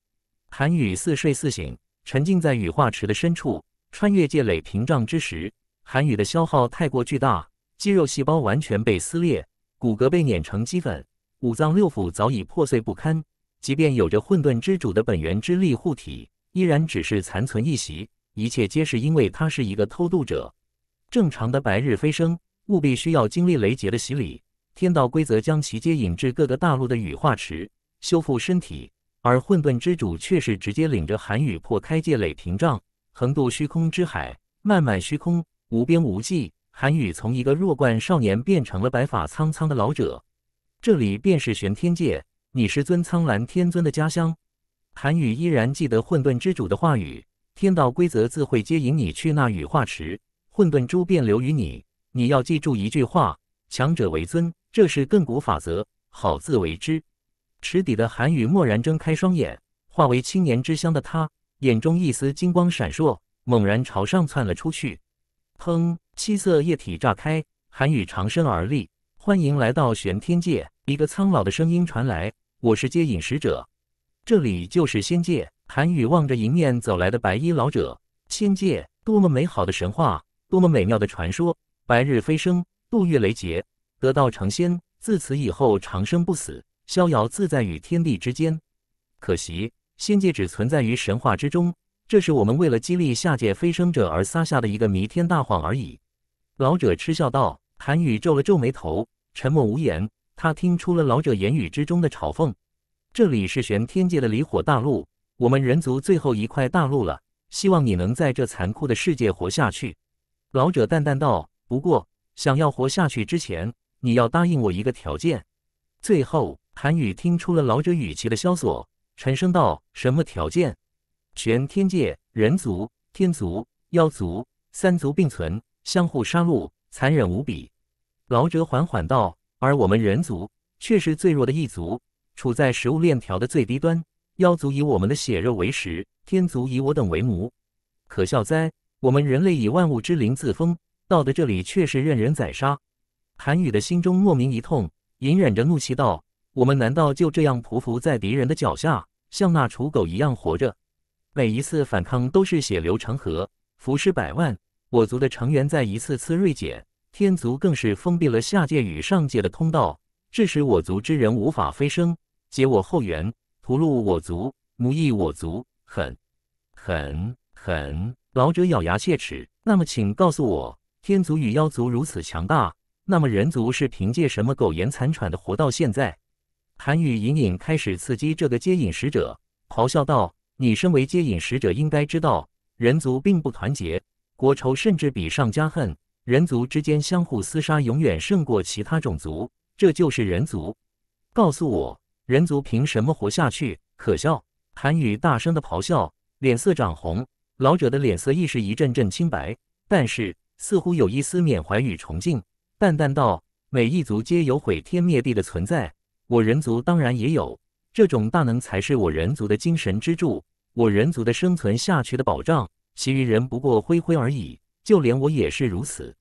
韩羽似睡似醒，沉浸在羽化池的深处。穿越界垒屏障之时，韩羽的消耗太过巨大，肌肉细胞完全被撕裂，骨骼被碾成齑粉，五脏六腑早已破碎不堪。即便有着混沌之主的本源之力护体，依然只是残存一席。一切皆是因为他是一个偷渡者。正常的白日飞升，务必需要经历雷劫的洗礼。天道规则将其接引至各个大陆的羽化池，修复身体。而混沌之主却是直接领着韩羽破开界垒屏障，横渡虚空之海。漫漫虚空，无边无际。韩羽从一个弱冠少年变成了白发苍苍的老者。这里便是玄天界，你师尊苍蓝天尊的家乡。韩羽依然记得混沌之主的话语。天道规则自会接引你去那羽化池，混沌珠便留于你。你要记住一句话：强者为尊，这是亘古法则。好自为之。池底的寒雨蓦然睁开双眼，化为青年之乡的他眼中一丝金光闪烁，猛然朝上窜了出去。砰！七色液体炸开，寒雨长身而立。欢迎来到玄天界，一个苍老的声音传来：“我是接引使者。”这里就是仙界。韩愈望着迎面走来的白衣老者，仙界多么美好的神话，多么美妙的传说。白日飞升，杜月雷劫，得道成仙，自此以后长生不死，逍遥自在于天地之间。可惜，仙界只存在于神话之中，这是我们为了激励下界飞升者而撒下的一个弥天大谎而已。老者嗤笑道。韩愈皱了皱眉头，沉默无言。他听出了老者言语之中的嘲讽。这里是玄天界的离火大陆，我们人族最后一块大陆了。希望你能在这残酷的世界活下去。”老者淡淡道。“不过，想要活下去之前，你要答应我一个条件。”最后，韩羽听出了老者语气的萧索，沉声道：“什么条件？”“玄天界人族、天族、妖族三族并存，相互杀戮，残忍无比。”老者缓缓道：“而我们人族却是最弱的一族。”处在食物链条的最低端，妖族以我们的血肉为食，天族以我等为奴，可笑哉！我们人类以万物之灵自封，到的这里却是任人宰杀。韩羽的心中莫名一痛，隐忍着怒气道：“我们难道就这样匍匐在敌人的脚下，像那刍狗一样活着？每一次反抗都是血流成河，浮尸百万。我族的成员在一次次锐减，天族更是封闭了下界与上界的通道，致使我族之人无法飞升。”解我后援，屠戮我族，奴役我族，狠，狠，狠！老者咬牙切齿。那么，请告诉我，天族与妖族如此强大，那么人族是凭借什么苟延残喘的活到现在？韩愈隐隐开始刺激这个接引使者，咆哮道：“你身为接引使者，应该知道，人族并不团结，国仇甚至比上加恨，人族之间相互厮杀，永远胜过其他种族。这就是人族。告诉我。”人族凭什么活下去？可笑！韩宇大声的咆哮，脸色涨红。老者的脸色亦是一阵阵清白，但是似乎有一丝缅怀与崇敬，淡淡道：“每一族皆有毁天灭地的存在，我人族当然也有。这种大能才是我人族的精神支柱，我人族的生存下去的保障。其余人不过灰灰而已，就连我也是如此。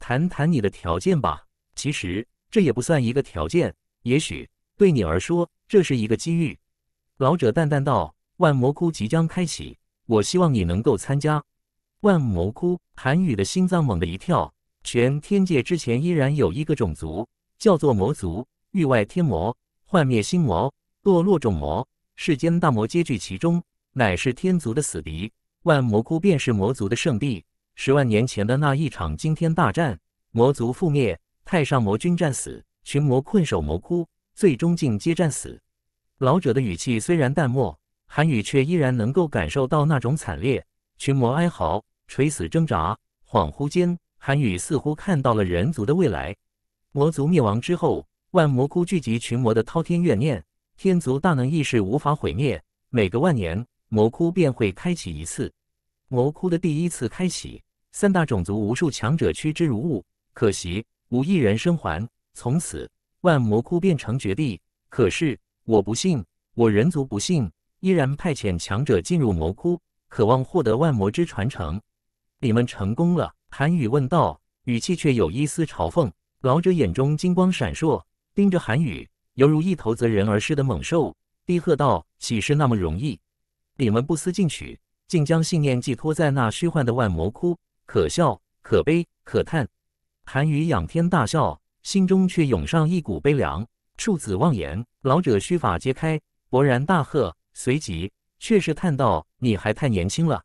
谈谈你的条件吧。其实这也不算一个条件，也许。”对你而说，这是一个机遇。”老者淡淡道，“万魔窟即将开启，我希望你能够参加。”万魔窟，韩羽的心脏猛地一跳。全天界之前依然有一个种族，叫做魔族，域外天魔、幻灭星魔、堕落众魔，世间大魔皆聚其中，乃是天族的死敌。万魔窟便是魔族的圣地。十万年前的那一场惊天大战，魔族覆灭，太上魔君战死，群魔困守魔窟。最终竟皆战死。老者的语气虽然淡漠，韩雨却依然能够感受到那种惨烈，群魔哀嚎、垂死挣扎。恍惚间，韩雨似乎看到了人族的未来。魔族灭亡之后，万魔窟聚集群魔的滔天怨念，天族大能意识无法毁灭。每隔万年，魔窟便会开启一次。魔窟的第一次开启，三大种族无数强者趋之如鹜，可惜无一人生还。从此。万魔窟变成绝地，可是我不信，我人族不信，依然派遣强者进入魔窟，渴望获得万魔之传承。你们成功了，韩羽问道，语气却有一丝嘲讽。老者眼中金光闪烁，盯着韩羽，犹如一头择人而噬的猛兽，低喝道：“岂是那么容易？你们不思进取，竟将信念寄托在那虚幻的万魔窟，可笑、可悲、可叹。”韩羽仰天大笑。心中却涌上一股悲凉，数子望言，老者须发揭开，勃然大喝，随即却是叹道：“你还太年轻了。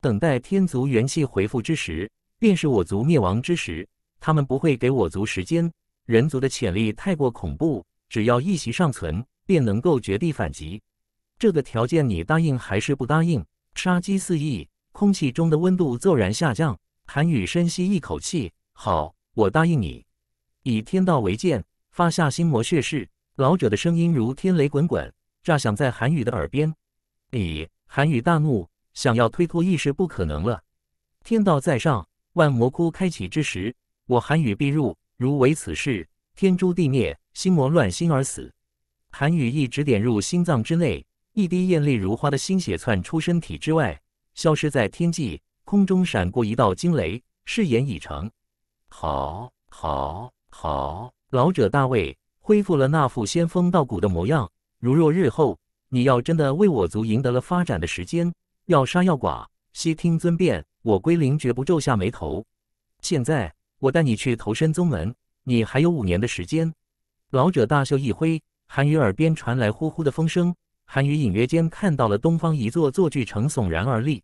等待天族元气恢复之时，便是我族灭亡之时。他们不会给我族时间，人族的潜力太过恐怖，只要一息尚存，便能够绝地反击。这个条件，你答应还是不答应？”杀机四溢，空气中的温度骤然下降。韩羽深吸一口气：“好，我答应你。”以天道为鉴，发下心魔血誓。老者的声音如天雷滚滚，炸响在韩羽的耳边。你，韩羽大怒，想要推脱已是不可能了。天道在上，万魔窟开启之时，我韩羽必入。如违此誓，天诛地灭，心魔乱心而死。韩羽一指点入心脏之内，一滴艳丽如花的心血窜出身体之外，消失在天际。空中闪过一道惊雷，誓言已成。好，好。好，老者大卫恢复了那副仙风道骨的模样。如若日后你要真的为我族赢得了发展的时间，要杀要剐，悉听尊便，我归零绝不皱下眉头。现在我带你去投身宗门，你还有五年的时间。老者大袖一挥，韩羽耳边传来呼呼的风声，韩羽隐约间看到了东方一座座巨城耸然而立。